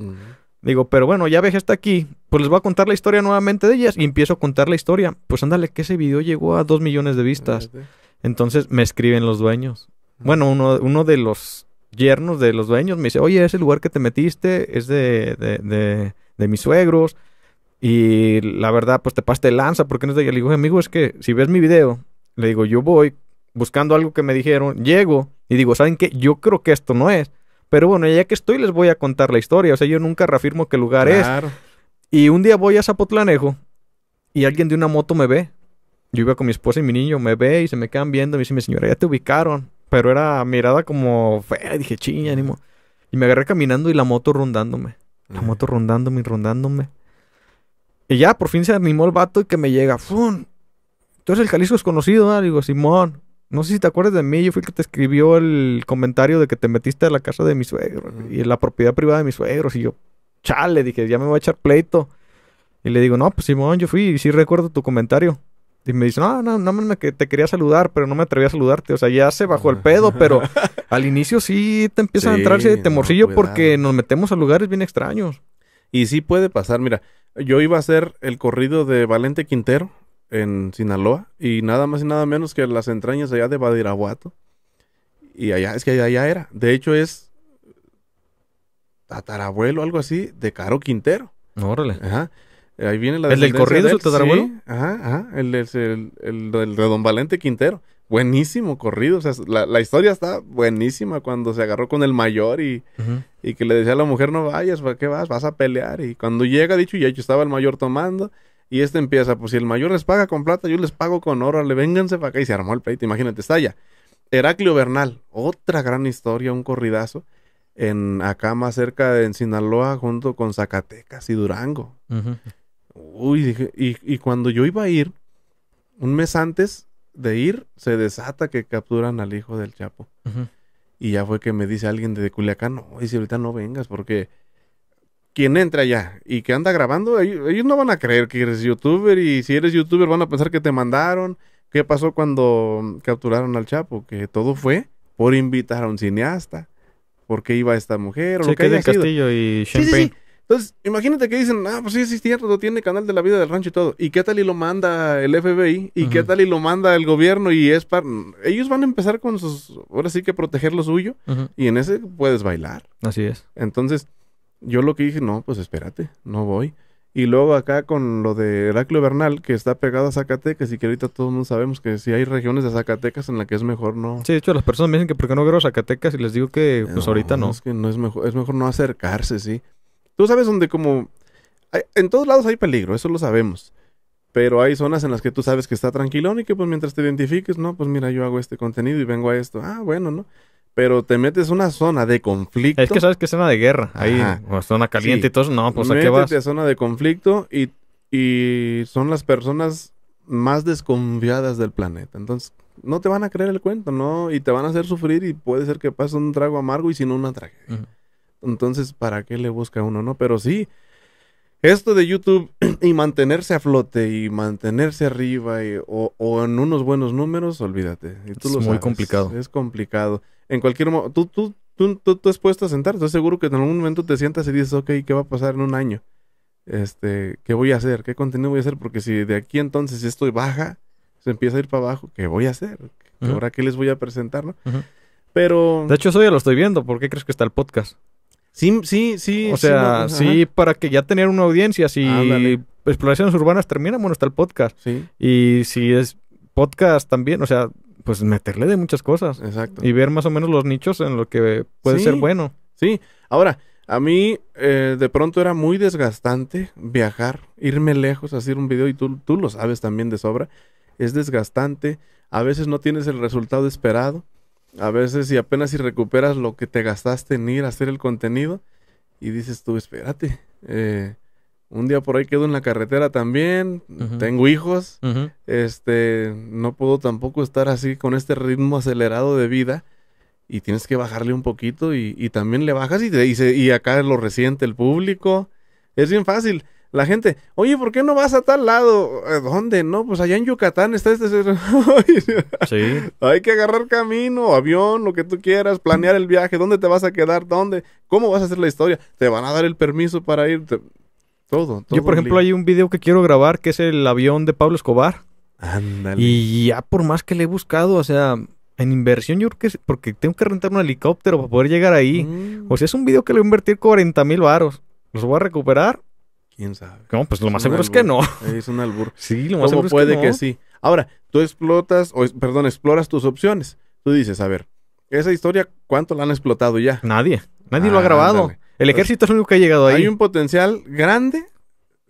Digo, pero bueno, ya ves, está aquí. Pues les voy a contar la historia nuevamente de ellas. Y empiezo a contar la historia. Pues ándale, que ese video llegó a dos millones de vistas. Entonces me escriben los dueños. Bueno, uno, de los yernos de los dueños me dice, oye, ese lugar que te metiste es de mis suegros. Y la verdad, pues te paste lanza, porque no sé. Le digo, amigo, es que si ves mi video, le digo, yo voy buscando algo que me dijeron, llego y digo, ¿saben qué? Yo creo que esto no es. Pero bueno, ya que estoy, les voy a contar la historia. O sea, yo nunca reafirmo qué lugar es. Y un día voy a Zapotlanejo y alguien de una moto me ve. Yo iba con mi esposa y mi niño, me ve y se me quedan viendo. Me dice, mi señora, ya te ubicaron. Pero era mirada como fea. Dije, chinga ánimo. Y me agarré caminando y la moto rondándome. La moto rondándome y rondándome. Y ya, por fin se animó el vato y que me llega, ¡fum! Entonces el Jalisco es conocido Digo, Simón, no sé si te acuerdas de mí, yo fui el que te escribió el comentario de que te metiste a la casa de mi suegro y en la propiedad privada de mi suegros. Y yo, chale, dije, ya me voy a echar pleito. Y le digo, no, pues Simón, yo fui y sí recuerdo tu comentario. Y me dice, no, no, no me que te quería saludar, pero no me atreví a saludarte. O sea, ya se bajó el pedo, pero al inicio sí te empieza a entrarse de temorcillo porque nos metemos a lugares bien extraños. Y sí puede pasar, mira, yo iba a hacer el corrido de Valente Quintero en Sinaloa y nada más y nada menos que las entrañas allá de Badiraguato. Y allá, es que allá era. De hecho es tatarabuelo, algo así, de Caro Quintero. Órale. Ajá. Ahí viene la ¿El del corrido de tatarabuelo? Sí. Ajá, ajá. El, del el, el, de Don Valente Quintero buenísimo corrido. O sea, la, historia está buenísima cuando se agarró con el mayor y, y que le decía a la mujer, no vayas, ¿para qué vas? Vas a pelear. Y cuando llega, dicho y hecho, estaba el mayor tomando. Y este empieza, pues si el mayor les paga con plata, yo les pago con oro, le vénganse para acá. Y se armó el pleito, imagínate, está allá. Heraclio Bernal, otra gran historia, un corridazo. En acá más cerca de en Sinaloa, junto con Zacatecas y Durango. Uy, dije, y, y cuando yo iba a ir, un mes antes, de ir, se desata que capturan al hijo del Chapo. Y ya fue que me dice alguien de Culiacán, no, y si ahorita no vengas, porque quien entra allá y que anda grabando, ellos, no van a creer que eres youtuber y si eres youtuber van a pensar que te mandaron. ¿Qué pasó cuando capturaron al Chapo? Que todo fue por invitar a un cineasta. Porque iba esta mujer Castillo y entonces, imagínate que dicen, ah, pues sí, sí, cierto, tiene canal de la vida del rancho y todo. ¿Y qué tal y lo manda el FBI? ¿Y qué tal y lo manda el gobierno? Y es para... Ellos van a empezar con sus... Ahora sí que proteger lo suyo. Y en ese puedes bailar. Así es. Entonces, yo lo que dije, no, pues espérate, no voy. Y luego acá con lo de Heraclio Bernal, que está pegado a Zacatecas y que ahorita todo el mundo sabemos que si hay regiones de Zacatecas en la que es mejor no... Sí, de hecho las personas me dicen que porque qué no a Zacatecas y les digo que pues ahorita no. Es que no es mejor, es mejor no acercarse, sí. Tú sabes donde como... en todos lados hay peligro, eso lo sabemos. Pero hay zonas en las que tú sabes que está tranquilón y que pues mientras te identifiques, no, pues mira, yo hago este contenido y vengo a esto. Ah, bueno, ¿no? Pero te metes a una zona de conflicto. Es que sabes que es zona de guerra, ahí, o zona caliente y todo, no, pues a qué vas. Métete a zona de conflicto y, y son las personas más desconfiadas del planeta. Entonces, no te van a creer el cuento, ¿no? Y te van a hacer sufrir y puede ser que pases un trago amargo y si no, una tragedia. Entonces, ¿para qué le busca uno, no? Pero sí, esto de YouTube y mantenerse a flote y mantenerse arriba o, en unos buenos números, olvídate. es muy complicado. Es complicado. En cualquier momento, tú, tú, tú, tú, tú puesto a sentar, seguro que en algún momento te sientas y dices, ok, ¿qué va a pasar en un año? Este, ¿qué voy a hacer? ¿Qué contenido voy a hacer? Porque si de aquí entonces estoy baja, se empieza a ir para abajo, ¿qué voy a hacer? ¿Ahora qué les voy a presentar? Pero... De hecho, eso ya lo estoy viendo. ¿Por qué crees que está el podcast? Sí, sí, sí. O sea, sí, para que ya tener una audiencia, si exploraciones urbanas terminan, bueno, está el podcast. Sí. Y si es podcast también, o sea, pues meterle de muchas cosas. Exacto. Y ver más o menos los nichos en lo que puede ser bueno. Sí. Ahora, a mí eh, de pronto era muy desgastante viajar, irme lejos, hacer un video y tú, tú lo sabes también de sobra. Es desgastante. A veces no tienes el resultado esperado a veces y apenas si recuperas lo que te gastaste en ir a hacer el contenido y dices tú, espérate, eh, un día por ahí quedo en la carretera también, tengo hijos, este, no puedo tampoco estar así con este ritmo acelerado de vida y tienes que bajarle un poquito y, también le bajas y, te, y, y acá lo resiente el público. Es bien fácil la gente, oye, ¿por qué no vas a tal lado? Eh, ¿Dónde? No, pues allá en Yucatán está este... sí. Hay que agarrar camino, avión, lo que tú quieras, planear el viaje, dónde te vas a quedar, dónde, cómo vas a hacer la historia, te van a dar el permiso para ir, todo, todo, Yo, por ejemplo, hay un video que quiero grabar que es el avión de Pablo Escobar. Ándale. Y ya por más que le he buscado, o sea, en inversión, yo creo que porque tengo que rentar un helicóptero para poder llegar ahí. Mm. O sea, es un video que le voy a invertir 40 mil varos. Los voy a recuperar ¿Quién sabe? No, pues lo más seguro es que no. Es un albur. Sí, lo más seguro puede que, sí? Ahora, tú explotas, o, perdón, exploras tus opciones. Tú dices, a ver, esa historia, ¿cuánto la han explotado ya? Nadie. Nadie lo ha ah, grabado. El pues, ejército es el único que ha llegado ahí. Hay un potencial grande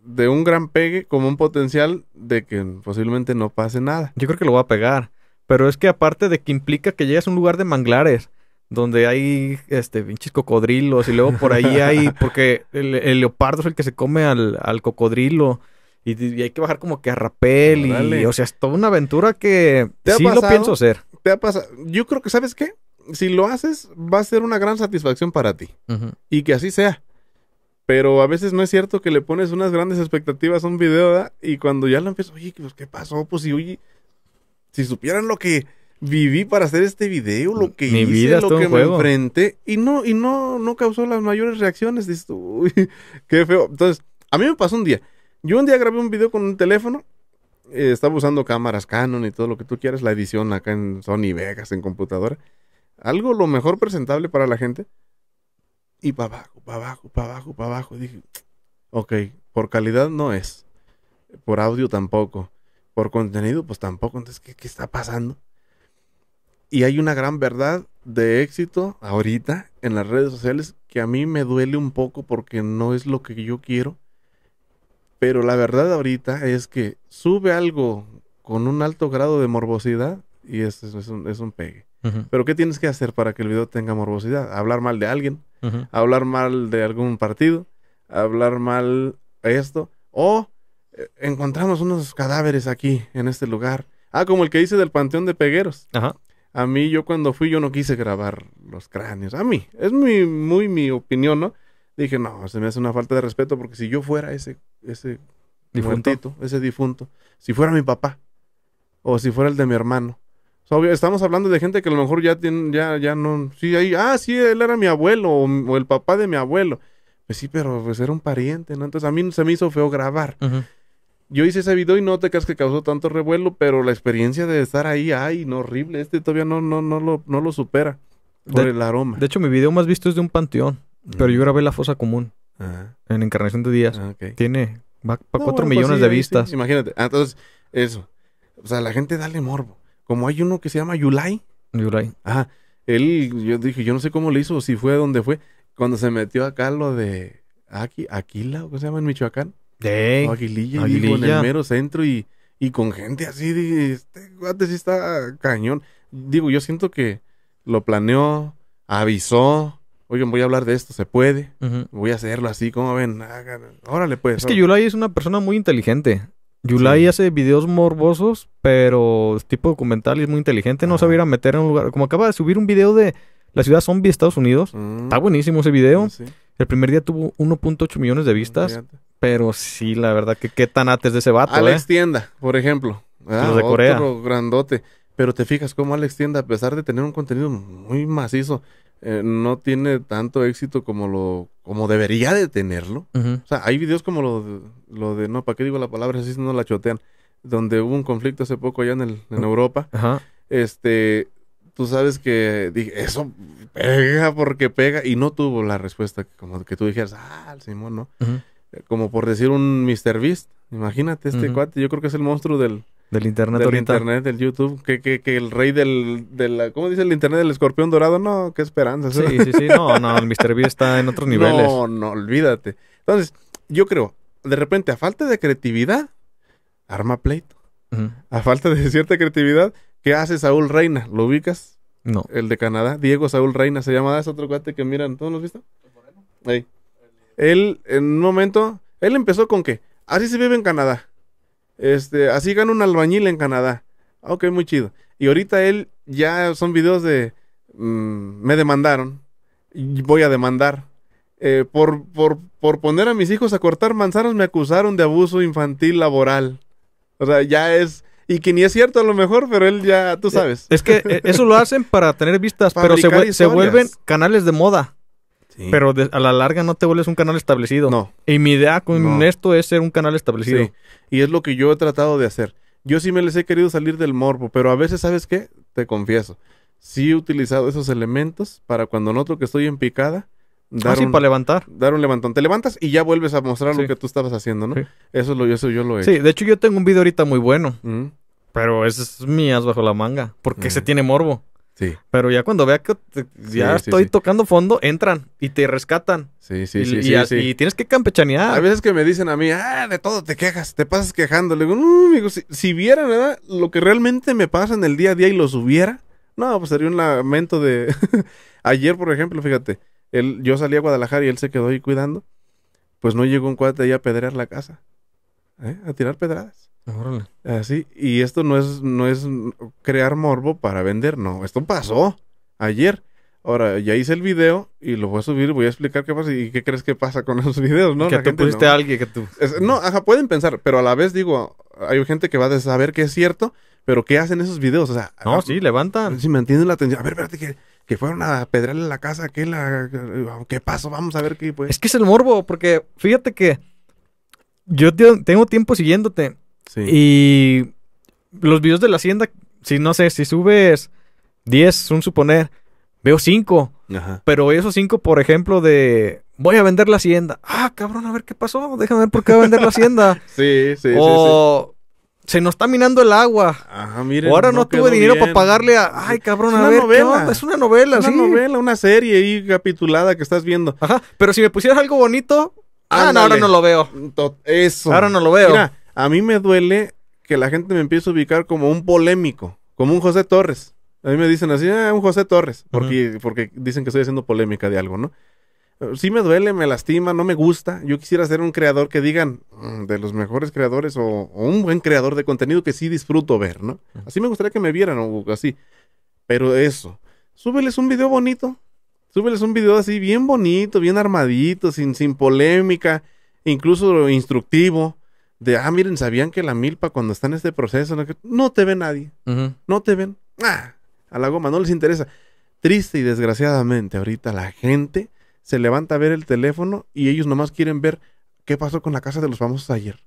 de un gran pegue como un potencial de que posiblemente no pase nada. Yo creo que lo va a pegar. Pero es que aparte de que implica que llegas a un lugar de manglares, donde hay este pinches cocodrilos y luego por ahí hay porque el, leopardo es el que se come al, cocodrilo y, hay que bajar como que a rapel y o sea es toda una aventura que sí lo pienso hacer te ha pasado yo creo que sabes qué si lo haces va a ser una gran satisfacción para ti y que así sea pero a veces no es cierto que le pones unas grandes expectativas a un video ¿verdad? y cuando ya lo empiezas oye qué pasó pues si, oye si supieran lo que viví para hacer este video, lo que hice, lo que me enfrenté y no y no no causó las mayores reacciones, dices, uy, qué feo. Entonces, a mí me pasó un día. Yo un día grabé un video con un teléfono, eh, estaba usando cámaras Canon y todo lo que tú quieras, la edición acá en Sony Vegas en computadora. Algo lo mejor presentable para la gente. Y para abajo, para abajo, para abajo, para abajo. Dije, ok, por calidad no es. Por audio tampoco. Por contenido, pues tampoco. Entonces, ¿qué, qué está pasando? Y hay una gran verdad de éxito ahorita en las redes sociales que a mí me duele un poco porque no es lo que yo quiero. Pero la verdad ahorita es que sube algo con un alto grado de morbosidad y es, es, un, pegue. Pero ¿qué tienes que hacer para que el video tenga morbosidad? Hablar mal de alguien, hablar mal de algún partido, hablar mal esto. O eh, encontramos unos cadáveres aquí, en este lugar. Ah, como el que dice del Panteón de Pegueros. Ajá. A mí, yo cuando fui, yo no quise grabar los cráneos. A mí, es muy, muy mi opinión, ¿no? Dije, no, se me hace una falta de respeto porque si yo fuera ese, ese difunto, ese difunto, si fuera mi papá o si fuera el de mi hermano. estamos hablando de gente que a lo mejor ya tiene, ya, ya no, sí, ah, sí, él era mi abuelo o, el papá de mi abuelo. Pues sí, pero pues era un pariente, ¿no? Entonces a mí se me hizo feo grabar yo hice ese video y no te creas que causó tanto revuelo, pero la experiencia de estar ahí, ay, no, horrible. Este todavía no, no, no, lo, no lo supera por el aroma. De hecho, mi video más visto es de un panteón, pero yo grabé la fosa común en Encarnación de Díaz. Ah, Tiene, para 4 pues millones de vistas. Imagínate. Ah, entonces, eso. O sea, la gente dale morbo. Como hay uno que se llama Yulai. Yulai. Ajá. Él, yo dije, yo no sé cómo lo hizo, si fue a donde fue. Cuando se metió acá lo de Aquí, Aquila, ¿cómo se llama en Michoacán? Aguililla, en el mero centro y, con gente así, antes este guate sí está cañón. Digo, yo siento que lo planeó, avisó, oigan, voy a hablar de esto, se puede, voy a hacerlo así, como ven, ahora le puedes Es que Yulai es una persona muy inteligente. Yulai hace videos morbosos, pero tipo documental y es muy inteligente, no sabía sabe ir a meter en un lugar. Como acaba de subir un video de la ciudad zombie de Estados Unidos, mm. está buenísimo ese video. El primer día tuvo 1.8 millones de vistas. Pero sí, la verdad que qué tan antes de ese vato, Alex ¿eh? Tienda, por ejemplo. de ah, Corea. Otro grandote. Pero te fijas cómo Alex Tienda, a pesar de tener un contenido muy macizo, eh, no tiene tanto éxito como lo como debería de tenerlo. O sea, hay videos como lo de, lo de no, ¿para qué digo la palabra si no la chotean? Donde hubo un conflicto hace poco allá en, en Europa. Este, tú sabes que dije, eso pega porque pega y no tuvo la respuesta como que tú dijeras, ah, el Simón, ¿no? como por decir un Mr. Beast. Imagínate este cuate, yo creo que es el monstruo del, del internet del internet, del YouTube, que, que, que el rey del, del, ¿cómo dice el internet del escorpión dorado? No, qué esperanza. Sí, sí, sí, no, no, el Mr. Beast está en otros niveles. No, no, olvídate. Entonces, yo creo, de repente, a falta de creatividad, arma pleito. A falta de cierta creatividad, ¿qué hace Saúl Reina? ¿Lo ubicas? No. El de Canadá, Diego Saúl Reina se llama, es otro cuate que miran, ¿todos los visto? ahí él, en un momento, él empezó con que, así se vive en Canadá. Este, así gana un albañil en Canadá. Ah, ok, muy chido. Y ahorita él ya son videos de, mm, me demandaron, voy a demandar. Eh, por, por, por poner a mis hijos a cortar manzanas me acusaron de abuso infantil laboral. O sea, ya es... Y que ni es cierto a lo mejor, pero él ya, tú eh, sabes. Es que eh, eso lo hacen para tener vistas, pero se, vuelven canales de moda. Pero a la larga no te vuelves un canal establecido. No. Y mi idea con esto es ser un canal establecido. Y es lo que yo he tratado de hacer. Yo sí me les he querido salir del morbo, pero a veces, ¿sabes qué? Te confieso. Sí he utilizado esos elementos para cuando noto que estoy en picada. Dar ah, un, para levantar. Dar un levantón. Te levantas y ya vuelves a mostrar lo que tú estabas haciendo, ¿no? Eso, es lo, eso yo lo he hecho. Sí, de hecho yo tengo un video ahorita muy bueno. Mm. Pero ese es mías bajo la manga. Porque se mm. tiene morbo. Sí. Pero ya cuando vea que ya estoy tocando fondo, entran y te rescatan. Sí, sí, y, sí, y, tienes que campechanear. A veces que me dicen a mí, ah, de todo te quejas, te pasas quejando. Le digo, no, amigo, si, si vieran, Lo que realmente me pasa en el día a día y lo subiera, no, pues sería un lamento de. Ayer, por ejemplo, fíjate, él, yo salí a Guadalajara y él se quedó ahí cuidando. Pues no llegó un cuate ahí a pedrear la casa, ¿eh? a tirar pedradas. Ah, órale. Así, y esto no es, no es crear morbo para vender, no, esto pasó ayer. Ahora, ya hice el video y lo voy a subir, voy a explicar qué pasa y qué crees que pasa con esos videos, ¿no? Que te tú pusiste alguien que tú... no, ajá, pueden pensar, pero a la vez digo, hay gente que va a saber que es cierto, pero ¿qué hacen esos videos? O sea... No, ah, sí, levantan. Si mantienen la atención. A ver, espérate, que, que fueron a pedrearle la casa, que la... ¿Qué pasó? Vamos a ver qué... Pues. Es que es el morbo, porque fíjate que yo tengo tiempo siguiéndote y los videos de la hacienda, si no sé, si subes 10, un suponer, veo 5. Pero esos 5, por ejemplo, de voy a vender la hacienda. Ah, cabrón, a ver qué pasó. Déjame ver por qué va a vender la hacienda. sí, sí, o, sí, se nos está minando el agua. Ajá, miren. O ahora no, tuve dinero para pagarle a. Ay, cabrón, a ver. Es una novela, es una novela, una serie ahí capitulada que estás viendo. Ajá. Pero si me pusieras algo bonito. Ah, no, ahora no lo veo. Eso. Ahora no lo veo. A mí me duele que la gente me empiece a ubicar como un polémico, como un José Torres. A mí me dicen así, ah, un José Torres, porque, porque dicen que estoy haciendo polémica de algo, ¿no? Eh, sí me duele, me lastima, no me gusta. Yo quisiera ser un creador que digan mm, de los mejores creadores o, un buen creador de contenido que sí disfruto ver, ¿no? Así me gustaría que me vieran o así. Pero eso, súbeles un video bonito, súbeles un video así bien bonito, bien armadito, sin, sin polémica, incluso instructivo de, ah, miren, sabían que la milpa cuando está en este proceso, no, te ve nadie, no te ven, ah, a la goma, no les interesa. Triste y desgraciadamente ahorita la gente se levanta a ver el teléfono y ellos nomás quieren ver qué pasó con la casa de los famosos ayer,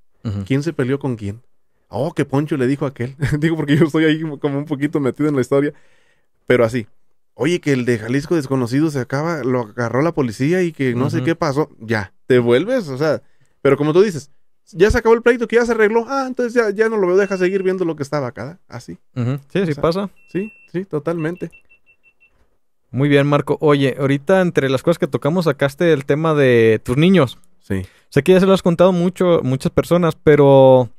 quién se peleó con quién. Oh, qué Poncho le dijo a aquel. Digo porque yo estoy ahí como un poquito metido en la historia. Pero así. Oye, que el de Jalisco desconocido se acaba, lo agarró la policía y que no sé qué pasó. Ya, te vuelves, o sea. Pero como tú dices, ya se acabó el pleito, que ya se arregló. Ah, entonces ya, no lo veo, deja seguir viendo lo que estaba acá. Así. Sí, así pasa. Sí, sí, totalmente. Muy bien, Marco. Oye, ahorita entre las cosas que tocamos sacaste el tema de tus niños. Sí. Sé que ya se lo has contado mucho, muchas personas, pero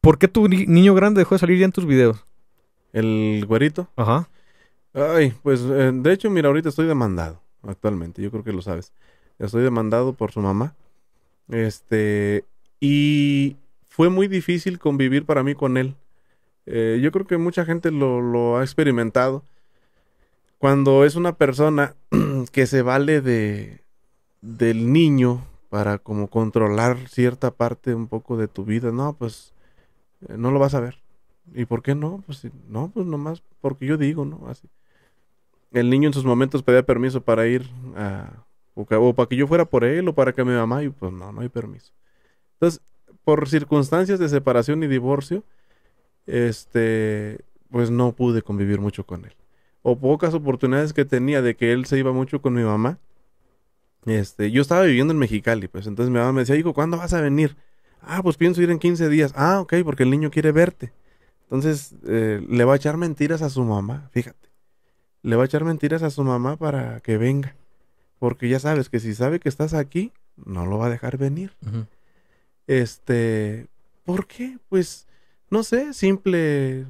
¿por qué tu niño grande dejó de salir ya en tus videos? El güerito. Ajá. Ay, pues eh, de hecho, mira, ahorita estoy demandado actualmente, yo creo que lo sabes. Estoy demandado por su mamá. Este, y fue muy difícil convivir para mí con él. Eh, yo creo que mucha gente lo, ha experimentado. Cuando es una persona que se vale de, del niño para como controlar cierta parte un poco de tu vida, no, pues eh, no lo vas a ver. ¿Y por qué no? Pues no, pues nomás porque yo digo, ¿no? Así. El niño en sus momentos pedía permiso para ir a, o, para que yo fuera por él o para que mi mamá, y pues no, no hay permiso. Entonces, por circunstancias de separación y divorcio, este, pues no pude convivir mucho con él. O pocas oportunidades que tenía de que él se iba mucho con mi mamá. Este, yo estaba viviendo en Mexicali, pues entonces mi mamá me decía, hijo, ¿cuándo vas a venir? Ah, pues pienso ir en 15 días. Ah, ok, porque el niño quiere verte. Entonces eh, le va a echar mentiras a su mamá, fíjate. Le va a echar mentiras a su mamá para que venga. Porque ya sabes que si sabe que estás aquí, no lo va a dejar venir. Este, ¿por qué? Pues, no sé, simple...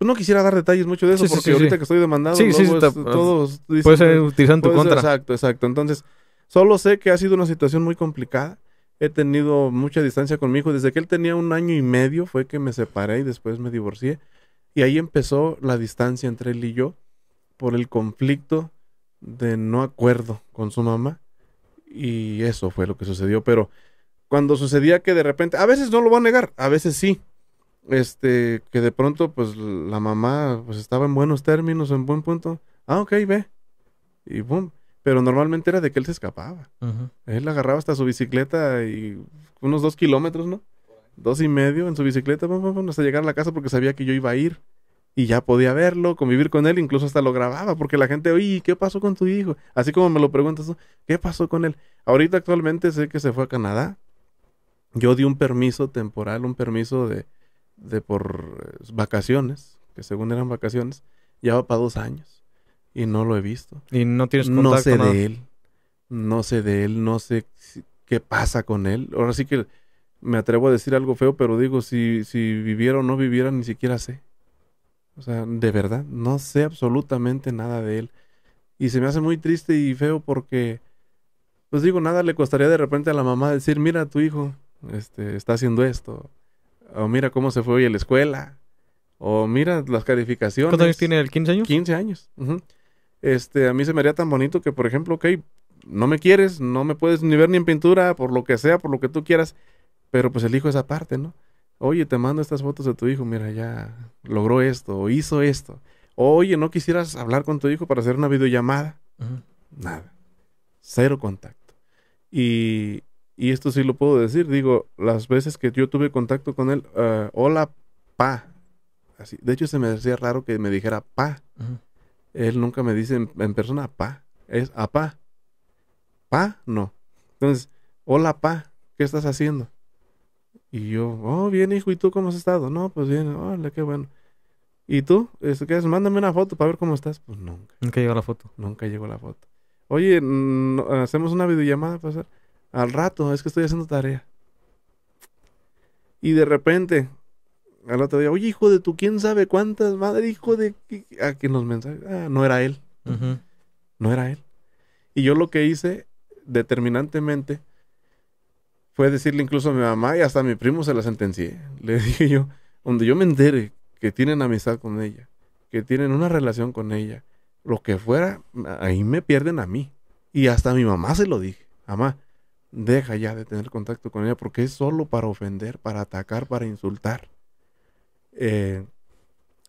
No quisiera dar detalles mucho de eso porque ahorita que estoy demandado, sí, todos pues, tu pues, contra. exacto, exacto. Entonces, solo sé que ha sido una situación muy complicada. He tenido mucha distancia con mi hijo. Desde que él tenía un año y medio fue que me separé y después me divorcié. Y ahí empezó la distancia entre él y yo por el conflicto de no acuerdo con su mamá y eso fue lo que sucedió, pero cuando sucedía que de repente, a veces no lo va a negar, a veces sí, este, que de pronto pues la mamá pues estaba en buenos términos, en buen punto, ah, ok, ve, y boom, pero normalmente era de que él se escapaba, él agarraba hasta su bicicleta y unos dos kilómetros, ¿no? Dos y medio en su bicicleta, boom, boom, hasta llegar a la casa porque sabía que yo iba a ir y ya podía verlo, convivir con él, incluso hasta lo grababa, porque la gente, oye, ¿qué pasó con tu hijo? Así como me lo preguntas ¿qué pasó con él? Ahorita actualmente sé que se fue a Canadá. Yo di un permiso temporal, un permiso de, de por eh, vacaciones, que según eran vacaciones, ya va para dos años. Y no lo he visto. ¿Y no tienes No sé de él. No sé de él, no sé qué pasa con él. Ahora sí que me atrevo a decir algo feo, pero digo, si, si viviera o no viviera, ni siquiera sé. O sea, de verdad, no sé absolutamente nada de él. Y se me hace muy triste y feo porque, pues digo, nada le costaría de repente a la mamá decir, mira, tu hijo este, está haciendo esto. O mira cómo se fue hoy a la escuela. O mira las calificaciones. ¿Cuántos años tiene el ¿15 años? 15 años. Este, a mí se me haría tan bonito que, por ejemplo, ok, no me quieres, no me puedes ni ver ni en pintura, por lo que sea, por lo que tú quieras, pero pues elijo esa parte, ¿no? Oye, te mando estas fotos de tu hijo, mira, ya logró esto o hizo esto. Oye, ¿no quisieras hablar con tu hijo para hacer una videollamada? Nada. Cero contacto. Y, esto sí lo puedo decir. Digo, las veces que yo tuve contacto con él, eh, hola, pa. Así. De hecho, se me decía raro que me dijera pa. Él nunca me dice en, persona pa. Es apá. Pa, no. Entonces, hola, pa. ¿Qué estás haciendo? Y yo, oh, bien, hijo, ¿y tú cómo has estado? No, pues bien, hola, qué bueno. ¿Y tú? Este, ¿Qué haces? Mándame una foto para ver cómo estás. Pues nunca. Nunca llegó la foto. Nunca llegó la foto. Oye, hacemos una videollamada para hacer. Al rato, es que estoy haciendo tarea. Y de repente, al otro día, oye, hijo de tú, quién sabe cuántas, madre, hijo de. a quien nos mensajes. Ah, no era él. No era él. Y yo lo que hice, determinantemente, fue decirle incluso a mi mamá y hasta a mi primo se la sentencié. Le dije yo, donde yo me entere que tienen amistad con ella, que tienen una relación con ella, lo que fuera, ahí me pierden a mí. Y hasta a mi mamá se lo dije, mamá, deja ya de tener contacto con ella porque es solo para ofender, para atacar, para insultar. Eh,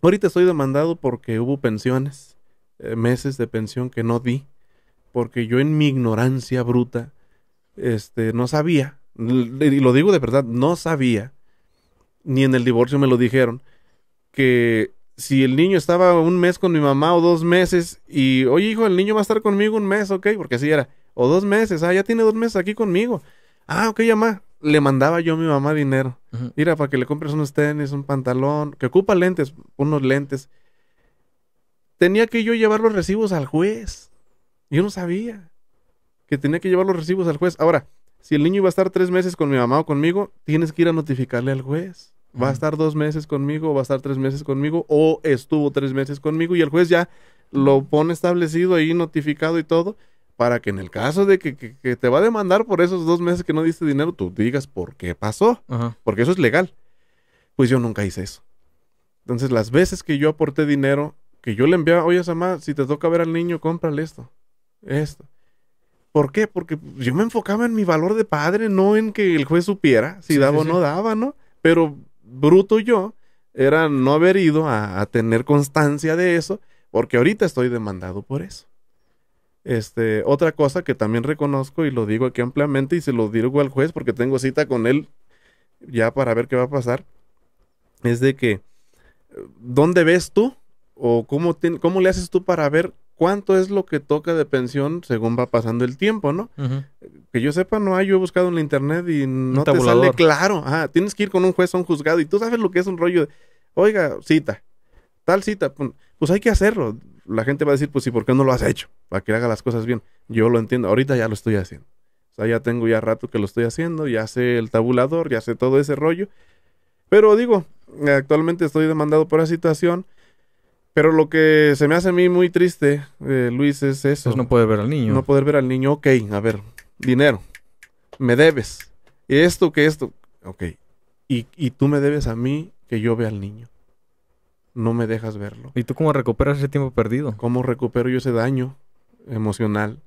ahorita estoy demandado porque hubo pensiones, eh, meses de pensión que no di, porque yo en mi ignorancia bruta, este, no sabía y lo digo de verdad, no sabía, ni en el divorcio me lo dijeron, que si el niño estaba un mes con mi mamá o dos meses y, oye hijo, el niño va a estar conmigo un mes, ok, porque así era, o dos meses, ah, ya tiene dos meses aquí conmigo, ah, ok, mamá, le mandaba yo a mi mamá dinero, mira, para que le compres unos tenis, un pantalón, que ocupa lentes, unos lentes. Tenía que yo llevar los recibos al juez. Yo no sabía que tenía que llevar los recibos al juez. Ahora, si el niño iba a estar tres meses con mi mamá o conmigo, tienes que ir a notificarle al juez. Va a estar dos meses conmigo, va a estar tres meses conmigo, o estuvo tres meses conmigo, y el juez ya lo pone establecido ahí, notificado y todo, para que en el caso de que, te va a demandar por esos dos meses que no diste dinero, tú digas por qué pasó, porque eso es legal. Pues yo nunca hice eso. Entonces, las veces que yo aporté dinero, que yo le enviaba, oye, Samá, si te toca ver al niño, cómprale esto, esto. ¿Por qué? Porque yo me enfocaba en mi valor de padre, no en que el juez supiera si daba o no daba, ¿no? Pero bruto yo era no haber ido a, tener constancia de eso, porque ahorita estoy demandado por eso. Este, otra cosa que también reconozco y lo digo aquí ampliamente y se lo digo al juez porque tengo cita con él ya para ver qué va a pasar, es de que, eh, ¿dónde ves tú? ¿O cómo, cómo le haces tú para ver cuánto es lo que toca de pensión según va pasando el tiempo, ¿no? Que yo sepa, no hay, yo he buscado en la internet y no te sale claro. Ah, tienes que ir con un juez a un juzgado y tú sabes lo que es un rollo de, oiga, cita, tal cita, pues hay que hacerlo. La gente va a decir, pues, sí, por qué no lo has hecho? Para que haga las cosas bien. Yo lo entiendo, ahorita ya lo estoy haciendo. O sea, ya tengo ya rato que lo estoy haciendo, ya sé el tabulador, ya sé todo ese rollo. Pero digo, actualmente estoy demandado por la situación pero lo que se me hace a mí muy triste, eh, Luis, es eso. no poder ver al niño. No poder ver al niño. Ok, a ver, dinero. Me debes. Esto que esto. Ok. Y, tú me debes a mí que yo vea al niño. No me dejas verlo. ¿Y tú cómo recuperas ese tiempo perdido? ¿Cómo recupero yo ese daño emocional?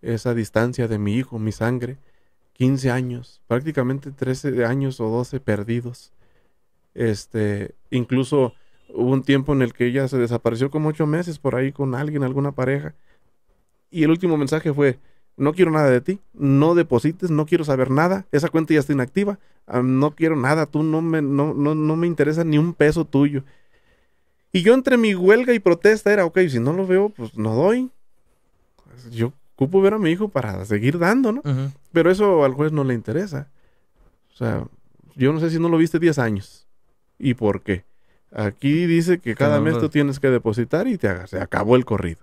Esa distancia de mi hijo, mi sangre. 15 años, prácticamente 13 años o 12 perdidos. Este, incluso Hubo un tiempo en el que ella se desapareció como ocho meses por ahí con alguien, alguna pareja. Y el último mensaje fue, no quiero nada de ti, no deposites, no quiero saber nada, esa cuenta ya está inactiva, ah, no quiero nada, tú no me, no, me interesa ni un peso tuyo. Y yo entre mi huelga y protesta era, ok, si no lo veo, pues no doy. Yo cupo ver a mi hijo para seguir dando, ¿no? Pero eso al juez no le interesa. O sea, yo no sé si no lo viste 10 años. ¿Y por qué? Aquí dice que cada mes tú tienes que depositar y te se acabó el corrido.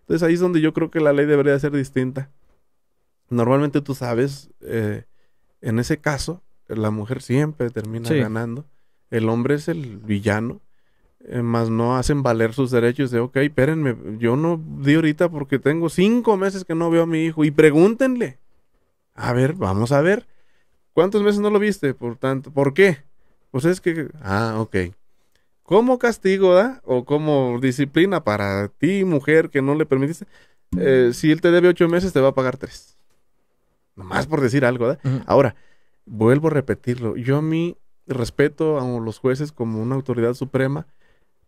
Entonces ahí es donde yo creo que la ley debería ser distinta. Normalmente tú sabes, eh, en ese caso, la mujer siempre termina ganando. El hombre es el villano. Eh, más no hacen valer sus derechos de, ok, espérenme, yo no di ahorita porque tengo cinco meses que no veo a mi hijo. Y pregúntenle. A ver, vamos a ver. ¿Cuántos meses no lo viste? Por tanto, ¿por qué? Pues es que. Ah, ok como castigo ¿da? o como disciplina para ti, mujer, que no le permitiste, eh, si él te debe ocho meses, te va a pagar tres. Nomás por decir algo. ¿da? Ahora, vuelvo a repetirlo. Yo a mí respeto a los jueces como una autoridad suprema,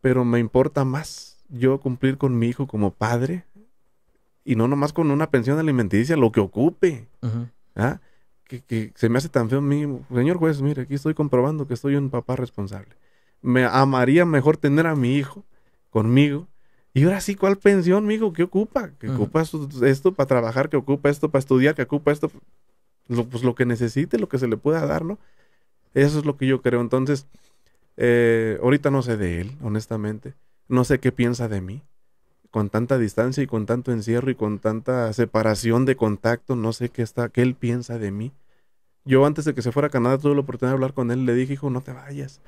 pero me importa más yo cumplir con mi hijo como padre y no nomás con una pensión alimenticia, lo que ocupe. ¿ah? que, que se me hace tan feo a mí. Señor juez, mire, aquí estoy comprobando que soy un papá responsable me amaría mejor tener a mi hijo conmigo. Y ahora sí, ¿cuál pensión, mijo? ¿Qué ocupa? ¿Qué ocupa esto para trabajar? ¿Qué ocupa esto para estudiar? ¿Qué ocupa esto? pues lo que necesite, lo que se le pueda dar, ¿no? Eso es lo que yo creo. Entonces, eh, ahorita no sé de él, honestamente. No sé qué piensa de mí. Con tanta distancia y con tanto encierro y con tanta separación de contacto, no sé qué está, qué él piensa de mí. Yo antes de que se fuera a Canadá tuve la oportunidad de hablar con él, le dije, hijo, no te vayas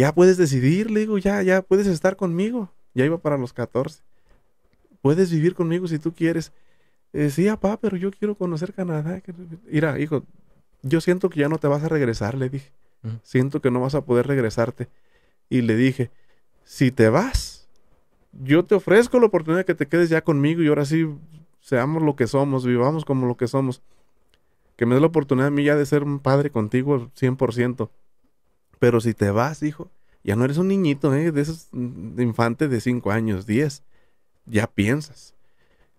ya puedes decidir, le digo, ya, ya puedes estar conmigo. Ya iba para los 14. Puedes vivir conmigo si tú quieres. Eh, sí, papá, pero yo quiero conocer Canadá. Mira, hijo, yo siento que ya no te vas a regresar, le dije. Mm. Siento que no vas a poder regresarte. Y le dije, si te vas, yo te ofrezco la oportunidad de que te quedes ya conmigo y ahora sí seamos lo que somos, vivamos como lo que somos. Que me dé la oportunidad a mí ya de ser un padre contigo 100%. Pero si te vas, hijo, ya no eres un niñito, ¿eh? De esos mm, infante de 5 años, 10. Ya piensas.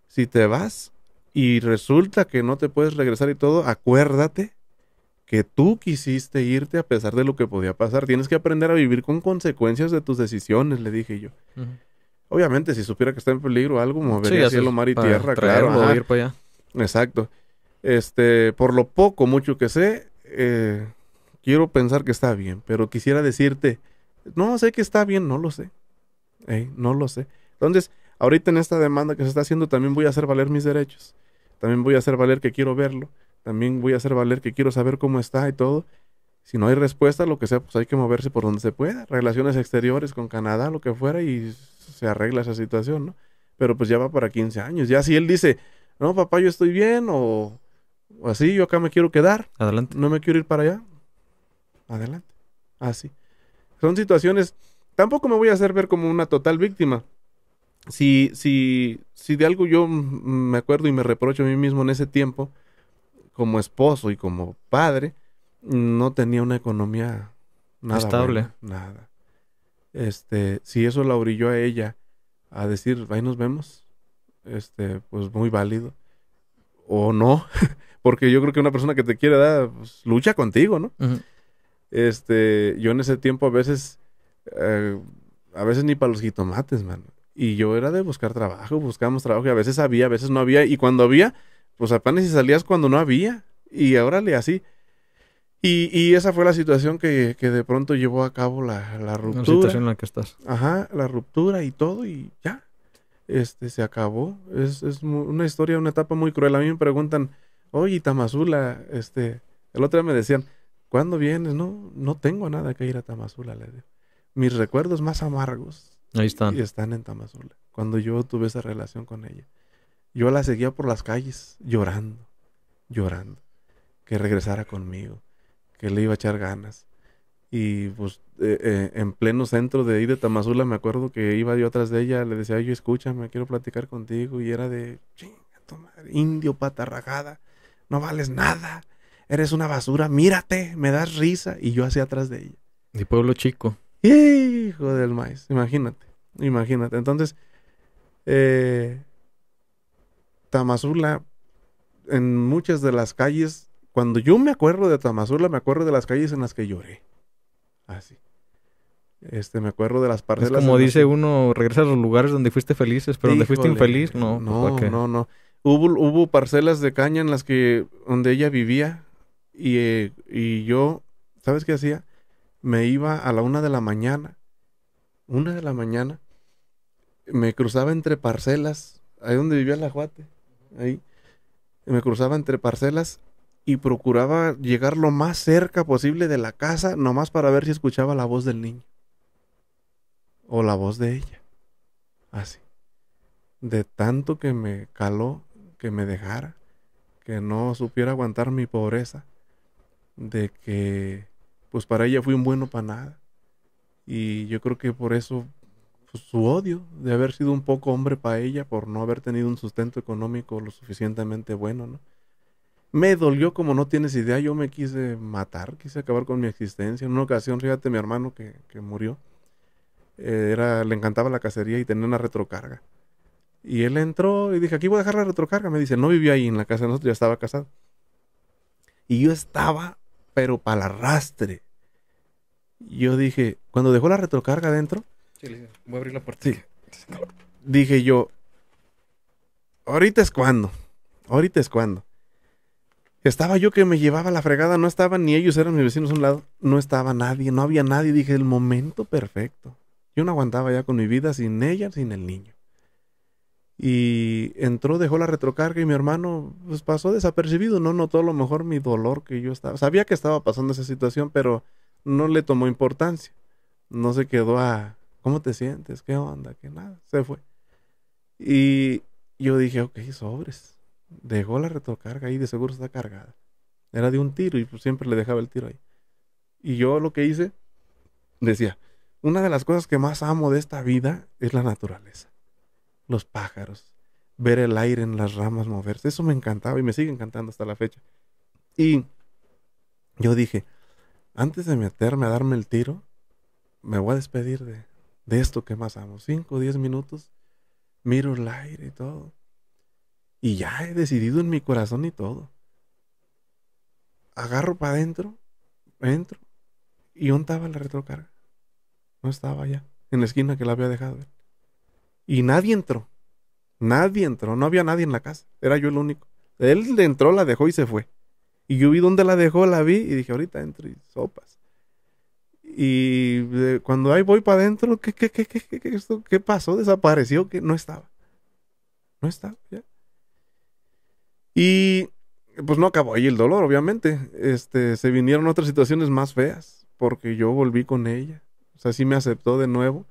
Si te vas y resulta que no te puedes regresar y todo, acuérdate que tú quisiste irte a pesar de lo que podía pasar. Tienes que aprender a vivir con consecuencias de tus decisiones, le dije yo. Obviamente, si supiera que está en peligro algo, movería cielo, mar y tierra, claro. ir para allá. Exacto. Este, por lo poco, mucho que sé, eh, quiero pensar que está bien, pero quisiera decirte, no sé que está bien, no lo sé. ¿eh? no lo sé. Entonces, ahorita en esta demanda que se está haciendo, también voy a hacer valer mis derechos. También voy a hacer valer que quiero verlo. También voy a hacer valer que quiero saber cómo está y todo. Si no hay respuesta, lo que sea, pues hay que moverse por donde se pueda. Relaciones exteriores con Canadá, lo que fuera, y se arregla esa situación, ¿no? Pero pues ya va para 15 años. Ya si él dice, no, papá, yo estoy bien, o así, yo acá me quiero quedar. Adelante. No me quiero ir para allá adelante. Así. Ah, Son situaciones. Tampoco me voy a hacer ver como una total víctima. Si, si, si de algo yo me acuerdo y me reprocho a mí mismo en ese tiempo, como esposo y como padre, no tenía una economía nada estable. nada. Este, si eso la orilló a ella a decir, ahí nos vemos, este, pues muy válido. O no, porque yo creo que una persona que te quiere dar, pues, lucha contigo, ¿no? Este, yo en ese tiempo a veces, eh, a veces ni para los jitomates, man. Y yo era de buscar trabajo, buscábamos trabajo y a veces había, a veces no había. Y cuando había, pues apenas si salías cuando no había. Y ahora le así. Y, esa fue la situación que, de pronto llevó a cabo la, ruptura. La en la que estás. Ajá, la ruptura y todo y ya. Este, se acabó. Es, es una historia, una etapa muy cruel. A mí me preguntan, oye, Tamazula, este, el otro día me decían, ¿Cuándo vienes? No, no tengo nada que ir a Tamazula, le digo. Mis recuerdos más amargos. Ahí están. Y están en Tamazula. Cuando yo tuve esa relación con ella. Yo la seguía por las calles llorando, llorando. Que regresara conmigo, que le iba a echar ganas. Y pues eh, eh, en pleno centro de ahí de Tamazula me acuerdo que iba yo atrás de ella, le decía, yo escúchame, quiero platicar contigo. Y era de, chinga, toma, indio, patarragada, no vales nada eres una basura, mírate, me das risa. Y yo hacia atrás de ella. De pueblo chico. Hijo del maíz, imagínate, imagínate. Entonces, eh, Tamazula, en muchas de las calles, cuando yo me acuerdo de Tamazula, me acuerdo de las calles en las que lloré. Así. Este, me acuerdo de las parcelas. Es como dice uno, regresa a los lugares donde fuiste felices, pero donde fuiste infeliz, no. Pues, no, no, no. Hubo, hubo parcelas de caña en las que, donde ella vivía, y, eh, y yo, ¿sabes qué hacía? Me iba a la una de la mañana, una de la mañana, me cruzaba entre parcelas, ahí donde vivía la Juate, ahí, me cruzaba entre parcelas y procuraba llegar lo más cerca posible de la casa, nomás para ver si escuchaba la voz del niño. O la voz de ella. Así. De tanto que me caló, que me dejara, que no supiera aguantar mi pobreza, de que pues para ella fui un bueno para nada. Y yo creo que por eso pues, su odio de haber sido un poco hombre para ella, por no haber tenido un sustento económico lo suficientemente bueno, Me dolió como no tienes idea, yo me quise matar, quise acabar con mi existencia. En una ocasión, fíjate, mi hermano que, murió, eh, era, le encantaba la cacería y tenía una retrocarga. Y él entró y dije, aquí voy a dejar la retrocarga. Me dice, no vivía ahí en la casa de nosotros, ya estaba casado. Y yo estaba pero para el arrastre. Yo dije, cuando dejó la retrocarga adentro. voy a abrir la puerta. Dije yo, ahorita es cuando. Ahorita es cuando. Estaba yo que me llevaba la fregada, no estaban ni ellos, eran mis vecinos a un lado, no estaba nadie, no había nadie. Dije, el momento perfecto. Yo no aguantaba ya con mi vida sin ella, sin el niño. Y entró, dejó la retrocarga y mi hermano pues, pasó desapercibido, no notó a lo mejor mi dolor que yo estaba. Sabía que estaba pasando esa situación, pero no le tomó importancia. No se quedó a, ¿cómo te sientes? ¿Qué onda? Que nada, se fue. Y yo dije, ok, sobres. Dejó la retrocarga y de seguro está cargada. Era de un tiro y pues, siempre le dejaba el tiro ahí. Y yo lo que hice, decía, una de las cosas que más amo de esta vida es la naturaleza los pájaros, ver el aire en las ramas moverse. Eso me encantaba y me sigue encantando hasta la fecha. Y yo dije, antes de meterme a darme el tiro, me voy a despedir de, esto que más amo. Cinco o diez minutos, miro el aire y todo. Y ya he decidido en mi corazón y todo. Agarro para adentro, entro, y untaba la retrocarga. No estaba ya. en la esquina que la había dejado. Y nadie entró. Nadie entró. No había nadie en la casa. Era yo el único. Él entró, la dejó y se fue. Y yo vi dónde la dejó, la vi y dije, ahorita entro y sopas. Y eh, cuando ahí voy para adentro, ¿qué, qué, qué, esto, ¿qué pasó? Desapareció, que no estaba. No estaba, ya. Y pues no acabó ahí el dolor, obviamente. Este, se vinieron otras situaciones más feas, porque yo volví con ella. O sea, sí me aceptó de nuevo.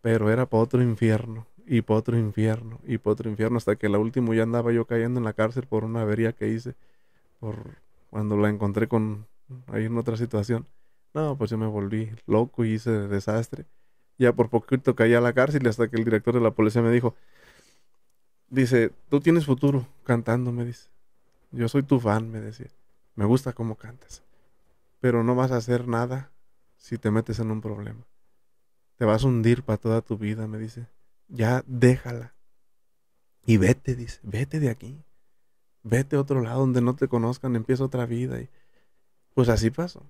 Pero era para otro infierno, y para otro infierno, y para otro infierno, hasta que la última ya andaba yo cayendo en la cárcel por una avería que hice, por cuando la encontré con ahí en otra situación. No, pues yo me volví loco y hice desastre. Ya por poquito caí a la cárcel hasta que el director de la policía me dijo, dice, tú tienes futuro cantando, me dice. Yo soy tu fan, me decía. Me gusta cómo cantas. Pero no vas a hacer nada si te metes en un problema. Te vas a hundir para toda tu vida, me dice. Ya déjala. Y vete, dice, vete de aquí. Vete a otro lado donde no te conozcan, empieza otra vida. Y, pues así pasó.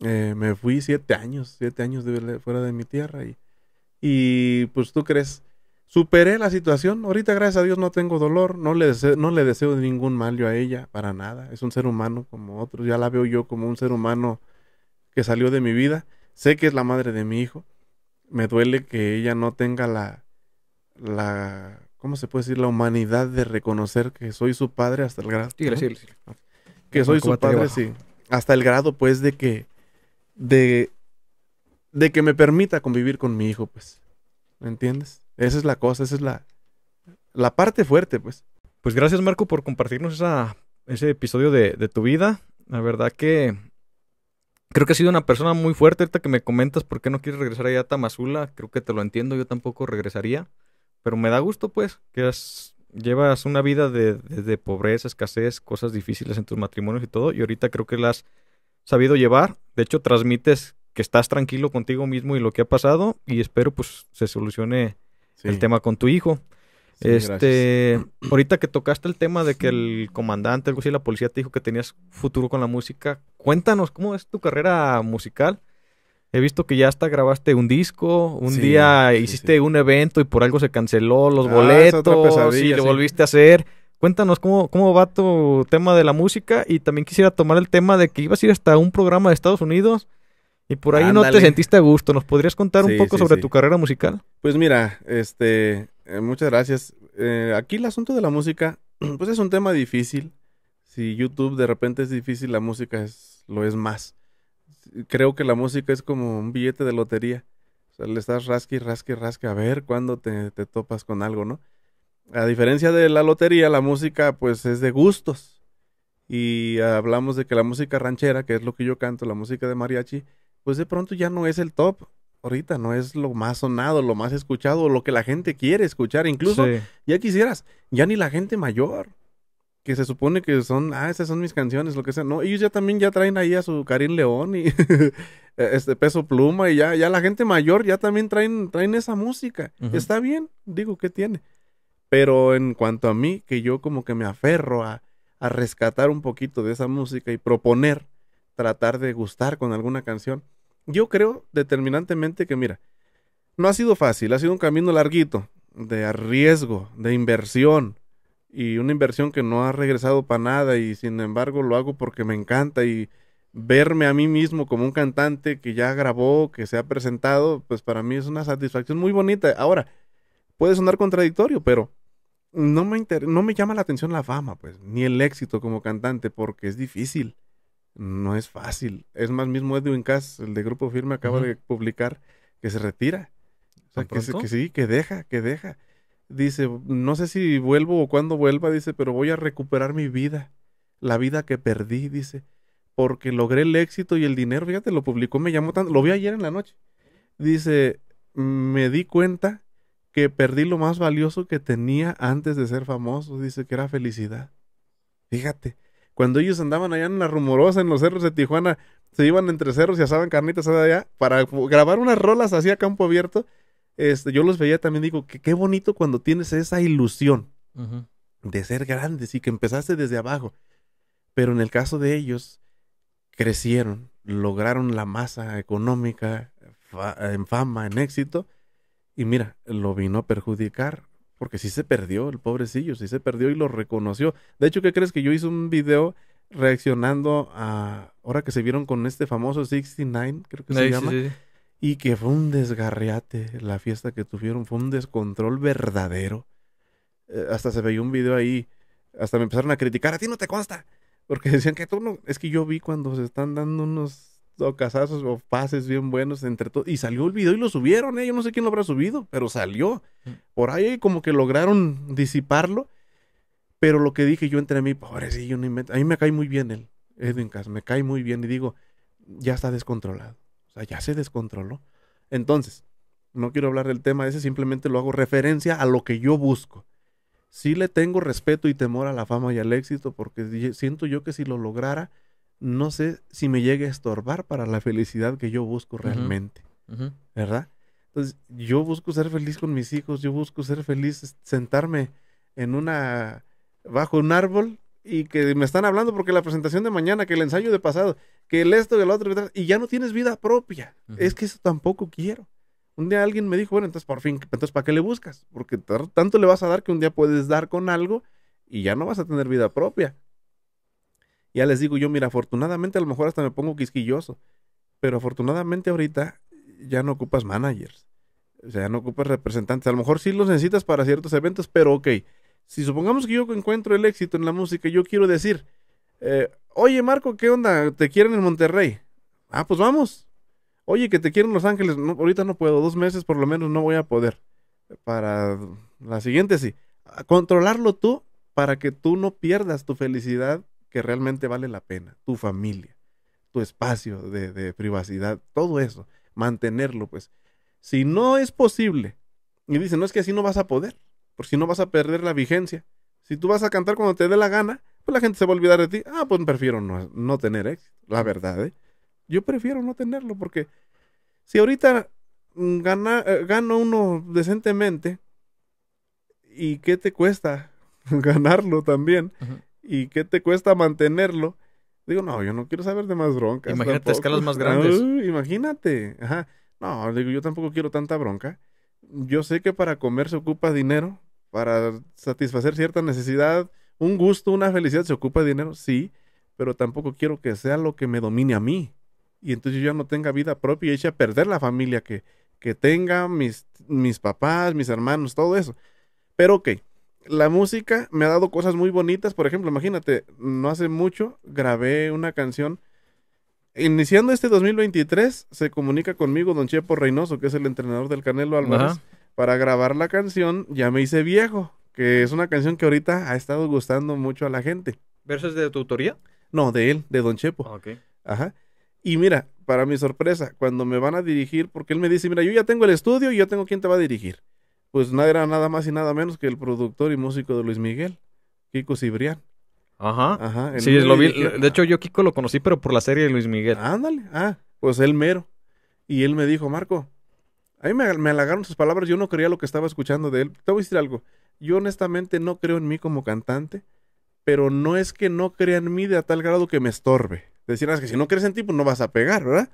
Eh, me fui siete años, siete años de, fuera de mi tierra y, y pues tú crees, superé la situación. Ahorita, gracias a Dios, no tengo dolor. No le, no le deseo ningún mal yo a ella, para nada. Es un ser humano como otros. Ya la veo yo como un ser humano que salió de mi vida. Sé que es la madre de mi hijo me duele que ella no tenga la, la, ¿cómo se puede decir? La humanidad de reconocer que soy su padre hasta el grado. Sí, sí, sí. Que soy su padre, sí. Hasta el grado, pues, de que, de, de que me permita convivir con mi hijo, pues. ¿Me entiendes? Esa es la cosa, esa es la, la parte fuerte, pues. Pues gracias, Marco, por compartirnos esa, ese episodio de, de tu vida. La verdad que Creo que ha sido una persona muy fuerte. Ahorita que me comentas por qué no quieres regresar allá a Tamazula, creo que te lo entiendo, yo tampoco regresaría. Pero me da gusto, pues, que llevas una vida de, pobreza, escasez, cosas difíciles en tus matrimonios y todo. Y ahorita creo que la has sabido llevar. De hecho, transmites que estás tranquilo contigo mismo y lo que ha pasado. Y espero, pues, se solucione el tema con tu hijo este, ahorita que tocaste el tema de que el comandante, algo así, la policía te dijo que tenías futuro con la música, cuéntanos cómo es tu carrera musical. He visto que ya hasta grabaste un disco, un día hiciste un evento y por algo se canceló los ah, boletos y lo volviste a hacer. Cuéntanos cómo, va tu tema de la música y también quisiera tomar el tema de que ibas a ir hasta un programa de Estados Unidos y por ahí no te sentiste a gusto. ¿Nos podrías contar un poco sobre tu carrera musical? Pues mira, este, eh, muchas gracias. Eh, aquí el asunto de la música, pues es un tema difícil. Si YouTube de repente es difícil, la música es, lo es más. Creo que la música es como un billete de lotería. O sea, le estás rasque, rasque, rasque a ver cuándo te, te topas con algo, ¿no? A diferencia de la lotería, la música pues es de gustos. Y hablamos de que la música ranchera, que es lo que yo canto, la música de mariachi, pues de pronto ya no es el top ahorita no es lo más sonado, lo más escuchado, lo que la gente quiere escuchar. Incluso ya quisieras, ya ni la gente mayor, que se supone que son, ah, esas son mis canciones, lo que sea. No, ellos ya también ya traen ahí a su Karim León y este peso pluma y ya, ya la gente mayor ya también traen, traen esa música. Está bien, digo, ¿qué tiene? Pero en cuanto a mí, que yo como que me aferro a rescatar un poquito de esa música y proponer, tratar de gustar con alguna canción yo creo determinantemente que, mira, no ha sido fácil, ha sido un camino larguito, de riesgo, de inversión, y una inversión que no ha regresado para nada, y sin embargo lo hago porque me encanta, y verme a mí mismo como un cantante que ya grabó, que se ha presentado, pues para mí es una satisfacción muy bonita. Ahora, puede sonar contradictorio, pero no me, no me llama la atención la fama, pues, ni el éxito como cantante, porque es difícil no es fácil. Es más, mismo Edwin Cass, el de Grupo Firme, acaba de publicar que se retira. sea, que, que, sí, que deja, que deja. Dice, no sé si vuelvo o cuándo vuelva, dice, pero voy a recuperar mi vida, la vida que perdí, dice, porque logré el éxito y el dinero. Fíjate, lo publicó, me llamó tanto, lo vi ayer en la noche. Dice, me di cuenta que perdí lo más valioso que tenía antes de ser famoso, dice que era felicidad. Fíjate, cuando ellos andaban allá en la rumorosa, en los cerros de Tijuana, se iban entre cerros y asaban carnitas allá para grabar unas rolas así a campo abierto. Este, yo los veía también, digo, que qué bonito cuando tienes esa ilusión de ser grandes y que empezaste desde abajo. Pero en el caso de ellos, crecieron, lograron la masa económica, en fama, en éxito, y mira, lo vino a perjudicar porque sí se perdió, el pobrecillo, sí se perdió y lo reconoció. De hecho, ¿qué crees que yo hice un video reaccionando a ahora que se vieron con este famoso 69, creo que se llama? y que fue un desgarriate la fiesta que tuvieron, fue un descontrol verdadero. Eh, hasta se veía un video ahí, hasta me empezaron a criticar, a ti no te consta. Porque decían que tú no, es que yo vi cuando se están dando unos casazos o pases bien buenos entre todos. Y salió el video y lo subieron, eh, Yo no sé quién lo habrá subido, pero salió. Mm. Por ahí como que lograron disiparlo. Pero lo que dije yo entre mí, pobrecillo, no invento. A mí me cae muy bien el Edwin Cass, me cae muy bien. Y digo, ya está descontrolado. O sea, ya se descontroló. Entonces, no quiero hablar del tema ese, simplemente lo hago referencia a lo que yo busco. si le tengo respeto y temor a la fama y al éxito, porque siento yo que si lo lograra, no sé si me llegue a estorbar para la felicidad que yo busco realmente, ¿verdad? Entonces, yo busco ser feliz con mis hijos, yo busco ser feliz, sentarme en una, bajo un árbol y que me están hablando porque la presentación de mañana, que el ensayo de pasado, que el esto, que el otro, y ya no tienes vida propia. Es que eso tampoco quiero. Un día alguien me dijo, bueno, entonces por fin, entonces ¿para qué le buscas? Porque tanto le vas a dar que un día puedes dar con algo y ya no vas a tener vida propia. Ya les digo yo, mira, afortunadamente a lo mejor hasta me pongo quisquilloso, pero afortunadamente ahorita ya no ocupas managers, o sea, ya no ocupas representantes. A lo mejor sí los necesitas para ciertos eventos, pero ok, si supongamos que yo encuentro el éxito en la música, yo quiero decir, eh, oye Marco, ¿qué onda? ¿Te quieren en Monterrey? Ah, pues vamos. Oye, que te quieren Los Ángeles. ahorita no puedo, dos meses por lo menos no voy a poder. Para la siguiente sí. controlarlo tú para que tú no pierdas tu felicidad que realmente vale la pena, tu familia, tu espacio de, privacidad, todo eso, mantenerlo, pues. Si no es posible, y dicen, no es que así no vas a poder, por si no vas a perder la vigencia. Si tú vas a cantar cuando te dé la gana, pues la gente se va a olvidar de ti. Ah, pues prefiero no, no tener éxito, la verdad, ¿eh? Yo prefiero no tenerlo porque si ahorita mm, gana, eh, gano uno decentemente, ¿y qué te cuesta ganarlo también? y qué te cuesta mantenerlo. Digo, no, yo no quiero saber de más broncas. Imagínate escalas más grandes. Ah, imagínate. No, digo, yo tampoco quiero tanta bronca. Yo sé que para comer se ocupa dinero, para satisfacer cierta necesidad, un gusto, una felicidad se ocupa dinero, sí, pero tampoco quiero que sea lo que me domine a mí. Y entonces yo ya no tenga vida propia y eche a perder la familia que, que tenga, mis, mis papás, mis hermanos, todo eso. Pero ok, la música me ha dado cosas muy bonitas. Por ejemplo, imagínate, no hace mucho grabé una canción. Iniciando este 2023, se comunica conmigo don Chepo Reynoso, que es el entrenador del Canelo Álvarez, para grabar la canción Ya me hice viejo, que es una canción que ahorita ha estado gustando mucho a la gente. ¿Versos de tu autoría? No, de él, de don Chepo. Ah, okay. Ajá. Y mira, para mi sorpresa, cuando me van a dirigir, porque él me dice, mira, yo ya tengo el estudio y yo tengo quién te va a dirigir pues nada era nada más y nada menos que el productor y músico de Luis Miguel, Kiko Cibrián. Ajá. Ajá. Sí, lo vi. de hecho, yo Kiko lo conocí, pero por la serie de Luis Miguel. Ándale. Ah, pues él mero. Y él me dijo, Marco, a mí me, halagaron sus palabras. Yo no creía lo que estaba escuchando de él. Te voy a decir algo. Yo honestamente no creo en mí como cantante, pero no es que no crea en mí de tal grado que me estorbe. Decirás ah, que si no crees en ti, pues no vas a pegar, ¿verdad?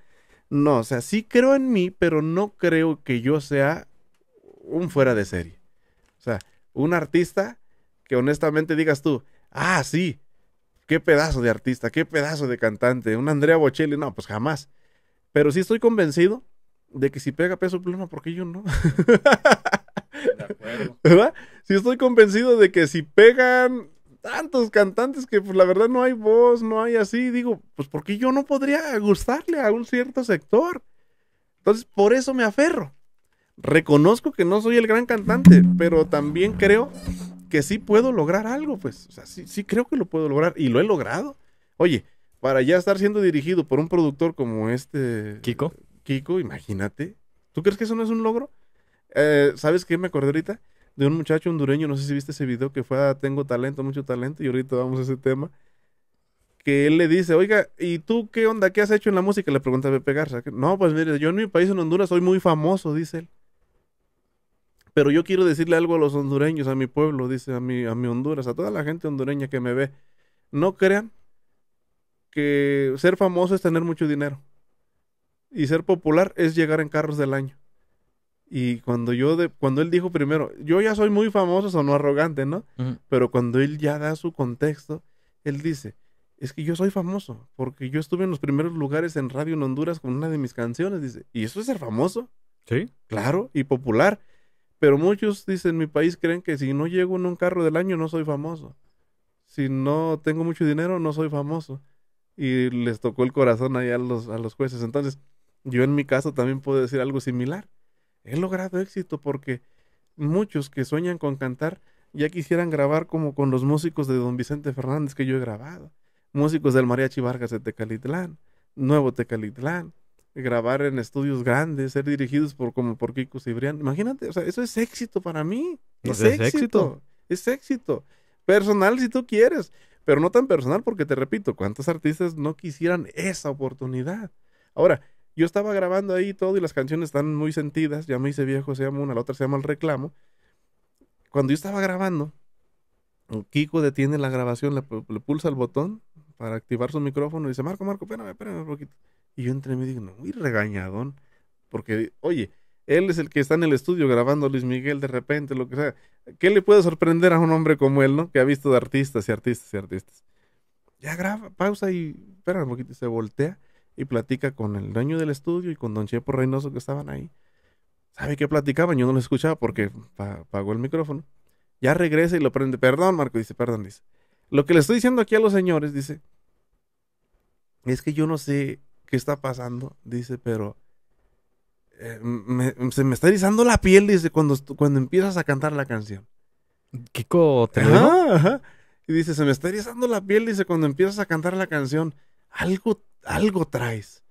No, o sea, sí creo en mí, pero no creo que yo sea un fuera de serie. O sea, un artista que honestamente digas tú, ah, sí, qué pedazo de artista, qué pedazo de cantante, un Andrea Bocelli, no, pues jamás. Pero sí estoy convencido de que si pega peso pluma, ¿por qué yo no? De ¿Verdad? Sí estoy convencido de que si pegan tantos cantantes que pues la verdad no hay voz, no hay así, digo, pues porque yo no podría gustarle a un cierto sector. Entonces, por eso me aferro reconozco que no soy el gran cantante, pero también creo que sí puedo lograr algo, pues. O sea, sí, sí creo que lo puedo lograr y lo he logrado. Oye, para ya estar siendo dirigido por un productor como este... Kiko. Kiko, imagínate. ¿Tú crees que eso no es un logro? Eh, ¿Sabes qué me acordé ahorita? De un muchacho hondureño, no sé si viste ese video que fue Tengo Talento, mucho talento, y ahorita vamos a ese tema. Que él le dice, oiga, ¿y tú qué onda? ¿Qué has hecho en la música? Le pregunta a Pepe Garza. No, pues mire, yo en mi país, en Honduras, soy muy famoso, dice él. Pero yo quiero decirle algo a los hondureños, a mi pueblo, dice, a mi, a mi Honduras, a toda la gente hondureña que me ve. No crean que ser famoso es tener mucho dinero. Y ser popular es llegar en carros del año. Y cuando yo, de, cuando él dijo primero, yo ya soy muy famoso, no arrogante, ¿no? Pero cuando él ya da su contexto, él dice, es que yo soy famoso, porque yo estuve en los primeros lugares en radio en Honduras con una de mis canciones, dice, y eso es ser famoso. Sí. Claro, y popular. Pero muchos, dicen, en mi país creen que si no llego en un carro del año no soy famoso. Si no tengo mucho dinero no soy famoso. Y les tocó el corazón ahí a los, a los jueces. Entonces, yo en mi caso también puedo decir algo similar. He logrado éxito porque muchos que sueñan con cantar ya quisieran grabar como con los músicos de don Vicente Fernández que yo he grabado. Músicos del Mariachi Vargas de Tecalitlán, Nuevo Tecalitlán, grabar en estudios grandes, ser dirigidos por como por Kiko Cibrián. Imagínate, o sea, eso es éxito para mí. Es, éxito. Es éxito. Personal si tú quieres, pero no tan personal porque te repito, ¿cuántos artistas no quisieran esa oportunidad? Ahora, yo estaba grabando ahí todo y las canciones están muy sentidas, ya me hice viejo, se llama una, la otra se llama El Reclamo. Cuando yo estaba grabando, Kiko detiene la grabación, le pulsa el botón, para activar su micrófono. Y dice, Marco, Marco, espérame, espérame un poquito. Y yo entre mí digo, muy regañadón. Porque, oye, él es el que está en el estudio grabando Luis Miguel de repente, lo que sea. ¿Qué le puede sorprender a un hombre como él, no? Que ha visto de artistas y artistas y artistas. Ya graba, pausa y espérame un poquito. se voltea y platica con el dueño del estudio y con Don Chepo Reynoso que estaban ahí. ¿Sabe qué platicaban? Yo no lo escuchaba porque pagó el micrófono. Ya regresa y lo prende. Perdón, Marco, dice, perdón, dice. Lo que le estoy diciendo aquí a los señores, dice, es que yo no sé qué está pasando, dice, pero eh, se me está erizando la piel, dice, cuando, cuando empiezas a cantar la canción. Kiko, ¿te Y dice, se me está erizando la piel, dice, cuando empiezas a cantar la canción, algo, algo traes.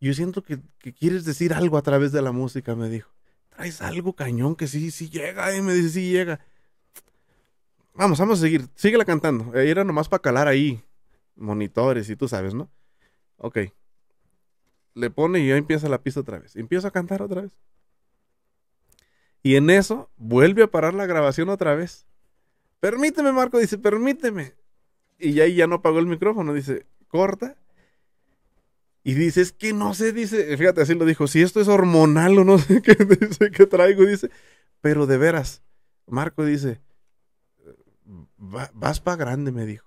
Yo siento que, quieres decir algo a través de la música, me dijo. Traes algo cañón que sí, sí llega, y eh, me dice, sí llega. Vamos, vamos a seguir. Síguela cantando. Eh, era nomás para calar ahí. Monitores y tú sabes, ¿no? Ok. Le pone y ya empieza la pista otra vez. Empiezo a cantar otra vez. Y en eso vuelve a parar la grabación otra vez. Permíteme, Marco, dice, permíteme. Y ya, ya no apagó el micrófono, dice, corta. Y dice, es que no sé, dice, fíjate, así lo dijo, si esto es hormonal o no sé qué, qué traigo, dice, pero de veras, Marco dice, vas para grande, me dijo.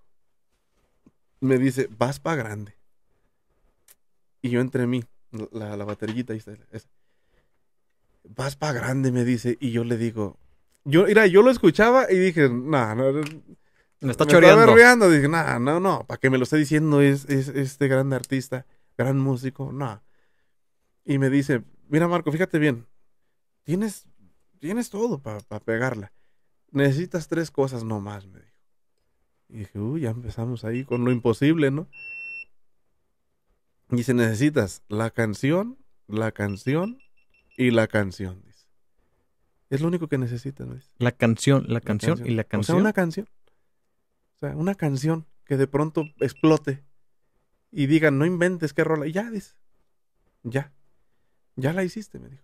Me dice, vas para grande. Y yo entre mí, la, baterillita, ahí está, Vas para grande, me dice. Y yo le digo, yo, mira, yo lo escuchaba y dije, no, no. está Dije, no, no, para que me lo esté diciendo es, este gran artista, gran músico, no. Y me dice, mira Marco, fíjate bien, tienes, tienes todo para pegarla necesitas tres cosas nomás, me dijo. Y dije, uy, ya empezamos ahí con lo imposible, ¿no? Y dice, necesitas la canción, la canción y la canción, dice. Es lo único que necesitas, ¿no? La canción, la, canción, y la canción. O sea, una canción. O sea, una canción que de pronto explote y digan, no inventes qué rola. Y ya, dice. Ya. Ya la hiciste, me dijo.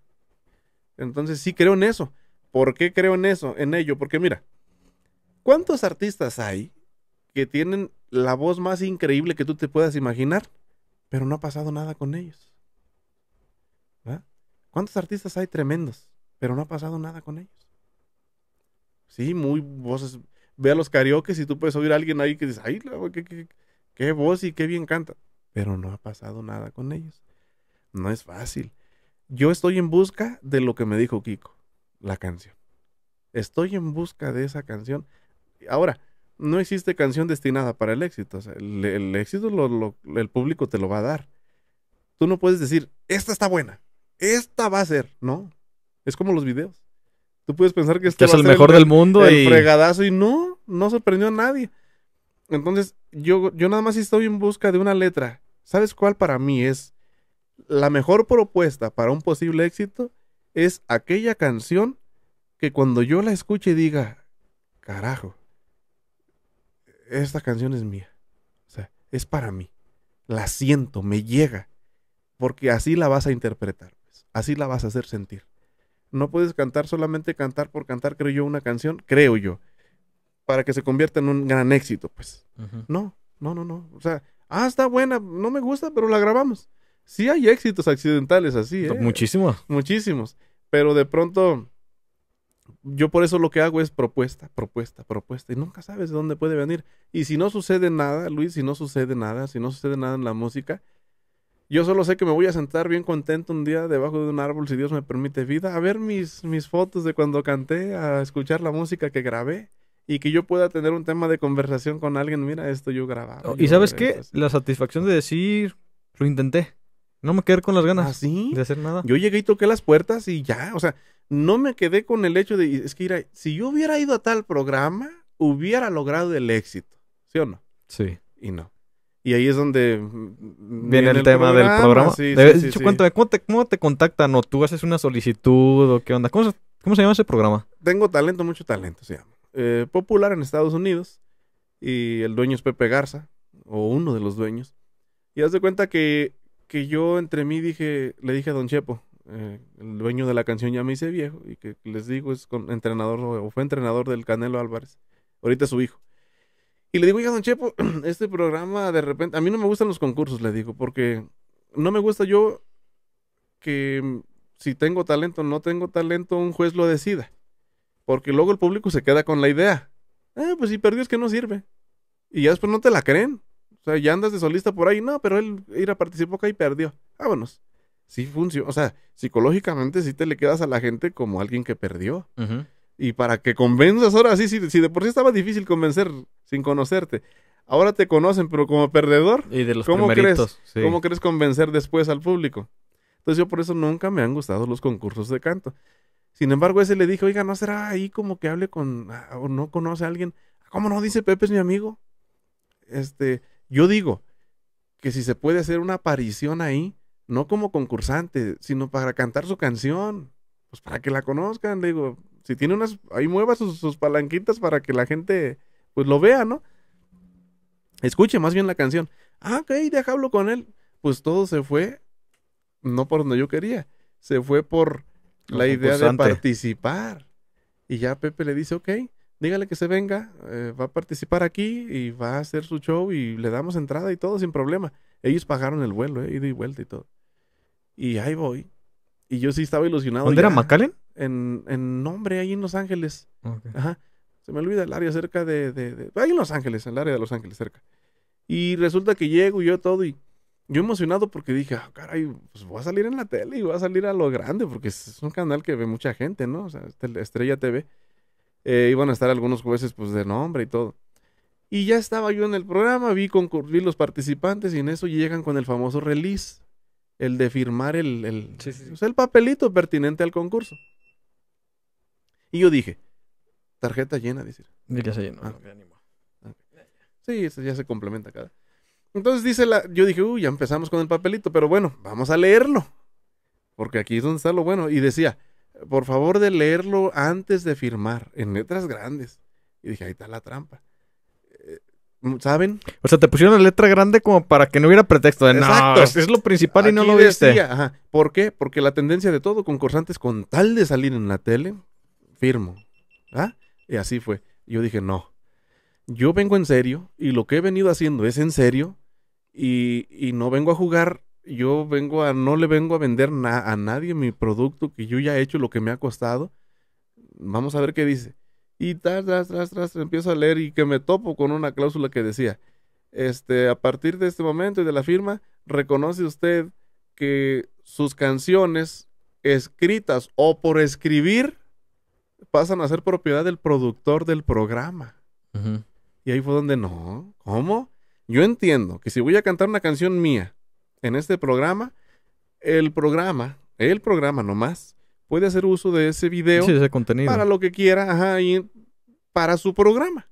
Entonces sí creo en eso. ¿Por qué creo en eso, en ello? Porque mira, ¿cuántos artistas hay que tienen la voz más increíble que tú te puedas imaginar, pero no ha pasado nada con ellos? ¿Cuántos artistas hay tremendos, pero no ha pasado nada con ellos? Sí, muy voces. Ve a los karaoke y tú puedes oír a alguien ahí que dice, ay, qué voz y qué bien canta. Pero no ha pasado nada con ellos. No es fácil. Yo estoy en busca de lo que me dijo Kiko la canción. Estoy en busca de esa canción. Ahora, no existe canción destinada para el éxito. el, éxito el público te lo va a dar. Tú no puedes decir, esta está buena, esta va a ser. No, es como los videos. Tú puedes pensar que, este es el mejor del mundo. El y... fregadazo y no, no sorprendió a nadie. Entonces, yo, yo nada más estoy en busca de una letra. ¿Sabes cuál para mí es la mejor propuesta para un posible éxito? es aquella canción que cuando yo la escuche diga, carajo, esta canción es mía. O sea, es para mí. La siento, me llega. Porque así la vas a interpretar. Pues, así la vas a hacer sentir. No puedes cantar solamente cantar por cantar, creo yo, una canción, creo yo, para que se convierta en un gran éxito, pues. No, no, no, no. O sea, ah, está buena, no me gusta, pero la grabamos sí hay éxitos accidentales así. ¿eh? Muchísimos. Muchísimos. Pero de pronto, yo por eso lo que hago es propuesta, propuesta, propuesta. Y nunca sabes de dónde puede venir. Y si no sucede nada, Luis, si no sucede nada, si no sucede nada en la música, yo solo sé que me voy a sentar bien contento un día debajo de un árbol, si Dios me permite vida, a ver mis, mis fotos de cuando canté, a escuchar la música que grabé y que yo pueda tener un tema de conversación con alguien. Mira, esto yo grababa. Oh, y sabes qué? La satisfacción de decir, lo intenté. No me quedé con las ganas ¿Ah, de hacer nada. Yo llegué y toqué las puertas y ya, o sea, no me quedé con el hecho de, es que si yo hubiera ido a tal programa, hubiera logrado el éxito, ¿sí o no? Sí. Y no. Y ahí es donde viene el, tema del programa. Sí, de, sí, de, ¿cómo te, contactan o tú haces una solicitud o qué onda? ¿Cómo se, se llama ese programa? Tengo talento, mucho talento se llama. Eh, popular en Estados Unidos y el dueño es Pepe Garza o uno de los dueños. Y haz de cuenta que que yo entre mí dije, le dije a Don Chepo, eh, el dueño de la canción ya me hice viejo y que les digo es con, entrenador o fue entrenador del Canelo Álvarez, ahorita su hijo. Y le digo, oiga, don Chepo, este programa de repente, a mí no me gustan los concursos, le digo, porque no me gusta yo que mm, si tengo talento o no tengo talento, un juez lo decida. Porque luego el público se queda con la idea. Ah, pues si perdió es que no sirve. Y ya después no te la creen. O sea, ya andas de solista por ahí, no, pero él ir a participó acá y perdió. Vámonos. Sí funciona, o sea, psicológicamente sí te le quedas a la gente como alguien que perdió. Y para que convenzas ahora, sí, sí, sí, de por sí estaba difícil convencer sin conocerte. Ahora te conocen, pero como perdedor, y de los ¿cómo, crees, ¿cómo crees convencer después al público? Entonces yo por eso nunca me han gustado los concursos de canto. Sin embargo, ese le dijo, oiga, ¿no será ahí como que hable con, ah, o no conoce a alguien? ¿Cómo no? Dice Pepe es mi amigo. Este, yo digo que si se puede hacer una aparición ahí, no como concursante, sino para cantar su canción, pues para que la conozcan, digo, si tiene unas, ahí mueva sus, palanquitas para que la gente, pues lo vea, ¿no? Escuche más bien la canción. Ah, ok, déjalo con él. Pues todo se fue, no por donde yo quería, se fue por la idea de participar. Y ya Pepe le dice, ok, dígale que se venga, eh, va a participar aquí y va a hacer su show y le damos entrada y todo sin problema. Ellos pagaron el vuelo, eh, ida y vuelta y todo. Y ahí voy. Y yo sí estaba ilusionado. ¿Dónde era McAllen? En, en nombre, ahí en Los Ángeles. Ajá. Se me olvida el área cerca de, de, Ahí en Los Ángeles, en el área de Los Ángeles, cerca. Y resulta que llego yo todo y yo emocionado porque dije, ah, caray, pues voy a salir en la tele y voy a salir a lo grande porque es un canal que ve mucha gente, ¿no? O sea, este, Estrella TV. Eh, iban a estar algunos jueces pues de nombre y todo. Y ya estaba yo en el programa, vi, concurrir los participantes y en eso llegan con el famoso release, el de firmar el, el, pues, papelito pertinente al concurso. Y yo dije, tarjeta llena, dice. Ah. Ya se llenó, ah. Sí, eso ya se complementa cada. Entonces dice la, yo dije, uy, ya empezamos con el papelito, pero bueno, vamos a leerlo. Porque aquí es donde está lo bueno. Y decía, por favor de leerlo antes de firmar, en letras grandes. Y dije, ahí está la trampa. Eh, mm, ¿Saben? O sea, te pusieron la letra grande como para que no hubiera pretexto de Exacto. es lo principal y no lo viste. ajá. ¿Por qué? Porque la tendencia de todo concursante es con tal de salir en la tele, firmo. ¿Ah? Y así fue. Yo dije, no. Yo vengo en serio y lo que he venido haciendo es en serio y no vengo a jugar yo vengo a, no le vengo a vender a nadie mi producto que yo ya he hecho lo que me ha costado. Vamos a ver qué dice. Y tras, tras, tras, tras, empiezo a leer y que me topo con una cláusula que decía, este, a partir de este momento y de la firma, reconoce usted que sus canciones escritas o por escribir pasan a ser propiedad del productor del programa. Y ahí fue donde no, ¿cómo? Yo entiendo que si voy a cantar una canción mía, en este programa, el programa, el programa nomás, puede hacer uso de ese video ese contenido. para lo que quiera, para su programa,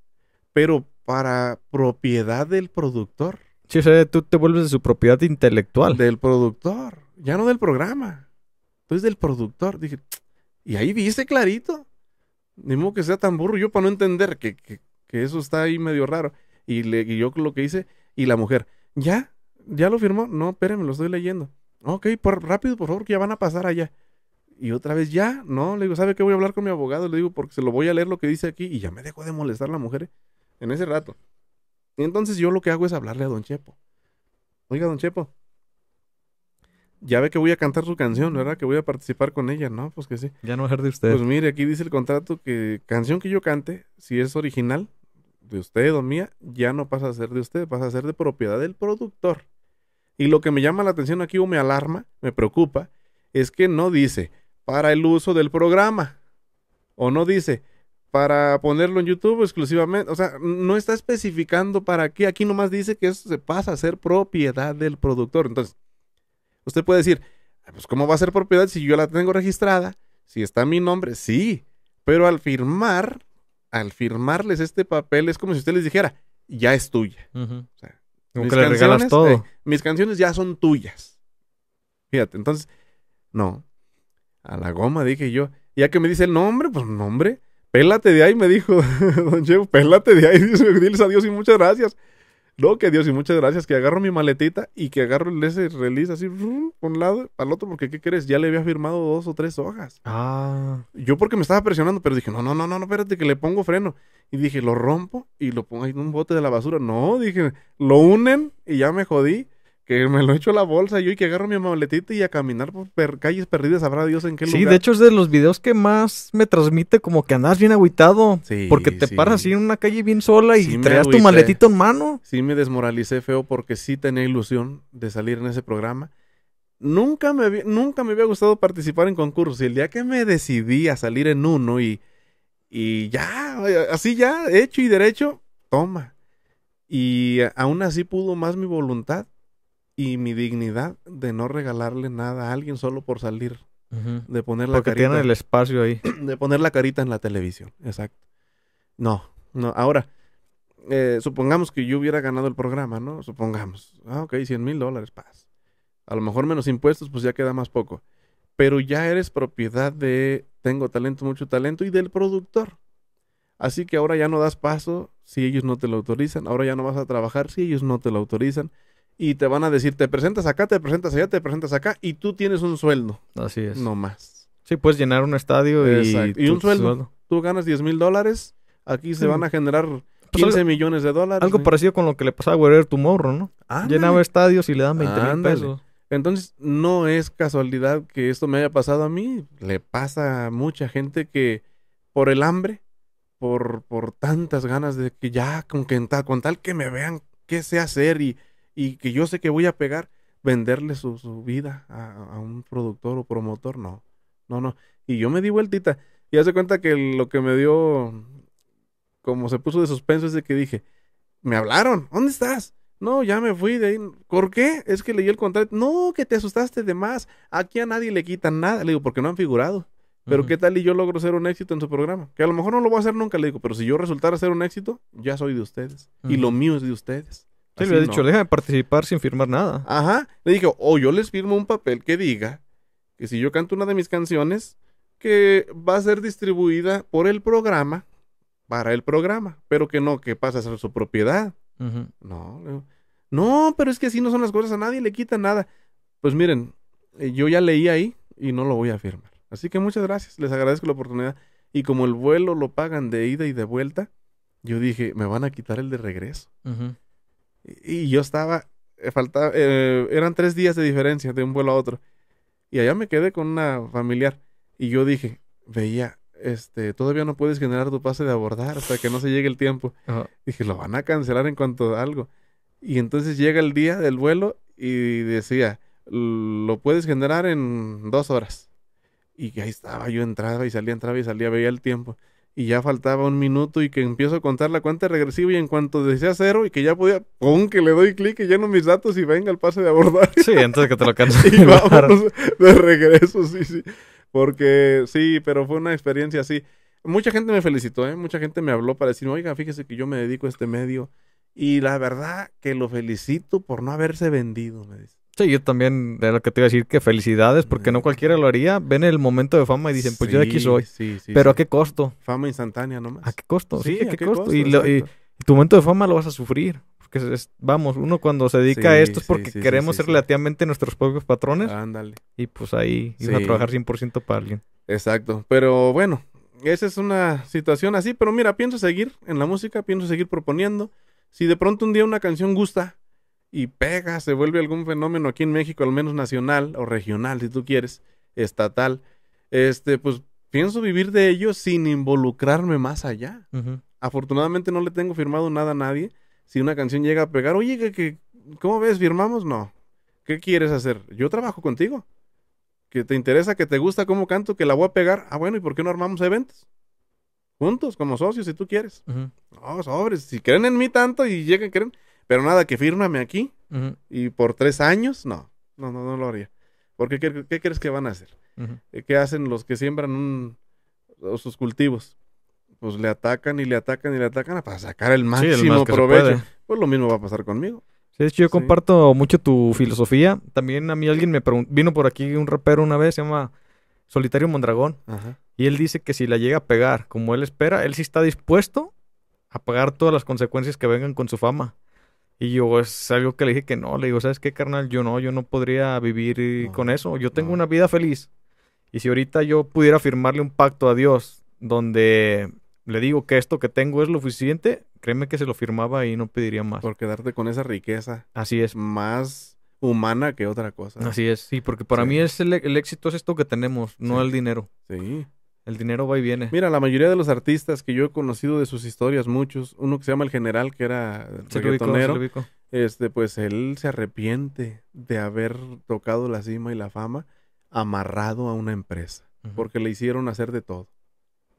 pero para propiedad del productor. Sí, o sea, tú te vuelves de su propiedad intelectual. Del productor, ya no del programa. Entonces del productor. Dije, y ahí viste clarito. Ni modo que sea tan burro yo para no entender que, eso está ahí medio raro. Y, le, y yo lo que hice, y la mujer, ya, ¿Ya lo firmó? No, espérenme, lo estoy leyendo. Ok, por, rápido, por favor, que ya van a pasar allá. Y otra vez, ya, no, le digo, ¿sabe qué? Voy a hablar con mi abogado, le digo, porque se lo voy a leer lo que dice aquí y ya me dejó de molestar la mujer eh, en ese rato. Y entonces yo lo que hago es hablarle a don Chepo. Oiga, don Chepo, ya ve que voy a cantar su canción, ¿verdad? Que voy a participar con ella, ¿no? Pues que sí. Ya no es de usted. Pues mire, aquí dice el contrato que canción que yo cante, si es original, de usted o mía, ya no pasa a ser de usted, pasa a ser de propiedad del productor. Y lo que me llama la atención aquí o me alarma, me preocupa, es que no dice para el uso del programa. O no dice para ponerlo en YouTube exclusivamente. O sea, no está especificando para qué. Aquí nomás dice que eso se pasa a ser propiedad del productor. Entonces, usted puede decir, ah, pues ¿cómo va a ser propiedad si yo la tengo registrada? Si está mi nombre, sí. Pero al firmar, al firmarles este papel, es como si usted les dijera, ya es tuya. o sea, Nunca le regalas todo. Eh, mis canciones ya son tuyas. Fíjate, entonces, no. A la goma, dije yo. Ya que me dice el nombre, pues nombre. Pélate de ahí, me dijo Don Chevo, Pélate de ahí. Diles adiós y muchas gracias. No, que Dios y muchas gracias, que agarro mi maletita y que agarro el ese release así, un lado al otro, porque ¿qué crees? Ya le había firmado dos o tres hojas. Ah. Yo porque me estaba presionando, pero dije, no, no, no, no, no, espérate, que le pongo freno. Y dije, lo rompo y lo pongo ahí en un bote de la basura. No, dije, lo unen y ya me jodí que me lo echo la bolsa yo y que agarro mi maletita y a caminar por calles perdidas, habrá Dios en qué lugar. Sí, de hecho es de los videos que más me transmite como que andas bien agüitado. Sí, porque te paras así en una calle bien sola y traes tu maletita en mano. Sí, me desmoralicé feo porque sí tenía ilusión de salir en ese programa. Nunca me, había, nunca me había gustado participar en concursos y el día que me decidí a salir en uno y ya, así ya, hecho y derecho, toma. Y eh, aún así pudo más mi voluntad y mi dignidad de no regalarle nada a alguien solo por salir. De poner la Porque carita. tienen el espacio ahí. De poner la carita en la televisión. Exacto. No, no. Ahora, eh, supongamos que yo hubiera ganado el programa, ¿no? Supongamos. Ah, ok, 100 mil dólares, paz. A lo mejor menos impuestos, pues ya queda más poco. Pero ya eres propiedad de Tengo Talento, Mucho Talento y del productor. Así que ahora ya no das paso si ellos no te lo autorizan. Ahora ya no vas a trabajar si ellos no te lo autorizan y te van a decir, te presentas acá, te presentas allá, te presentas acá y tú tienes un sueldo. Así es. No más. Sí, puedes llenar un estadio y, un sueldo. Tú ganas 10 mil dólares, aquí se van a generar 15 pues millones de dólares. Algo parecido con lo que le pasaba a Guerrero Tumorro, ¿no? Llenaba estadios y le dan 20 mil pesos. Entonces, no es casualidad que esto me haya pasado a mí. Le pasa a mucha gente que por el hambre, por, por tantas ganas de que ya, con, con tal que me vean qué sé hacer y y que yo sé que voy a pegar, venderle su, vida a, a, un productor o promotor, no, no, no. Y yo me di vueltita y hace cuenta que lo que me dio, como se puso de suspenso, es de que dije, me hablaron, ¿dónde estás? No, ya me fui de ahí. ¿Por qué? Es que leí el contrato. No, que te asustaste de más. Aquí a nadie le quitan nada. Le digo, porque no han figurado. Pero qué tal y yo logro ser un éxito en su programa. Que a lo mejor no lo voy a hacer nunca, le digo, pero si yo resultara ser un éxito, ya soy de ustedes. Y lo mío es de ustedes. Sí, le he dicho, déjame participar sin firmar nada. Ajá. Le dije, o yo les firmo un papel que diga que si yo canto una de mis canciones, que va a ser distribuida por el programa, para el programa, pero que no, que pasa a ser su propiedad. No, no, pero es que así no son las cosas, a nadie le quitan nada. Pues miren, eh, yo ya leí ahí y no lo voy a firmar. Así que muchas gracias, les agradezco la oportunidad. Y como el vuelo lo pagan de ida y de vuelta, yo dije, me van a quitar el de regreso. Ajá. Y, yo estaba, eh, faltaba, eh, eran tres días de diferencia de un vuelo a otro. Y allá me quedé con una familiar. Y yo dije, veía, este, todavía no puedes generar tu pase de abordar hasta que no se llegue el tiempo. Dije, lo van a cancelar en cuanto a algo. Y entonces llega el día del vuelo y decía, lo puedes generar en dos horas. Y ahí estaba, yo entraba y salía, entraba y salía, veía el tiempo y ya faltaba un minuto y que empiezo a contar la cuenta regresiva y en cuanto decía cero y que ya podía, ¡pum! que le doy clic y lleno mis datos y venga el pase de abordar. Sí, antes que te lo canses. de regreso, sí, sí. Porque sí, pero fue una experiencia así. Mucha gente me felicitó, ¿eh? mucha gente me habló para decir oiga, fíjese que yo me dedico a este medio. Y la verdad que lo felicito por no haberse vendido, me dice. Sí, yo también de lo que te iba a decir que felicidades, porque no cualquiera lo haría. Ven el momento de fama y dicen, pues yo aquí soy. Sí, pero ¿a qué costo? Fama instantánea nomás. ¿A qué costo? Sí, ¿a, qué, costo? Y, tu momento de fama lo vas a sufrir. Porque vamos, uno cuando se dedica a esto es porque queremos ser relativamente nuestros propios patrones. Ándale. Y pues ahí ir a trabajar 100% para alguien. Exacto. Pero bueno, esa es una situación así. Pero mira, pienso seguir en la música, pienso seguir proponiendo. Si de pronto un día una canción gusta, y pega, se vuelve algún fenómeno aquí en México, al menos nacional o regional, si tú quieres, estatal, este, pues pienso vivir de ello sin involucrarme más allá. Afortunadamente no le tengo firmado nada a nadie. Si una canción llega a pegar, oye, que, ¿cómo ves? ¿Firmamos? No. ¿Qué quieres hacer? Yo trabajo contigo. ¿Que te interesa, que te gusta cómo canto, que la voy a pegar? Ah, bueno, ¿y por qué no armamos eventos? Juntos, como socios, si tú quieres. No, sobres. Si creen en mí tanto y llegan, creen pero nada, que fírmame aquí y por tres años, no, no, no, no lo haría. Porque ¿qué, crees que van a hacer? Eh, ¿Qué hacen los que siembran sus cultivos? Pues le atacan y le atacan y le atacan para sacar el máximo provecho. Pues lo mismo va a pasar conmigo. Sí, de hecho yo comparto mucho tu filosofía. También a mí alguien me preguntó, vino por aquí un rapero una vez, se llama Solitario Mondragón. Y él dice que si la llega a pegar como él espera, él sí está dispuesto a pagar todas las consecuencias que vengan con su fama. Y yo es algo que le dije que no, le digo, ¿sabes qué, carnal? Yo no, yo no podría vivir con eso. Yo tengo una vida feliz. Y si ahorita yo pudiera firmarle un pacto a Dios donde le digo que esto que tengo es lo suficiente, créeme que se lo firmaba y no pediría más. Por quedarte con esa riqueza. Así es. Más humana que otra cosa. Así es, sí, porque para mí el, éxito es esto que tenemos, no el dinero. Sí. El dinero va y viene. Mira, la mayoría de los artistas que yo he conocido de sus historias, muchos, uno que se llama El General, que era se este, pues él se arrepiente de haber tocado la cima y la fama amarrado a una empresa, porque le hicieron hacer de todo,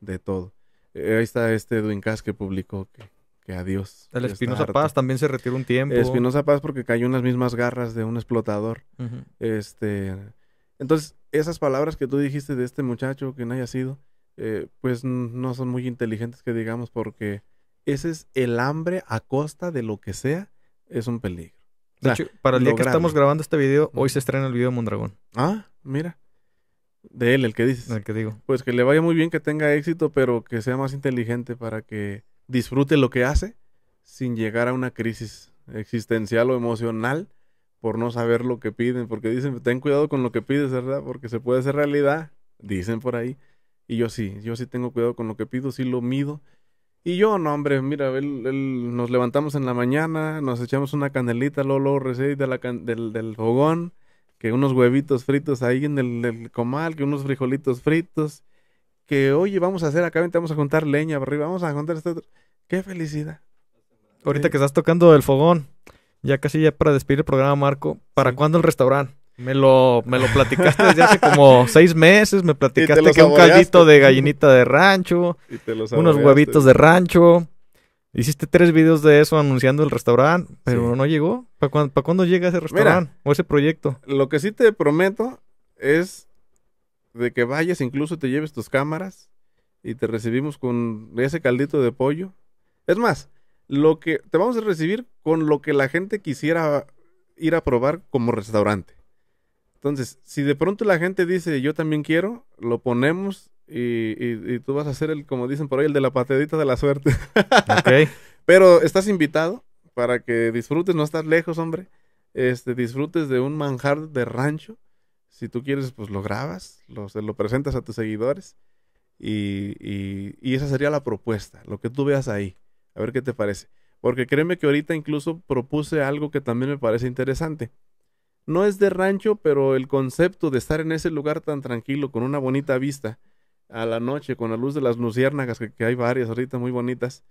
de todo. Eh, ahí está este Edwin Cass que publicó que, que adiós. El Espinosa Paz también se retiró un tiempo. Espinosa Paz porque cayó en las mismas garras de un explotador. Este, entonces esas palabras que tú dijiste de este muchacho que no haya sido, eh, pues no son muy inteligentes que digamos porque ese es el hambre a costa de lo que sea, es un peligro. para el día que estamos grabando este video, hoy se estrena el video de Mondragón. Ah, mira. De él, el que dices. El que digo. Pues que le vaya muy bien, que tenga éxito, pero que sea más inteligente para que disfrute lo que hace sin llegar a una crisis existencial o emocional por no saber lo que piden, porque dicen, ten cuidado con lo que pides, ¿verdad? Porque se puede hacer realidad, dicen por ahí. Y yo sí, yo sí tengo cuidado con lo que pido, sí lo mido. Y yo, no, hombre, mira, nos levantamos en la mañana, nos echamos una canelita, luego, luego del, fogón, que unos huevitos fritos ahí en el, comal, que unos frijolitos fritos, que oye, vamos a hacer acá, vamos a juntar leña para arriba, vamos a juntar esto, ¡Qué felicidad! Ahorita que estás tocando el fogón, ya casi ya para despedir el programa, Marco, ¿para cuándo el restaurante? Me lo, me lo platicaste desde hace como seis meses, me platicaste que un caldito de gallinita de rancho, unos huevitos de rancho, hiciste tres videos de eso anunciando el restaurante, pero no llegó. ¿Para, cuándo, llega ese restaurante o ese proyecto? Lo que sí te prometo es de que vayas, incluso te lleves tus cámaras y te recibimos con ese caldito de pollo. Es más, lo que te vamos a recibir con lo que la gente quisiera ir a probar como restaurante. Entonces, si de pronto la gente dice yo también quiero, lo ponemos y, tú vas a ser el, como dicen por ahí, el de la patadita de la suerte. Pero estás invitado para que disfrutes, no estás lejos, hombre. Este, disfrutes de un manjar de rancho. Si tú quieres, pues lo grabas, lo, lo presentas a tus seguidores. y esa sería la propuesta, lo que tú veas ahí. A ver qué te parece. Porque créeme que ahorita incluso propuse algo que también me parece interesante. No es de rancho, pero el concepto de estar en ese lugar tan tranquilo, con una bonita vista, a la noche, con la luz de las luciérnagas, que, hay varias ahorita muy bonitas,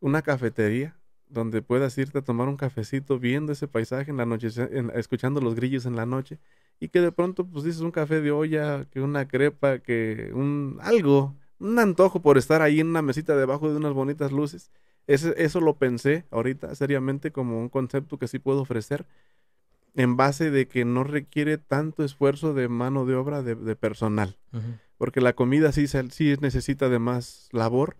una cafetería donde puedas irte a tomar un cafecito viendo ese paisaje en la noche, escuchando los grillos en la noche, y que de pronto pues dices un café de olla, que una crepa, que un algo, un antojo por estar ahí en una mesita debajo de unas bonitas luces eso lo pensé ahorita seriamente como un concepto que sí puedo ofrecer en base de que no requiere tanto esfuerzo de mano de obra de, personal. Porque la comida sí, sí necesita de más labor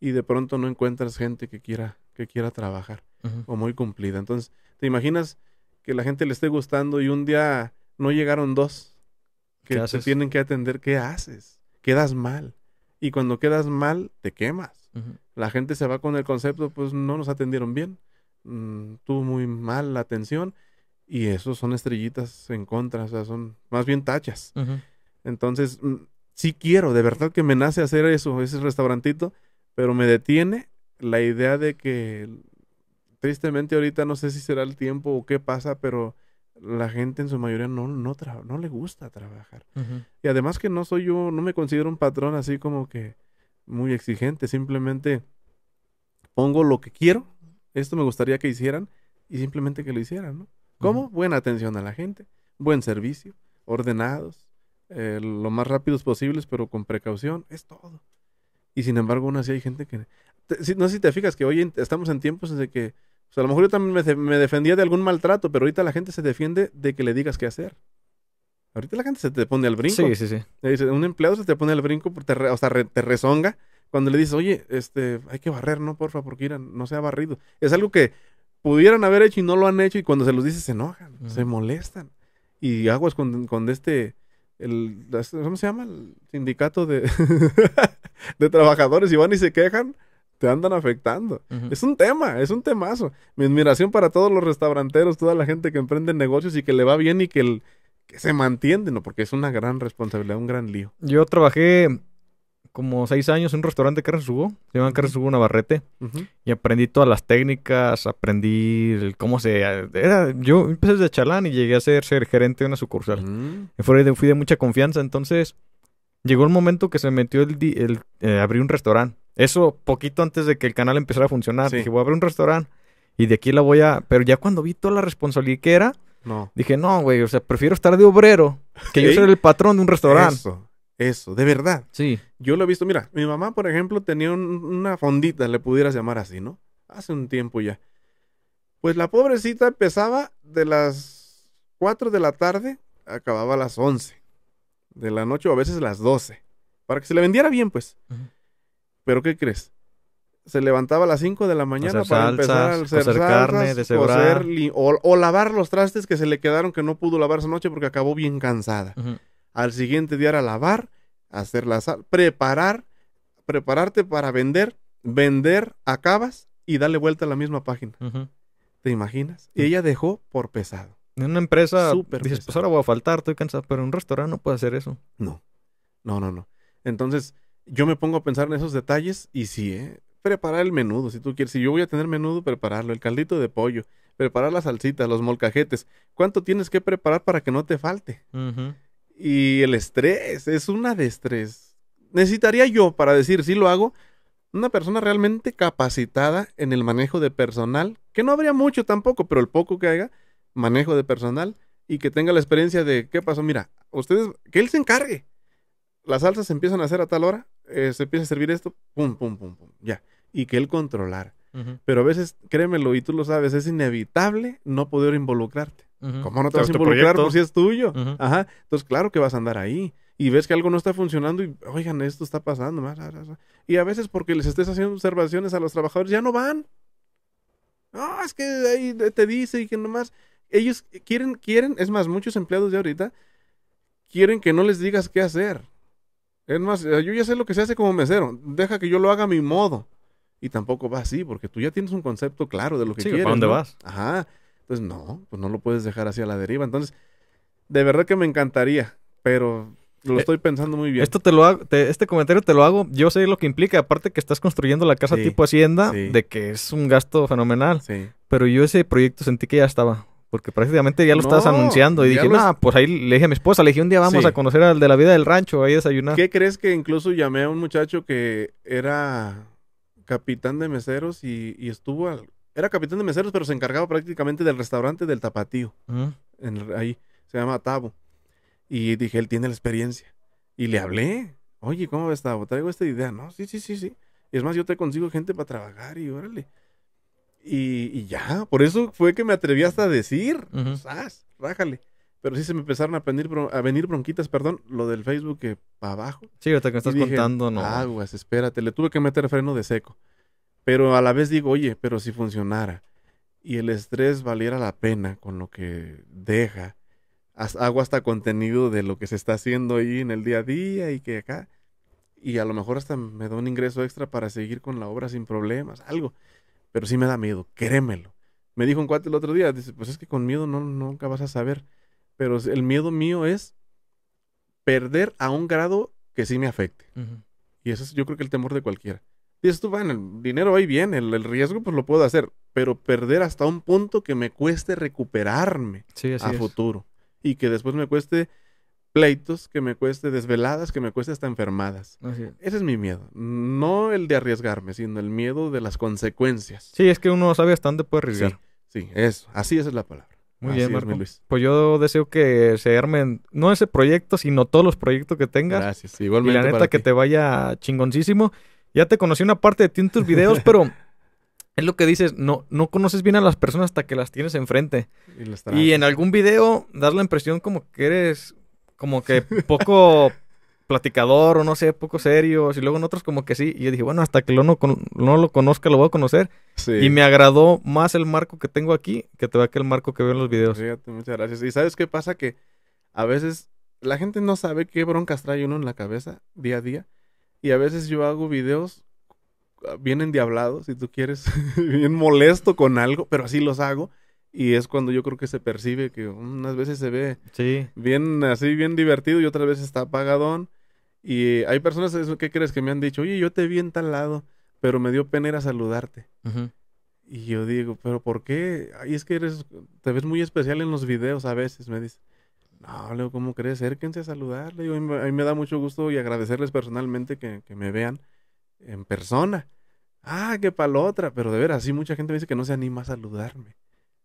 y de pronto no encuentras gente que quiera, que quiera trabajar o muy cumplida. Entonces, ¿te imaginas que la gente le esté gustando y un día no llegaron dos que se tienen que atender? ¿Qué haces? Quedas mal. Y cuando quedas mal, te quemas. La gente se va con el concepto, pues no nos atendieron bien, mm, tuvo muy mal la atención y eso son estrellitas en contra, o sea, son más bien tachas. Entonces, mm, sí quiero, de verdad que me nace hacer eso, ese restaurantito, pero me detiene la idea de que tristemente ahorita no sé si será el tiempo o qué pasa, pero la gente en su mayoría no, no, le gusta trabajar. Y además que no soy yo, no me considero un patrón así como que muy exigente, simplemente pongo lo que quiero, esto me gustaría que hicieran y simplemente que lo hicieran, ¿no? ¿Cómo? Buena atención a la gente, buen servicio, ordenados, eh, lo más rápidos posibles, pero con precaución, es todo. Y sin embargo, aún así hay gente que... no sé si te fijas que hoy estamos en tiempos de que... Pues, a lo mejor yo también me, defendía de algún maltrato, pero ahorita la gente se defiende de que le digas qué hacer. Ahorita la gente se te pone al brinco. Sí, sí, sí. un empleado se te pone al brinco, pues, te o sea, te rezonga cuando le dices, oye, este, hay que barrer, ¿no? Porfa, porque no se ha barrido. Es algo que pudieran haber hecho y no lo han hecho y cuando se los dices se enojan, se molestan. Y aguas con, con este, el, ¿cómo se llama? El sindicato de, de trabajadores y van y se quejan, te andan afectando. Es un tema, es un temazo. Mi admiración para todos los restauranteros, toda la gente que emprende negocios y que le va bien y que el que se mantienen, ¿no? Porque es una gran responsabilidad, un gran lío. Yo trabajé como seis años en un restaurante que Subo, se llama Carlos Hugo Navarrete, y aprendí todas las técnicas, aprendí cómo se... yo empecé de chalán y llegué a ser, ser gerente de una sucursal. Mm. fui, de, fui, de, mucha confianza, entonces llegó el momento que se metió el... el eh, un restaurante. Eso poquito antes de que el canal empezara a funcionar. Dije, voy a abrir un restaurante y de aquí la voy a... Pero ya cuando vi toda la responsabilidad que era no. Dije, no, güey, o sea, prefiero estar de obrero que yo ser el patrón de un restaurante. Eso, eso, de verdad. Sí. Yo lo he visto, mira, mi mamá, por ejemplo, tenía una fondita, le pudieras llamar así, ¿no? Hace un tiempo ya. Pues la pobrecita empezaba de las 4 de la tarde, acababa a las 11 de la noche o a veces a las 12, para que se le vendiera bien, pues. Pero ¿qué crees? se levantaba a las 5 de la mañana para empezar a hacer carne, de o, o, lavar los trastes que se le quedaron que no pudo lavar esa noche porque acabó bien cansada. Al siguiente día era lavar, hacer la sal, preparar, prepararte para vender, vender, acabas y darle vuelta a la misma página. ¿Te imaginas? Y ella dejó por pesado. En una empresa dices, pues ahora voy a faltar, estoy cansado, pero en un restaurante no puede hacer eso. No, no, no, no. Entonces, yo me pongo a pensar en esos detalles y sí, ¿eh? preparar el menudo, si tú quieres. Si yo voy a tener menudo, prepararlo, el caldito de pollo, preparar las salsitas los molcajetes. ¿Cuánto tienes que preparar para que no te falte? Y el estrés, es una de estrés. Necesitaría yo, para decir si lo hago, una persona realmente capacitada en el manejo de personal, que no habría mucho tampoco, pero el poco que haga, manejo de personal, y que tenga la experiencia de qué pasó. Mira, ustedes, que él se encargue. Las salsas se empiezan a hacer a tal hora, eh, se empieza servir esto, pum, pum, pum, pum, ya. Y que él controlar. Pero a veces, créemelo, y tú lo sabes, es inevitable no poder involucrarte. ¿Cómo no te vas a involucrar por si es tuyo? Ajá. Entonces, claro que vas a andar ahí. Y ves que algo no está funcionando y, oigan, esto está pasando. Y a veces porque les estés haciendo observaciones a los trabajadores, ya no van. No, es que ahí te dice y que nomás. Ellos quieren, quieren, es más, muchos empleados de ahorita quieren que no les digas qué hacer. Es más, eh, yo ya sé lo que se hace como mesero. Deja que yo lo haga a mi modo. Y tampoco va así, porque tú ya tienes un concepto claro de lo que sí, ¿Para dónde vas? Ajá. Pues no, pues no lo puedes dejar así a la deriva. Entonces, de verdad que me encantaría, pero lo eh, estoy pensando muy bien. Esto te lo este comentario te lo hago. Yo sé lo que implica. Aparte que estás construyendo la casa tipo hacienda, de que es un gasto fenomenal. Sí. Pero yo ese proyecto sentí que ya estaba. Porque prácticamente ya lo estabas anunciando. Y dije, no, pues ahí le dije a mi esposa, le dije, un día vamos a conocer al de la vida del rancho, ahí desayunar. ¿Qué crees que incluso llamé a un muchacho que era capitán de meseros y, estuvo al... Era capitán de meseros, pero se encargaba prácticamente del restaurante del tapatío. ahí, se llama Tabo. Y dije, él tiene la experiencia. Y le hablé. Oye, ¿cómo ves, Tabo? Traigo esta idea. No, sí, sí, sí, sí. Y es más, yo te consigo gente para trabajar y órale. Y, ya, por eso fue que me atreví hasta a decir, Rájale. Pero sí se me empezaron a, venir bronquitas, perdón, lo del Facebook que para abajo. Sí, hasta que me estás contando, no. Aguas, espérate, le tuve que meter freno de seco. Pero a la vez digo, oye, pero si funcionara y el estrés valiera la pena con lo que deja, hago hasta contenido de lo que se está haciendo ahí en el día a día y que acá. Y a lo mejor hasta me da un ingreso extra para seguir con la obra sin problemas, algo pero sí me da miedo, créemelo. Me dijo un cuate el otro día, dice, pues es que con miedo no, nunca vas a saber, pero el miedo mío es perder a un grado que sí me afecte. Y eso es yo creo que el temor de cualquiera. Dices tú, van, el dinero ahí bien el, riesgo pues lo puedo hacer, pero perder hasta un punto que me cueste recuperarme a futuro y que después me cueste pleitos que me cueste, desveladas que me cueste hasta enfermadas. Ese es mi miedo. No el de arriesgarme, sino el miedo de las consecuencias. Sí, es que uno sabe hasta dónde puede arriesgar. Sí, sí eso. Así es la palabra. Muy bien, Marco. Luis. Pues yo deseo que se armen, no ese proyecto, sino todos los proyectos que tengas. Gracias, sí, igualmente. Y la neta que te vaya chingoncísimo. Ya te conocí una parte de ti en tus videos, pero es lo que dices, no, no conoces bien a las personas hasta que las tienes enfrente. Y, y en algún video das la impresión como que eres como que poco platicador o no sé, poco serio. Y luego en otros como que sí. Y yo dije, bueno, hasta que lo no, lo conozca lo voy a conocer. Y me agradó más el marco que tengo aquí que te el marco que veo en los videos. Fíjate, muchas gracias. ¿Y sabes qué pasa? Que a veces la gente no sabe qué broncas trae uno en la cabeza día a día. Y a veces yo hago videos ah, bien endiablados, si tú quieres, bien molesto con algo, pero así los hago. Y es cuando yo creo que se percibe que unas veces se ve bien así, bien divertido y otras veces está apagadón. Y hay personas, ¿qué crees? Que me han dicho, oye, yo te vi en tal lado, pero me dio pena ir a saludarte. Y yo digo, ¿pero por qué? Ay, es que eres, te ves muy especial en los videos a veces, me dice. No, Leo, ¿cómo crees? Acérquense a saludarle. Yo, a, mí, me da mucho gusto y agradecerles personalmente que, que me vean en persona. Ah, qué palotra. Pero de veras, sí, mucha gente me dice que no se anima a saludarme.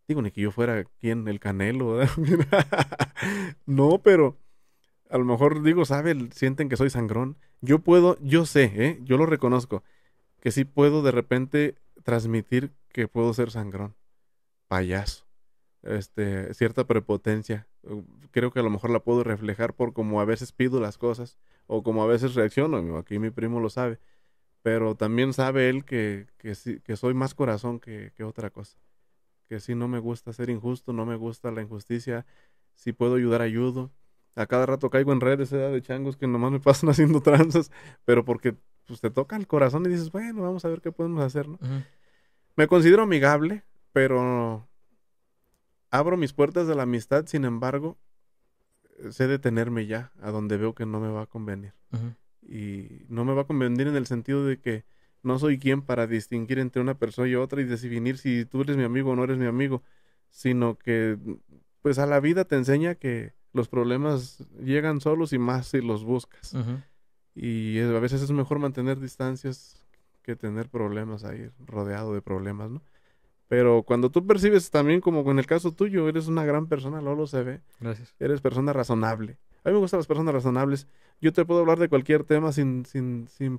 Digo, ni que yo fuera quien el canelo. no, pero a lo mejor digo, sabe, sienten que soy sangrón. Yo puedo, yo sé, ¿eh? yo lo reconozco, que sí puedo de repente transmitir que puedo ser sangrón, payaso, este, cierta prepotencia. Uh, creo que a lo mejor la puedo reflejar por como a veces pido las cosas o como a veces reacciono. Aquí mi primo lo sabe, pero también sabe él que, que soy más corazón que otra cosa que si no me gusta ser injusto, no me gusta la injusticia, si puedo ayudar, ayudo. A cada rato caigo en redes eh, de changos que nomás me pasan haciendo tranzas, pero porque pues, te toca el corazón y dices, bueno, vamos a ver qué podemos hacer, ¿no? Me considero amigable, pero abro mis puertas de la amistad, sin embargo, sé detenerme ya a donde veo que no me va a convenir. Y no me va a convenir en el sentido de que no soy quien para distinguir entre una persona y otra y definir si tú eres mi amigo o no eres mi amigo, sino que pues a la vida te enseña que los problemas llegan solos y más si los buscas. Y a veces es mejor mantener distancias que tener problemas ahí, rodeado de problemas, ¿no? Pero cuando tú percibes también, como en el caso tuyo, eres una gran persona, Lolo se ve. Gracias. Eres persona razonable. A mí me gustan las personas razonables. Yo te puedo hablar de cualquier tema sin,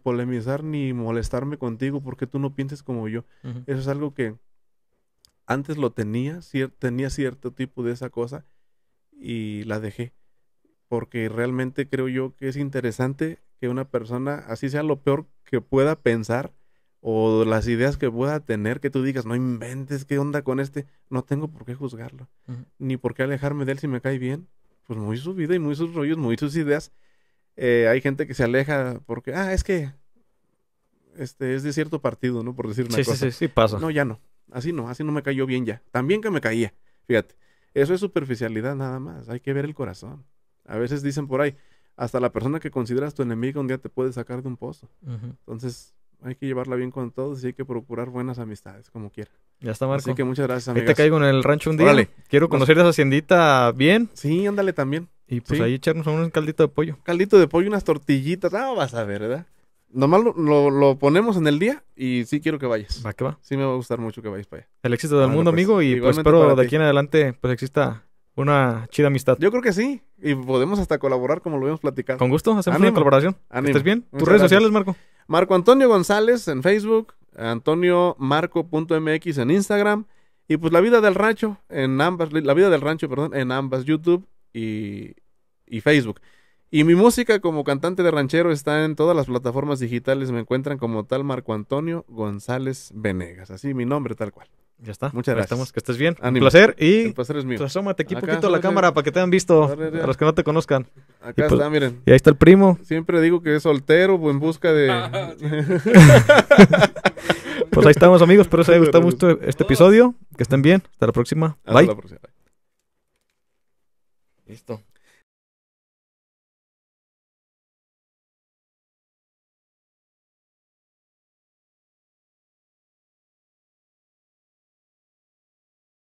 polemizar ni molestarme contigo porque tú no pienses como yo. Eso es algo que antes lo tenía, tenía cierto tipo de esa cosa y la dejé. Porque realmente creo yo que es interesante que una persona, así sea lo peor que pueda pensar, o las ideas que pueda tener que tú digas, no inventes qué onda con este, no tengo por qué juzgarlo, ni por qué alejarme de él si me cae bien. Pues muy su vida y muy sus rollos, muy sus ideas. Eh, hay gente que se aleja porque, ah, es que este es de cierto partido, ¿no? Por decir una sí, Sí, sí, pasa. No, ya no. Así no, así no me cayó bien ya. También que me caía. Fíjate, eso es superficialidad nada más. Hay que ver el corazón. A veces dicen por ahí, hasta la persona que consideras tu enemigo un día te puede sacar de un pozo. Entonces, hay que llevarla bien con todos y hay que procurar buenas amistades, como quiera. Ya está, Marco. Así que muchas gracias, amigas. Ahí te caigo en el rancho un día. Órale. Quiero conocer esa haciendita bien. Sí, ándale también. Y pues ahí echarnos un caldito de pollo. Caldito de pollo, unas tortillitas. Ah, vas a ver, ¿verdad? Nomás lo, ponemos en el día y sí quiero que vayas. Va qué va. Sí me va a gustar mucho que vayas para allá. El éxito del mundo, pues. amigo, y pues espero de aquí en adelante pues exista una chida amistad. Yo creo que sí. Y podemos hasta colaborar, como lo habíamos platicado. Con gusto, hacemos una colaboración. ¿Estás bien? ¿Tus redes sociales, Marco? Marco Antonio González en Facebook, antoniomarco.mx en Instagram. Y pues La Vida del Rancho en ambas, La Vida del Rancho, perdón, en ambas, YouTube y Facebook. Y mi música como cantante de ranchero está en todas las plataformas digitales. Me encuentran como tal Marco Antonio González Venegas. Así mi nombre tal cual. Ya está. Muchas gracias. Que estés bien. Un placer. Y el placer es mío. asómate aquí un poquito la cámara para que te hayan visto. A los que no te conozcan. Acá y pues, está, miren. Y ahí está el primo. Siempre digo que es soltero o pues, en busca de. Ah, pues ahí estamos, amigos. Espero que les haya gustado mucho este episodio. Que estén bien. Hasta la próxima. Hasta Bye. la próxima. Listo.